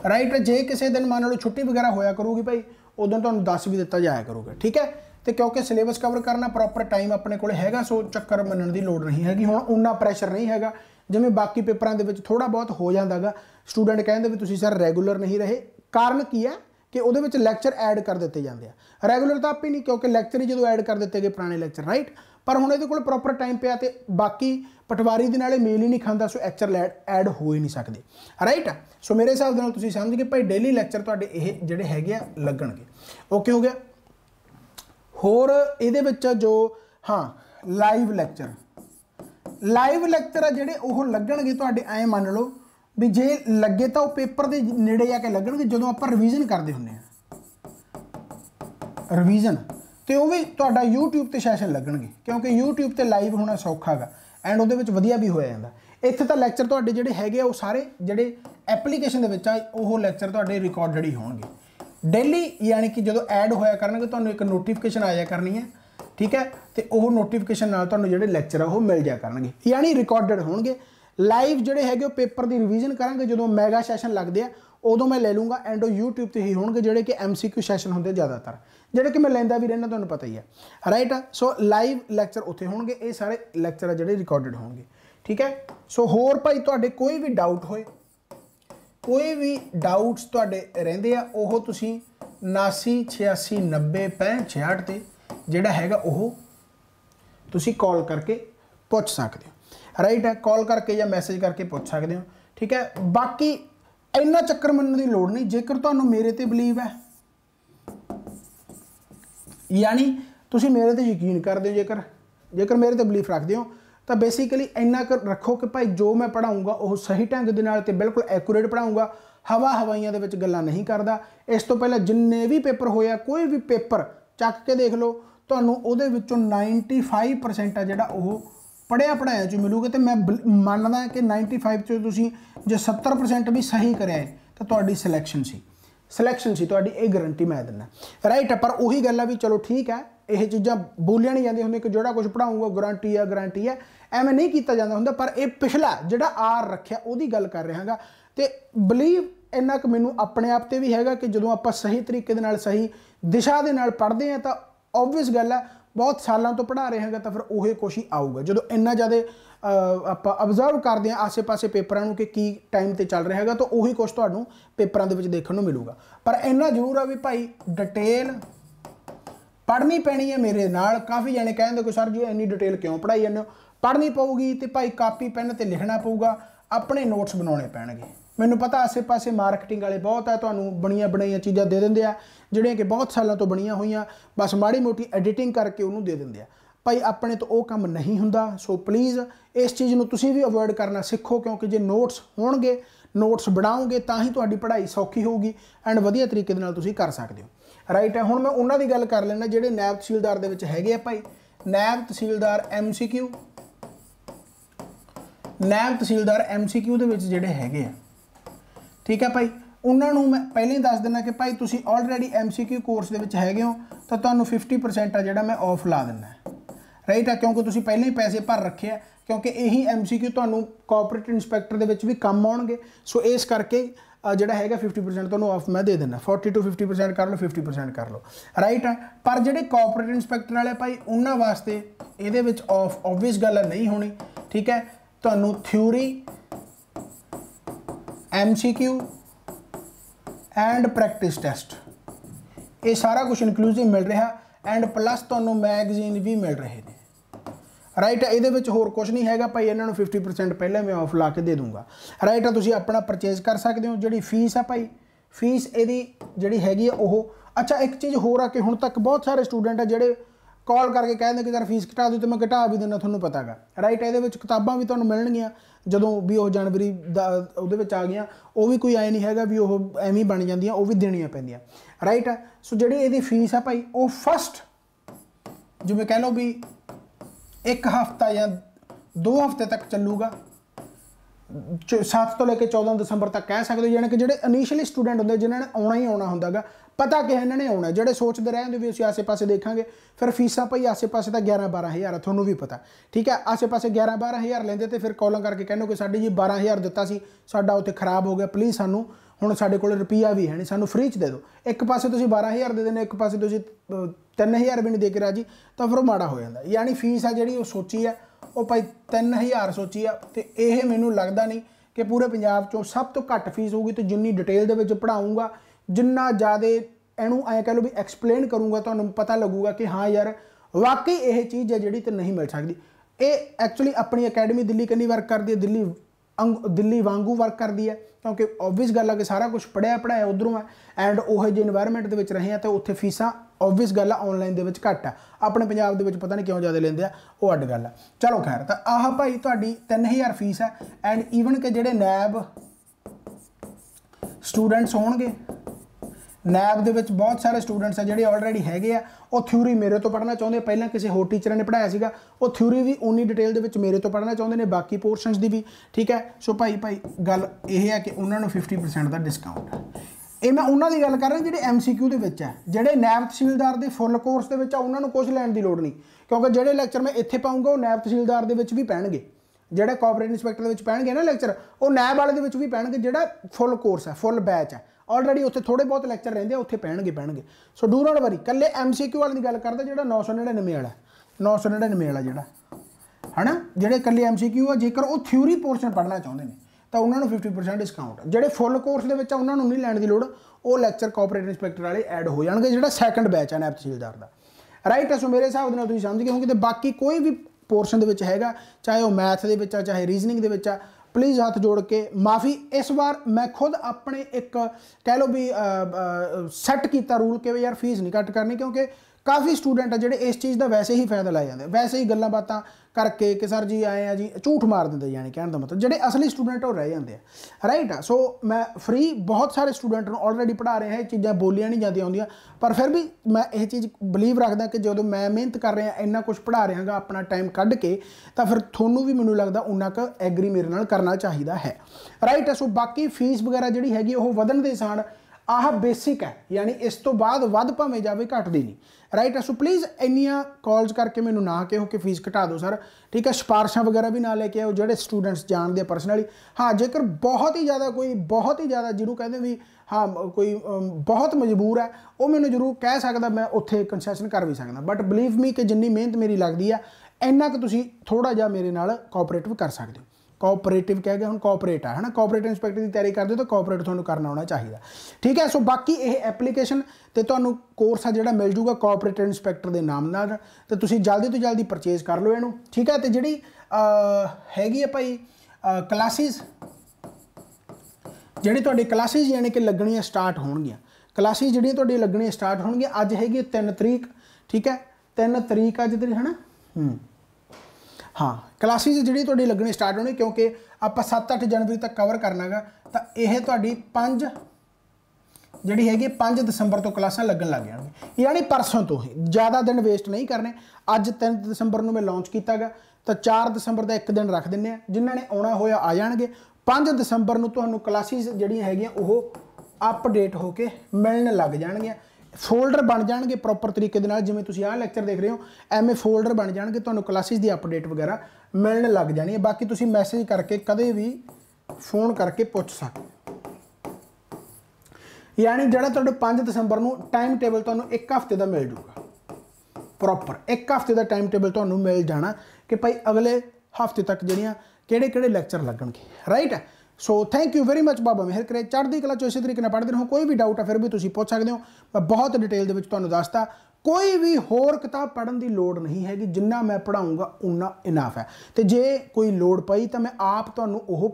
S1: ਰਾਈਟ ਜੇ ਕਿਸੇ ਦਿਨ ਮੰਨ ਲਓ ਛੁੱਟੀ ਵਗੈਰਾ ਹੋਇਆ ਕਰੂਗੀ ਭਾਈ ਉਦੋਂ ਤੁਹਾਨੂੰ ਦੱਸ ਵੀ ਦਿੱਤਾ ਜਾਇਆ ਕਰੂਗਾ ਠੀਕ ਹੈ ਤੇ ਕਿਉਂਕਿ ਸਿਲੇਬਸ ਕਵਰ ਕਰਨਾ ਪ੍ਰੋਪਰ ਟਾਈਮ ਆਪਣੇ ਕੋਲ ਹੈਗਾ ਸੋ ਚੱਕਰ ਮੰਨਣ ਦੀ ਲੋੜ ਨਹੀਂ ਹੈਗੀ ਹੁਣ ਉਹਨਾਂ ਪ੍ਰੈਸ਼ਰ ਨਹੀਂ ਹੈਗਾ ਜਿਵੇਂ ਬਾਕੀ ਪੇਪਰਾਂ ਦੇ ਵਿੱਚ ਥੋੜਾ ਬਹੁਤ ਹੋ ਜਾਂਦਾਗਾ ਸਟੂਡੈਂਟ ਕਹਿੰਦੇ ਵੀ ਤੁਸੀਂ ਸਰ ਰੈਗੂਲਰ ਨਹੀਂ ਰਹੇ ਕਾਰਨ ਕੀ ਹੈ ਕਿ ਉਹਦੇ ਵਿੱਚ ਲੈਕਚਰ ਐਡ ਕਰ ਦਿੱਤੇ ਜਾਂਦੇ ਆ ਰੈਗੂਲਰ ਤਾਂ ਆਪੇ ਨਹੀਂ ਕਿਉਂਕਿ ਲੈਕਚਰ ਹੀ ਜਦੋਂ ਐਡ ਕਰ ਦਿੱਤੇ ਗਏ ਪੁਰਾਣੇ ਲੈਕਚਰ ਰਾਈਟ ਪਰ ਹੁਣ ਇਹਦੇ ਕੋਲ ਪ੍ਰੋਪਰ ਟਾਈਮ ਪਿਆ ਤੇ ਬਾਕੀ ਪਟਵਾਰੀ ਦੇ ਨਾਲੇ ਮੇਲ ਹੀ ਨਹੀਂ ਖਾਂਦਾ ਸੋ ਐਕਚਰ ਐਡ ਹੋ ਹੀ ਨਹੀਂ ਸਕਦੇ ਰਾਈਟ ਸੋ ਮੇਰੇ ਹਿਸਾਬ ਦੇ ਨਾਲ ਤੁਸੀਂ ਸਮਝ ਗਏ ਭਾਈ ਡੇਲੀ ਲੈਕਚਰ ਤੁਹਾਡੇ ਇਹ ਜਿਹੜੇ ਹੈਗੇ ਆ ਲੱਗਣਗੇ ਓਕੇ ਹੋ ਗਿਆ ਹੋਰ ਇਹਦੇ ਵਿੱਚ ਜੋ ਹਾਂ ਲਾਈਵ ਲੈਕਚਰ ਲਾਈਵ ਲੈਕਚਰ ਆ ਜਿਹੜੇ ਉਹ ਲੱਗਣਗੇ ਤੁਹਾਡੇ ਐ ਮੰਨ ਲਓ ਵੀ ਜੇ ਲੱਗੇ ਤਾਂ ਉਹ ਪੇਪਰ ਦੇ ਨੇੜੇ ਆ ਕੇ ਲੱਗਣਗੇ ਜਦੋਂ ਆਪਾਂ ਰਿਵੀਜ਼ਨ ਕਰਦੇ ਹੁੰਨੇ ਆ ਰਿਵੀਜ਼ਨ ਤੇ ਉਹ ਵੀ ਤੁਹਾਡਾ YouTube ਤੇ ਸੈਸ਼ਨ ਲੱਗਣਗੇ ਕਿਉਂਕਿ YouTube ਤੇ ਲਾਈਵ ਹੋਣਾ ਸੌਖਾ ਹੈਗਾ ਐਂਡ ਉਹਦੇ ਵਿੱਚ ਵਧੀਆ ਵੀ ਹੋਇਆ ਜਾਂਦਾ ਇੱਥੇ ਤਾਂ ਲੈਕਚਰ ਤੁਹਾਡੇ ਜਿਹੜੇ ਹੈਗੇ ਆ ਉਹ ਸਾਰੇ ਜਿਹੜੇ ਐਪਲੀਕੇਸ਼ਨ ਦੇ ਵਿੱਚ ਆ ਉਹ ਲੈਕਚਰ ਤੁਹਾਡੇ ਰਿਕਾਰਡਡ ਹੀ ਹੋਣਗੇ ਡੇਲੀ ਯਾਨੀ ਕਿ ਜਦੋਂ ਐਡ ਹੋਇਆ ਕਰਨਗੇ ਤੁਹਾਨੂੰ ਇੱਕ ਨੋਟੀਫਿਕੇਸ਼ਨ ਆ ਜਾਇਆ ਕਰਨੀ ਹੈ ਠੀਕ ਹੈ ਤੇ ਉਹ ਨੋਟੀਫਿਕੇਸ਼ਨ ਨਾਲ ਤੁਹਾਨੂੰ ਜਿਹੜੇ ਲੈਕਚਰ ਆ ਉਹ ਮਿਲ ਜਾਇਆ ਕਰਨਗੇ ਯਾਨੀ ਰਿਕਾਰਡਡ ਹੋਣਗੇ ਲਾਈਵ ਜਿਹੜੇ ਹੈਗੇ ਉਹ ਪੇਪਰ ਦੀ ਰਿਵੀਜ਼ਨ ਕਰਾਂਗੇ ਜਦੋਂ ਮੈਗਾ ਸੈਸ਼ਨ ਲੱਗਦੇ ਆ ਉਦੋਂ ਮੈਂ ਲੈ ਲੂੰਗਾ ਐਂਡ ਉਹ YouTube ਤੇ ਹੀ ਹੋਣਗੇ ਜਿਹੜੇ ਕਿ MCQ ਸੈਸ਼ਨ ਹੁੰਦੇ ਜ਼ਿਆਦਾਤਰ ਜਿਹੜੇ ਕਿ ਮੈਂ ਲੈਂਦਾ ਵੀ ਰਹਿਣਾ ਤੁਹਾਨੂੰ ਪਤਾ ਹੀ ਆ ਰਾਈਟ ਸੋ ਲਾਈਵ ਲੈਕਚਰ ਉੱਥੇ ਹੋਣਗੇ ਇਹ ਸਾਰੇ ਲੈਕਚਰ ਆ ਜਿਹੜੇ ਰਿਕਾਰਡਡ ਹੋਣਗੇ ਠੀਕ ਹੈ ਸੋ ਹੋਰ ਭਾਈ ਤੁਹਾਡੇ ਕੋਈ ਵੀ ਡਾਊਟ ਹੋਏ ਕੋਈ ਵੀ ਡਾਊਟਸ ਤੁਹਾਡੇ ਰਹਿੰਦੇ ਆ ਉਹ ਤੁਸੀਂ 8986906566 ਤੇ ਜਿਹੜਾ ਹੈਗਾ ਉਹ ਤੁਸੀਂ ਕਾਲ ਕਰਕੇ ਪੁੱਛ ਸਕਦੇ ਹੋ ਰਾਈਟ ਹੈ ਕਾਲ ਕਰਕੇ ਜਾਂ ਮੈਸੇਜ ਕਰਕੇ ਪੁੱਛ ਸਕਦੇ ਹੋ ਠੀਕ ਹੈ ਬਾਕੀ ਇੰਨਾ ਚੱਕਰ ਮੰਨਣ ਦੀ ਲੋੜ ਨਹੀਂ ਜੇਕਰ ਤੁਹਾਨੂੰ ਮੇਰੇ ਤੇ ਬਲੀਵ ਹੈ ਯਾਨੀ ਤੁਸੀਂ ਮੇਰੇ ਤੇ ਯਕੀਨ ਕਰਦੇ ਹੋ ਜੇਕਰ ਜੇਕਰ ਮੇਰੇ ਤੇ ਬਲੀਫ ਰੱਖਦੇ ਹੋ ਤਾਂ ਬੇਸਿਕਲੀ ਇੰਨਾ ਕਰ ਰੱਖੋ ਕਿ ਭਾਈ ਜੋ ਮੈਂ ਪੜਾਉਂਗਾ ਉਹ ਸਹੀ ਢੰਗ ਦੇ ਨਾਲ ਤੇ ਬਿਲਕੁਲ ਐਕੂਰੇਟ ਪੜਾਉਂਗਾ ਹਵਾ ਹਵਾਈਆਂ ਦੇ ਵਿੱਚ ਗੱਲਾਂ ਨਹੀਂ ਕਰਦਾ ਇਸ ਤੋਂ ਪਹਿਲਾਂ ਜਿੰਨੇ ਵੀ ਪੇਪਰ ਹੋਇਆ ਕੋਈ ਵੀ ਪੇਪਰ ਚੱਕ ਕੇ ਦੇਖ ਲਓ ਤੁਹਾਨੂੰ ਉਹਦੇ ਵਿੱਚੋਂ 95% ਆ ਜਿਹੜਾ ਉਹ ਪੜਿਆ ਪੜਾਇਆ ਚ ਮਿਲੂਗਾ ਤੇ ਮੈਂ ਮੰਨਦਾ ਕਿ 95 ਚੋਂ ਤੁਸੀਂ ਜੇ 70% ਵੀ ਸਹੀ ਕਰਿਆ ਤਾਂ ਤੁਹਾਡੀ ਸਿਲੈਕਸ਼ਨ ਸੀ ਸਿਲੈਕਸ਼ਨ ਸੀ ਤੁਹਾਡੀ ਇਹ ਗਾਰੰਟੀ ਮੈਂ ਦਿੰਦਾ ਰਾਈਟ ਪਰ ਉਹੀ ਗੱਲ ਆ ਵੀ ਚਲੋ ਠੀਕ ਹੈ ਇਹ ਚੀਜ਼ਾਂ ਬੋਲੀਆਂ ਨਹੀਂ ਜਾਂਦੀਆਂ ਹੁੰਦੀਆਂ ਕਿ ਜਿਹੜਾ ਕੁਝ ਪੜਾਉਂਗਾ ਗਾਰੰਟੀ ਆ ਗਾਰੰਟੀ ਆ ਐਵੇਂ ਨਹੀਂ ਕੀਤਾ ਜਾਂਦਾ ਹੁੰਦਾ ਪਰ ਇਹ ਪਿਛਲਾ ਜਿਹੜਾ ਆਰ ਰੱਖਿਆ ਉਹਦੀ ਗੱਲ ਕਰ ਰਿਹਾ ਹਾਂਗਾ ਤੇ ਬਲੀਵ ਇੰਨਾ ਕਿ ਮੈਨੂੰ ਆਪਣੇ ਆਪ ਤੇ ਵੀ ਹੈਗਾ ਕਿ ਜਦੋਂ ਆਪਾਂ ਸਹੀ ਤਰੀਕੇ ਦੇ ਨਾਲ ਸਹੀ ਦਿਸ਼ਾ ਦੇ ਨਾਲ ਪੜਦੇ ਆ ਤਾਂ ਆਬਵੀਅਸ ਗੱਲ ਆ ਬਹੁਤ ਸਾਲਾਂ ਤੋਂ ਪੜਾ ਰਹੇ ਹੈਗਾ ਤਾਂ ਫਿਰ ਉਹੇ ਕੁਝ ਹੀ ਆਊਗਾ ਜਦੋਂ ਇੰਨਾ ਜ਼ਿਆਦਾ ਆਪਾਂ ਅਬਜ਼ਰਵ ਕਰਦੇ ਹਾਂ ਆਸ ਪਾਸੇ ਪੇਪਰਾਂ ਨੂੰ ਕਿ ਕੀ ਟਾਈਮ ਤੇ ਚੱਲ ਰਿਹਾ ਹੈਗਾ ਤਾਂ ਉਹੀ ਕੁਝ ਤੁਹਾਨੂੰ ਪੇਪਰਾਂ ਦੇ ਵਿੱਚ ਦੇਖਣ ਨੂੰ ਮਿਲੂਗਾ ਪਰ ਇੰਨਾ ਜ਼ਰੂਰ ਆ ਵੀ ਭਾਈ ਡਿਟੇਲ ਪੜ੍ਹਨੀ ਪੈਣੀ ਹੈ ਮੇਰੇ ਨਾਲ ਕਾਫੀ ਜਣੇ ਕਹਿੰਦੇ ਕਿ ਸਰ ਜੀ ਇੰਨੀ ਡਿਟੇਲ ਕਿਉਂ ਪੜਾਈ ਜਾਂਦੇ ਹੋ ਪੜ੍ਹਨੀ ਪਊਗੀ ਤੇ ਭਾਈ ਕਾਪੀ ਪੈਨ ਤੇ ਲਿਖਣਾ ਪਊਗਾ ਆਪਣੇ ਨੋਟਸ ਬਣਾਉਣੇ ਪੈਣਗੇ ਮੈਨੂੰ ਪਤਾ ਆਸੇ-ਪਾਸੇ ਮਾਰਕੀਟਿੰਗ ਵਾਲੇ ਬਹੁਤ ਆ ਤੁਹਾਨੂੰ ਬਣੀਆਂ ਬਣਾਈਆਂ ਚੀਜ਼ਾਂ ਦੇ ਦਿੰਦੇ ਆ ਜਿਹੜੀਆਂ ਕਿ ਬਹੁਤ ਸਾਲਾਂ ਤੋਂ ਬਣੀਆਂ ਹੋਈਆਂ ਬਸ ਮਾੜੀ ਮੋਟੀ ਐਡੀਟਿੰਗ ਕਰਕੇ ਉਹਨੂੰ ਦੇ ਦਿੰਦੇ ਆ ਭਾਈ ਆਪਣੇ ਤੋਂ ਉਹ ਕੰਮ ਨਹੀਂ ਹੁੰਦਾ ਸੋ ਪਲੀਜ਼ ਇਸ ਚੀਜ਼ ਨੂੰ ਤੁਸੀਂ ਵੀ ਅਵੋਇਡ ਕਰਨਾ ਸਿੱਖੋ ਕਿਉਂਕਿ ਜੇ ਨੋਟਸ ਹੋਣਗੇ ਨੋਟਸ ਬਣਾਓਗੇ ਤਾਂ ਹੀ ਤੁਹਾਡੀ ਪੜ੍ਹਾਈ ਸੌਖੀ ਹੋਊਗੀ ਐਂਡ ਵਧੀਆ ਤਰੀਕੇ ਦੇ ਨਾਲ ਤੁਸੀਂ ਕਰ ਸਕਦੇ ਹੋ ਰਾਈਟ ਹੈ ਹੁਣ ਮੈਂ ਉਹਨਾਂ ਦੀ ਗੱਲ ਕਰ ਲੈਣਾ ਜਿਹੜੇ ਨੈਬ ਤਹਿਸੀਲਦਾਰ ਦੇ ਵਿੱਚ ਹੈਗੇ ਆ ਭਾਈ ਨੈਬ ਤਹਿਸੀਲਦਾਰ ਐਮਸੀਕਿਊ ਨੈਬ ਤਹਿਸੀਲਦਾਰ ਐਮਸੀਕਿਊ ਦੇ ਵਿੱਚ ਜਿਹੜੇ ਹੈਗੇ ਆ ਠੀਕ ਹੈ ਭਾਈ ਉਹਨਾਂ ਨੂੰ ਮੈਂ ਪਹਿਲਾਂ ਹੀ ਦੱਸ ਦਿੰਦਾ ਕਿ ਭਾਈ ਤੁਸੀਂ ਆਲਰੇਡੀ MCQ ਕੋਰਸ ਦੇ ਵਿੱਚ ਹੈਗੇ ਹੋ ਤਾਂ ਤੁਹਾਨੂੰ 50% ਆ ਜਿਹੜਾ ਮੈਂ ਆਫ ਲਾ ਦਿੰਦਾ ਰਾਈਟ ਆ ਕਿਉਂਕਿ ਤੁਸੀਂ ਪਹਿਲਾਂ ਹੀ ਪੈਸੇ ਭਰ ਰੱਖੇ ਆ ਕਿਉਂਕਿ ਇਹੀ MCQ ਤੁਹਾਨੂੰ ਕਾਰਪੋਰੇਟ ਇਨਸਪੈਕਟਰ ਦੇ ਵਿੱਚ ਵੀ ਕੰਮ ਆਉਣਗੇ ਸੋ ਇਸ ਕਰਕੇ ਜਿਹੜਾ ਹੈਗਾ 50% ਤੁਹਾਨੂੰ ਆਫ ਮੈਂ ਦੇ ਦਿੰਦਾ 40 ਤੋਂ 50% ਕਰ ਲਓ 50% ਕਰ ਲਓ ਰਾਈਟ ਹੈ ਪਰ ਜਿਹੜੇ ਕਾਰਪੋਰੇਟ ਇਨਸਪੈਕਟਰ ਵਾਲੇ ਭਾਈ ਉਹਨਾਂ ਵਾਸਤੇ ਇਹਦੇ ਵਿੱਚ ਆਫ ਆਬਵੀਅਸ ਗੱਲ ਨਹੀਂ ਹੋਣੀ ਠੀਕ ਹੈ ਤੁਹਾਨੂੰ theory MCQ and practice test ਇਹ ਸਾਰਾ ਕੁਝ ਇਨਕਲੂਸਿਵ ਮਿਲ ਰਿਹਾ ਐਂਡ ਪਲੱਸ ਤੁਹਾਨੂੰ ਮੈਗਜ਼ੀਨ ਵੀ ਮਿਲ ਰਹੇ ਨੇ ਰਾਈਟ ਇਹਦੇ ਵਿੱਚ ਹੋਰ ਕੁਝ ਨਹੀਂ ਹੈਗਾ ਭਾਈ ਇਹਨਾਂ ਨੂੰ 50% ਪਹਿਲਾਂ ਮੈਂ ਆਫ ਲਾ ਕੇ ਦੇ ਦੂੰਗਾ ਰਾਈਟ ਤੁਸੀਂ ਆਪਣਾ ਪਰਚੇਸ ਕਰ ਸਕਦੇ ਹੋ ਜਿਹੜੀ ਫੀਸ ਆ ਭਾਈ ਫੀਸ ਇਹਦੀ ਜਿਹੜੀ ਹੈਗੀ ਆ ਉਹ ਅੱਛਾ ਇੱਕ ਚੀਜ਼ ਹੋਰ ਆ ਕਿ ਹੁਣ ਤੱਕ ਬਹੁਤ ਸਾਰੇ ਸਟੂਡੈਂਟ ਆ ਜਿਹੜੇ ਕਾਲ ਕਰਕੇ ਕਹਿੰਦੇ ਕਿ ਜਰ ਫੀਸ ਘਟਾ ਦਿਓ ਤੇ ਮੈਂ ਘਟਾ ਵੀ ਦਿੰਦਾ ਤੁਹਾਨੂੰ ਪਤਾਗਾ ਰਾਈਟ ਇਹਦੇ ਵਿੱਚ ਕਿਤਾਬਾਂ ਵੀ ਤੁਹਾਨੂੰ ਮਿਲਣਗੀਆਂ ਜਦੋਂ ਵੀ ਉਹ ਜਨਵਰੀ ਦਾ ਉਹਦੇ ਵਿੱਚ ਆ ਗਈਆਂ ਉਹ ਵੀ ਕੋਈ ਐ ਨਹੀਂ ਹੈਗਾ ਵੀ ਉਹ ਐਵੇਂ ਬਣ ਜਾਂਦੀਆਂ ਉਹ ਵੀ ਦੇਣੀਆਂ ਪੈਂਦੀਆਂ ਰਾਈਟ ਸੋ ਜਿਹੜੀ ਇਹਦੀ ਫੀਸ ਆ ਭਾਈ ਉਹ ਫਸਟ ਜਿਵੇਂ ਕਹਿ ਲਓ ਵੀ ਇੱਕ ਹਫਤਾ ਜਾਂ ਦੋ ਹਫਤੇ ਤੱਕ ਚੱਲੂਗਾ 7 ਤੋਂ ਲੈ ਕੇ 14 ਦਸੰਬਰ ਤੱਕ ਕਹਿ ਸਕਦੇ ਹੋ ਯਾਨੀ ਕਿ ਜਿਹੜੇ ਇਨੀਸ਼ੀਅਲੀ ਸਟੂਡੈਂਟ ਹੁੰਦੇ ਜਿਨ੍ਹਾਂ ਨੇ ਆਉਣਾ ਹੀ ਆਉਣਾ ਹੁੰਦਾਗਾ ਪਤਾ ਕਿ ਇਹਨਾਂ ਨੇ ਆਉਣਾ ਜਿਹੜੇ ਸੋਚਦੇ ਰਹਿੰਦੇ ਵੀ ਅਸੀਂ ਆਸੇ-ਪਾਸੇ ਦੇਖਾਂਗੇ ਫਿਰ ਫੀਸਾਂ ਪਈ ਆਸੇ-ਪਾਸੇ ਤਾਂ 11-12000 ਤੁਹਾਨੂੰ ਵੀ ਪਤਾ ਠੀਕ ਹੈ ਆਸੇ-ਪਾਸੇ 11-12000 ਲੈਂਦੇ ਤੇ ਫਿਰ ਕਾਲਾਂ ਕਰਕੇ ਕਹਿੰਦੇ ਕਿ ਸਾਡੀ ਜੀ 12000 ਦਿੱਤਾ ਸੀ ਸਾਡਾ ਉੱਥੇ ਖਰਾਬ ਹੋ ਗਿਆ ਪਲੀਜ਼ ਸਾਨੂੰ ਹੁਣ ਸਾਡੇ ਕੋਲ ਰੁਪਈਆ ਵੀ ਹੈ ਨਹੀਂ ਸਾਨੂੰ ਫ੍ਰੀ ਚ ਦੇ ਦਿਓ ਇੱਕ ਪਾਸੇ ਤੁਸੀਂ 12000 ਦੇ ਦੇਣੇ ਇੱਕ ਪਾਸੇ ਤੁਸੀਂ 3000 ਵੀ ਨਹੀਂ ਦੇ ਕੇ ਰਾਜੀ ਤਾਂ ਫਿਰ ਉਹ ਮਾੜਾ ਹੋ ਜਾਂਦਾ ਯਾਨੀ ਫੀਸ ਆ ਜਿਹੜੀ ਉਹ ਸੋਚੀ ਆ ਉਹ ਭਾਈ 3000 ਸੋਚੀ ਆ ਤੇ ਇਹ ਮੈਨੂੰ ਲੱਗਦਾ ਨਹੀਂ ਕਿ ਪੂਰੇ ਪੰਜਾਬ ਚੋਂ ਸਭ ਤੋਂ ਘੱਟ ਫੀਸ ਹੋਊਗੀ ਤੇ ਜਿੰਨੀ ਡਿਟੇਲ ਦੇ ਵਿੱਚ ਪੜਾਉਂਗਾ ਜਿੰਨਾ ਜ਼ਿਆਦਾ ਇਹਨੂੰ ਐਂ ਕਹ ਲਓ ਵੀ ਐਕਸਪਲੇਨ ਕਰੂੰਗਾ ਤੁਹਾਨੂੰ ਪਤਾ ਲੱਗੂਗਾ ਕਿ ਹਾਂ ਯਾਰ ਵਾਕਈ ਇਹ ਚੀਜ਼ ਹੈ ਜਿਹੜੀ ਤੇ ਨਹੀਂ ਮਿਲ ਸਕਦੀ ਇਹ ਐਕਚੁਅਲੀ ਆਪਣੀ ਅਕੈਡਮੀ ਦਿੱਲੀ ਕੰਨੀ ਵਰਕ ਕਰਦੀ ਹੈ ਦਿੱਲੀ ਦਿੱਲੀ ਵਾਂਗੂ ਵਰਕ ਕਰਦੀ ਹੈ ਕਿਉਂਕਿ ਆਬਵੀਅਸ ਗੱਲ ਹੈ ਕਿ ਸਾਰਾ ਕੁਝ ਪੜਿਆ ਪੜਾਇਆ ਉਧਰੋਂ ਹੈ ਐਂਡ ਉਹ ਜੇ এনवायरमेंट ਦੇ ਵਿੱਚ ਰਹੇ ਆ ਤਾਂ ਉੱਥੇ ਫੀਸਾਂ ਆਬਵੀਅਸ ਗੱਲ ਆ ਆਨਲਾਈਨ ਦੇ ਵਿੱਚ ਘੱਟ ਆ ਆਪਣੇ ਪੰਜਾਬ ਦੇ ਵਿੱਚ ਪਤਾ ਨਹੀਂ ਕਿਉਂ ਜ਼ਿਆਦਾ ਲੈਂਦੇ ਆ ਉਹ ਅੱਡ ਗੱਲ ਆ ਚਲੋ ਖੈਰ ਤਾਂ ਆਹ ਭਾਈ ਤੁਹਾਡੀ 3000 ਫੀਸ ਹੈ ਐਂਡ ਈਵਨ ਕਿ ਜਿਹੜੇ ਨੈਬ ਸਟੂਡੈਂਟਸ ਹੋਣਗੇ ਲੈਬ ਦੇ ਵਿੱਚ ਬਹੁਤ ਸਾਰੇ ਸਟੂਡੈਂਟਸ ਆ ਜਿਹੜੇ ਆਲਰੇਡੀ ਹੈਗੇ ਆ ਉਹ ਥਿਊਰੀ ਮੇਰੇ ਤੋਂ ਪੜ੍ਹਨਾ ਚਾਹੁੰਦੇ ਪਹਿਲਾਂ ਕਿਸੇ ਹੋਰ ਟੀਚਰ ਨੇ ਪੜਾਇਆ ਸੀਗਾ ਉਹ ਥਿਊਰੀ ਵੀ ਉਨੀ ਡਿਟੇਲ ਦੇ ਵਿੱਚ ਮੇਰੇ ਤੋਂ ਪੜ੍ਹਨਾ ਚਾਹੁੰਦੇ ਨੇ ਬਾਕੀ ਪੋਰਸ਼ਨਸ ਦੀ ਵੀ ਠੀਕ ਹੈ ਸੋ ਭਾਈ ਭਾਈ ਗੱਲ ਇਹ ਹੈ ਕਿ ਉਹਨਾਂ ਨੂੰ 50% ਦਾ ਡਿਸਕਾਊਂਟ ਇਹ ਮੈਂ ਉਹਨਾਂ ਦੀ ਗੱਲ ਕਰ ਰਿਹਾ ਜਿਹੜੇ ਐਮਸੀਕਿਊ ਦੇ ਵਿੱਚ ਆ ਜਿਹੜੇ ਨੈਬ ਤਹਿਸੀਲਦਾਰ ਦੇ ਫੁੱਲ ਕੋਰਸ ਦੇ ਵਿੱਚ ਆ ਉਹਨਾਂ ਨੂੰ ਕੁਝ ਲੈਣ ਦੀ ਲੋੜ ਨਹੀਂ ਕਿਉਂਕਿ ਜਿਹੜੇ ਲੈਕਚਰ ਮੈਂ ਇੱਥੇ ਪਾਉਂਗਾ ਉਹ ਨੈਬ ਤਹਿਸੀਲਦਾਰ ਦੇ ਵਿੱਚ ਵੀ ਪੈਣਗੇ ਜਿਹੜਾ ਕੋਆਪਰੇਟਿਵ ਇਨਸਪੈਕਟਰ ਦੇ ਵਿੱਚ ਪੈਣਗੇ ਨਾ ਲੈਕਚਰ ਉਹ ਨੈਬ ਵਾਲੇ ਦੇ ਵਿੱਚ ਵੀ ਪੈਣਗੇ ਜਿਹੜਾ ਫੁੱਲ ਕੋਰਸ ਹੈ ਫੁੱਲ ਬੈਚ ਹੈ ਆਲਰੇਡੀ ਉੱਥੇ ਥੋੜੇ ਬਹੁਤ ਲੈਕਚਰ ਰਹਿੰਦੇ ਆ ਉੱਥੇ ਪੈਣਗੇ ਪੈਣਗੇ ਸੋ ਡੂ ਨਾਟ ਵਰੀ ਕੱਲੇ ਐਮਸੀਕਿਊ ਵਾਲੀ ਦੀ ਗੱਲ ਕਰਦਾ ਜਿਹੜਾ 999 ਵਾਲਾ 999 ਵਾਲਾ ਜਿਹੜਾ ਹਨਾ ਜਿਹੜੇ ਕੱਲੇ ਐਮਸੀਕਿਊ ਆ ਜੇਕਰ ਉਹ ਥਿਊਰੀ ਪੋਰਸ਼ਨ ਪੜ੍ਹਨਾ ਚਾਹੁੰਦੇ ਨੇ ਤਾਂ ਉਹਨਾਂ ਨੂੰ 50% ਡਿਸਕਾਊਂਟ ਜਿਹੜੇ ਫੁੱਲ ਕੋਰਸ ਦੇ ਵਿੱਚ ਆ ਉਹਨਾਂ ਨੂੰ ਨਹੀਂ ਲੈਣ ਦੀ ਲੋੜ ਉਹ ਲੈਕਚਰ ਕੋਆਪਰੇਟਿਵ ਇਨਸਪੈਕਟਰ ਵਾਲੇ ਐਡ ਹੋ ਜਾਣਗੇ ਜਿਹੜਾ ਸੈਕੰਡ ਬੈਚ ਆ ਨੈਪ ਤਹਿਸੀਲਦਾਰ ਦਾ ਰਾਈਟ ਸੋ ਮੇਰੇ ਹਿਸਾਬ ਦੇ ਨਾਲ ਤੁਸੀਂ ਸਮਝ ਗਏ ਹੋਗੇ ਤੇ ਬਾਕੀ ਕੋਈ ਵੀ ਪੋਰਸ਼ਨ ਦੇ ਵਿੱਚ ਹੈਗਾ ਚਾਹੇ ਉਹ ਮੈਥ ਦੇ ਵਿੱਚ ਆ ਚਾਹੇ ਰੀਜ਼ਨਿੰਗ ਦੇ ਵਿੱਚ ਆ ਪਲੀਜ਼ ਹੱਥ ਜੋੜ ਕੇ ਮਾਫੀ ਇਸ ਵਾਰ ਮੈਂ ਖੁਦ ਆਪਣੇ ਇੱਕ ਕਹਿ ਲੋ ਵੀ ਸੈੱਟ ਕੀਤਾ ਰੂਲ ਕਿ ਯਾਰ ਫੀਸ ਨਹੀਂ ਕੱਟ ਕਰਨੀ ਕਿਉਂਕਿ ਕਾਫੀ ਸਟੂਡੈਂਟ ਆ ਜਿਹੜੇ ਇਸ ਚੀਜ਼ ਦਾ ਵੈਸੇ ਹੀ ਫਾਇਦਾ ਲੈ ਜਾਂਦੇ ਵੈਸੇ ਹੀ ਗੱਲਾਂ ਬਾਤਾਂ ਕਰਕੇ ਕਿ ਸਰ ਜੀ ਆਏ ਆ ਜੀ ਝੂਠ ਮਾਰ ਦਿੰਦੇ ਯਾਨੀ ਕਹਿਣ ਦਾ ਮਤਲਬ ਜਿਹੜੇ ਅਸਲੀ ਸਟੂਡੈਂਟ ਉਹ ਰਹਿ ਜਾਂਦੇ ਆ ਰਾਈਟ ਆ ਸੋ ਮੈਂ ਫ੍ਰੀ ਬਹੁਤ ਸਾਰੇ ਸਟੂਡੈਂਟ ਨੂੰ ਆਲਰੇਡੀ ਪੜਾ ਰਿਹਾ ਇਹ ਚੀਜ਼ਾਂ ਬੋਲੀਆਂ ਨਹੀਂ ਜਾਂਦੀਆਂ ਹੁੰਦੀਆਂ ਪਰ ਫਿਰ ਵੀ ਮੈਂ ਇਹ ਚੀਜ਼ ਬਲੀਵ ਰੱਖਦਾ ਕਿ ਜਦੋਂ ਮੈਂ ਮਿਹਨਤ ਕਰ ਰਿਹਾ ਇੰਨਾ ਕੁਝ ਪੜਾ ਰਿਹਾਗਾ ਆਪਣਾ ਟਾਈਮ ਕੱਢ ਕੇ ਤਾਂ ਫਿਰ ਤੁਹਾਨੂੰ ਵੀ ਮੈਨੂੰ ਲੱਗਦਾ ਉਨਾ ਕੁ ਐਗਰੀ ਮੇਰੇ ਨਾਲ ਕਰਨਾ ਚਾਹੀਦਾ ਹੈ ਰਾਈਟ ਆ ਸੋ ਬਾਕੀ ਫੀਸ ਵਗੈਰਾ ਜਿਹੜੀ ਹੈਗੀ ਉਹ ਵਧਣ ਦੇ ਸਾਨ ਆਹ ਬੇਸਿਕ ਹੈ ਯਾਨੀ ਇਸ ਤੋਂ ਬਾਅਦ ਵੱਧ ਭਾਵੇਂ ਜਾਵੇ ਘਟਦੀ ਨਹੀਂ ਰਾਈਟ ਸੋ ਪਲੀਜ਼ ਇੰਨੀਆਂ ਕਾਲਸ ਕਰਕੇ ਮੈਨੂੰ ਨਾ ਕਿਹੋ ਕਿ ਫੀਸ ਘਟਾ ਦਿਓ ਸਰ ਠੀਕ ਹੈ ਸਿਫਾਰਸ਼ਾਂ ਵਗੈਰਾ ਵੀ ਨਾ ਲੈ ਕੇ ਆਓ ਜਿਹੜੇ ਸਟੂਡੈਂਟਸ ਜਾਣਦੇ ਆ ਪਰਸਨਲੀ ਹਾਂ ਜੇਕਰ ਬਹੁਤ ਹੀ ਜ਼ਿਆਦਾ ਕੋਈ ਬਹੁਤ ਹੀ ਜ਼ਿਆਦਾ ਜਿਹਨੂੰ ਕਹਿੰਦੇ ਵੀ ਹਾਂ ਕੋਈ ਬਹੁਤ ਮਜਬੂਰ ਹੈ ਉਹ ਮੈਨੂੰ ਜ਼ਰੂਰ ਕਹਿ ਸਕਦਾ ਮੈਂ ਉੱਥੇ ਕੰਸੈਸ਼ਨ ਕਰ ਵੀ ਸਕਦਾ ਬਟ ਬਲੀਵ ਮੀ ਕਿ ਜਿੰਨੀ ਮਿਹਨਤ ਮੇਰੀ ਲੱਗਦੀ ਆ ਇੰਨਾ ਕਿ ਤੁਸੀਂ ਥੋੜਾ ਜਿਹਾ ਮੇਰੇ ਨਾਲ ਕੋਆਪਰੇਟਿਵ ਕਰ ਸਕਦੇ ਹੋ ਕੋਆਪਰੇਟਿਵ ਕਹਿ ਗਿਆ ਹੁਣ ਕੋਆਪਰੇਟ ਹੈ ਹਨਾ ਕੋਆਪਰੇਟ ਇਨਸਪੈਕਟਰ ਦੀ ਤਿਆਰੀ ਕਰਦੇ ਹੋ ਤਾਂ ਕੋਆਪਰੇਟ ਤੁਹਾਨੂੰ ਕਰਨਾ ਆਉਣਾ ਚਾਹੀਦਾ ਠੀਕ ਹੈ ਸੋ ਬਾਕੀ ਇਹ ਐਪਲੀਕੇਸ਼ਨ ਤੇ ਤੁਹਾਨੂੰ ਕੋਰਸ ਆ ਜਿਹੜਾ ਮਿਲ ਜੂਗਾ ਕੋਆਪਰੇਟ ਇਨਸਪੈਕਟਰ ਦੇ ਨਾਮ ਨਾਲ ਤੇ ਤੁਸੀਂ ਜਲਦੀ ਤੋਂ ਜਲਦੀ ਪਰਚੇਸ ਕਰ ਲਓ ਇਹਨੂੰ ਠੀਕ ਹੈ ਤੇ ਜਿਹੜੀ ਹੈਗੀ ਆ ਭਾਈ ਕਲਾਸਿਸ ਜਿਹੜੀ ਤੁਹਾਡੀ ਕਲਾਸਿਸ ਯਾਨੀ ਕਿ ਲੱਗਣੀਆਂ ਸਟਾਰਟ ਹੋਣਗੀਆਂ ਕਲਾਸਿਸ ਜਿਹੜੀਆਂ ਤੁਹਾਡੀਆਂ ਲੱਗਣੀਆਂ ਸਟਾਰਟ ਹੋਣਗੀਆਂ ਅੱਜ ਹੈਗੀ 3 ਤਰੀਕ ਠੀਕ ਹੈ 3 ਤਰੀਕ ਅੱਜ ਦੀ ਹਨਾ ਹੂੰ ਹਾਂ ਕਲਾਸਿਸ ਜਿਹੜੀ ਤੁਹਾਡੀ ਲੱਗਣੀ ਸਟਾਰਟ ਹੋਣੀ ਕਿਉਂਕਿ ਆਪਾਂ 7-8 ਜਨਵਰੀ ਤੱਕ ਕਵਰ ਕਰਨਾਗਾ ਤਾਂ ਇਹ ਤੁਹਾਡੀ 5 ਜਿਹੜੀ ਹੈਗੀ 5 ਦਸੰਬਰ ਤੋਂ ਕਲਾਸਾਂ ਲੱਗਣ ਲੱਗ ਜਾਣਗੀਆਂ ਯਾਨੀ ਪਰਸੋਂ ਤੋਂ ਹੀ ਜ਼ਿਆਦਾ ਦਿਨ ਵੇਸਟ ਨਹੀਂ ਕਰਨੇ ਅੱਜ 3 ਦਸੰਬਰ ਨੂੰ ਮੈਂ ਲਾਂਚ ਕੀਤਾਗਾ ਤਾਂ 4 ਦਸੰਬਰ ਦਾ ਇੱਕ ਦਿਨ ਰੱਖ ਦਿੰਨੇ ਆ ਜਿਨ੍ਹਾਂ ਨੇ ਆਉਣਾ ਹੋਇਆ ਆ ਜਾਣਗੇ 5 ਦਸੰਬਰ ਨੂੰ ਤੁਹਾਨੂੰ ਕਲਾਸਿਸ ਜਿਹੜੀਆਂ ਹੈਗੀਆਂ ਉਹ ਅਪਡੇਟ ਹੋ ਕੇ ਮਿਲਣ ਲੱਗ ਜਾਣਗੀਆਂ ਫੋਲਡਰ ਬਣ ਜਾਣਗੇ ਪ੍ਰੋਪਰ ਤਰੀਕੇ ਦੇ ਨਾਲ ਜਿਵੇਂ ਤੁਸੀਂ ਆਹ ਲੈਕਚਰ ਦੇਖ ਰਹੇ ਹੋ ਐਵੇਂ ਫੋਲਡਰ ਬਣ ਜਾਣਗੇ ਤੁਹਾਨੂੰ ਕਲਾਸਿਸ ਦੀ ਅਪਡੇਟ ਵਗੈਰਾ ਮਿਲਣ ਲੱਗ ਜਾਣੀ ਹੈ ਬਾਕੀ ਤੁਸੀਂ ਮੈਸੇਜ ਕਰਕੇ ਕਦੇ ਵੀ ਫੋਨ ਕਰਕੇ ਪੁੱਛ ਸਕਦੇ ਯਾਨੀ ਜਿਹੜਾ ਤੁਹਾਡੇ 5 ਦਸੰਬਰ ਨੂੰ ਟਾਈਮ ਟੇਬਲ ਤੁਹਾਨੂੰ ਇੱਕ ਹਫ਼ਤੇ ਦਾ ਮਿਲ ਜੂਗਾ ਪ੍ਰੋਪਰ ਇੱਕ ਹਫ਼ਤੇ ਦਾ ਟਾਈਮ ਟੇਬਲ ਤੁਹਾਨੂੰ ਮਿਲ ਜਾਣਾ ਕਿ ਭਾਈ ਅਗਲੇ ਹਫ਼ਤੇ ਤੱਕ ਜਿਹੜੀਆਂ ਕਿਹੜੇ-ਕਿਹੜੇ ਲੈਕਚਰ ਲੱਗਣਗੇ ਰਾਈਟ ਹੈ so thank you very much ਬਾਬਾ ਮਿਹਰ ਕਰੇ ਚੜ੍ਹਦੀ ਕਲਾ ਚੋਂ ਇਸੇ ਤਰੀਕੇ ਨਾਲ ਪੜ੍ਹਦੇ ਰਹੋ ਕੋਈ ਵੀ ਡਾਊਟ ਆ ਫਿਰ ਵੀ ਤੁਸੀਂ ਪੁੱਛ ਸਕਦੇ ਹੋ ਮੈਂ ਬਹੁਤ ਡਿਟੇਲ ਦੇ ਵਿੱਚ ਤੁਹਾਨੂੰ ਦੱਸਤਾ ਕੋਈ ਵੀ ਹੋਰ ਕਿਤਾਬ ਪੜ੍ਹਨ ਦੀ ਲੋੜ ਨਹੀਂ ਹੈਗੀ ਜਿੰਨਾ ਮੈਂ ਪੜਾਉਂਗਾ ਉਨਾ ਇਨਾਫ ਹੈ ਤੇ ਜੇ ਕੋਈ ਲੋੜ ਪਈ ਤਾਂ ਮੈਂ ਆਪ ਤੁਹਾਨੂੰ ਉਹ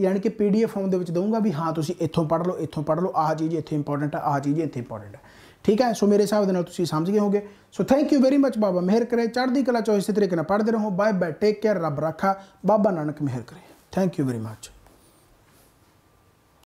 S1: ਯਾਨੀ ਕਿ ਪੀਡੀਐਫ ਫਾਰਮ ਦੇ ਵਿੱਚ ਦਊਂਗਾ ਵੀ ਹਾਂ ਤੁਸੀਂ ਇੱਥੋਂ ਪੜ੍ਹ ਲਓ ਇੱਥੋਂ ਪੜ੍ਹ ਲਓ ਆਹ ਚੀਜ਼ ਇੱਥੇ ਇੰਪੋਰਟੈਂਟ ਆ ਆਹ ਚੀਜ਼ ਇੱਥੇ ਇੰਪੋਰਟੈਂਟ ਹੈ ਠੀਕ ਹੈ ਸੋ ਮੇਰੇ ਹਿਸਾਬ ਦੇ ਨਾਲ ਤੁਸੀਂ ਸਮਝ ਗਏ ਹੋਗੇ so thank you very much ਬਾਬਾ ਮਿਹਰ ਕਰੇ ਚੜ੍ਹਦੀ ਕਲਾ ਚੋਇਸ ਤਰੀਕੇ ਨਾਲ ਪੜਦੇ ਰਹੋ ਬਾਏ ਬਾਏ ਟੇਕ ਕੇਅਰ ਰੱਬ ਰੱਖਾ ਬਾਬਾ ਨਾਨਕ ਮਿਹਰ ਕਰੇ ਥੈਂਕ ਯੂ ਵੈਰੀ ਮੱਚ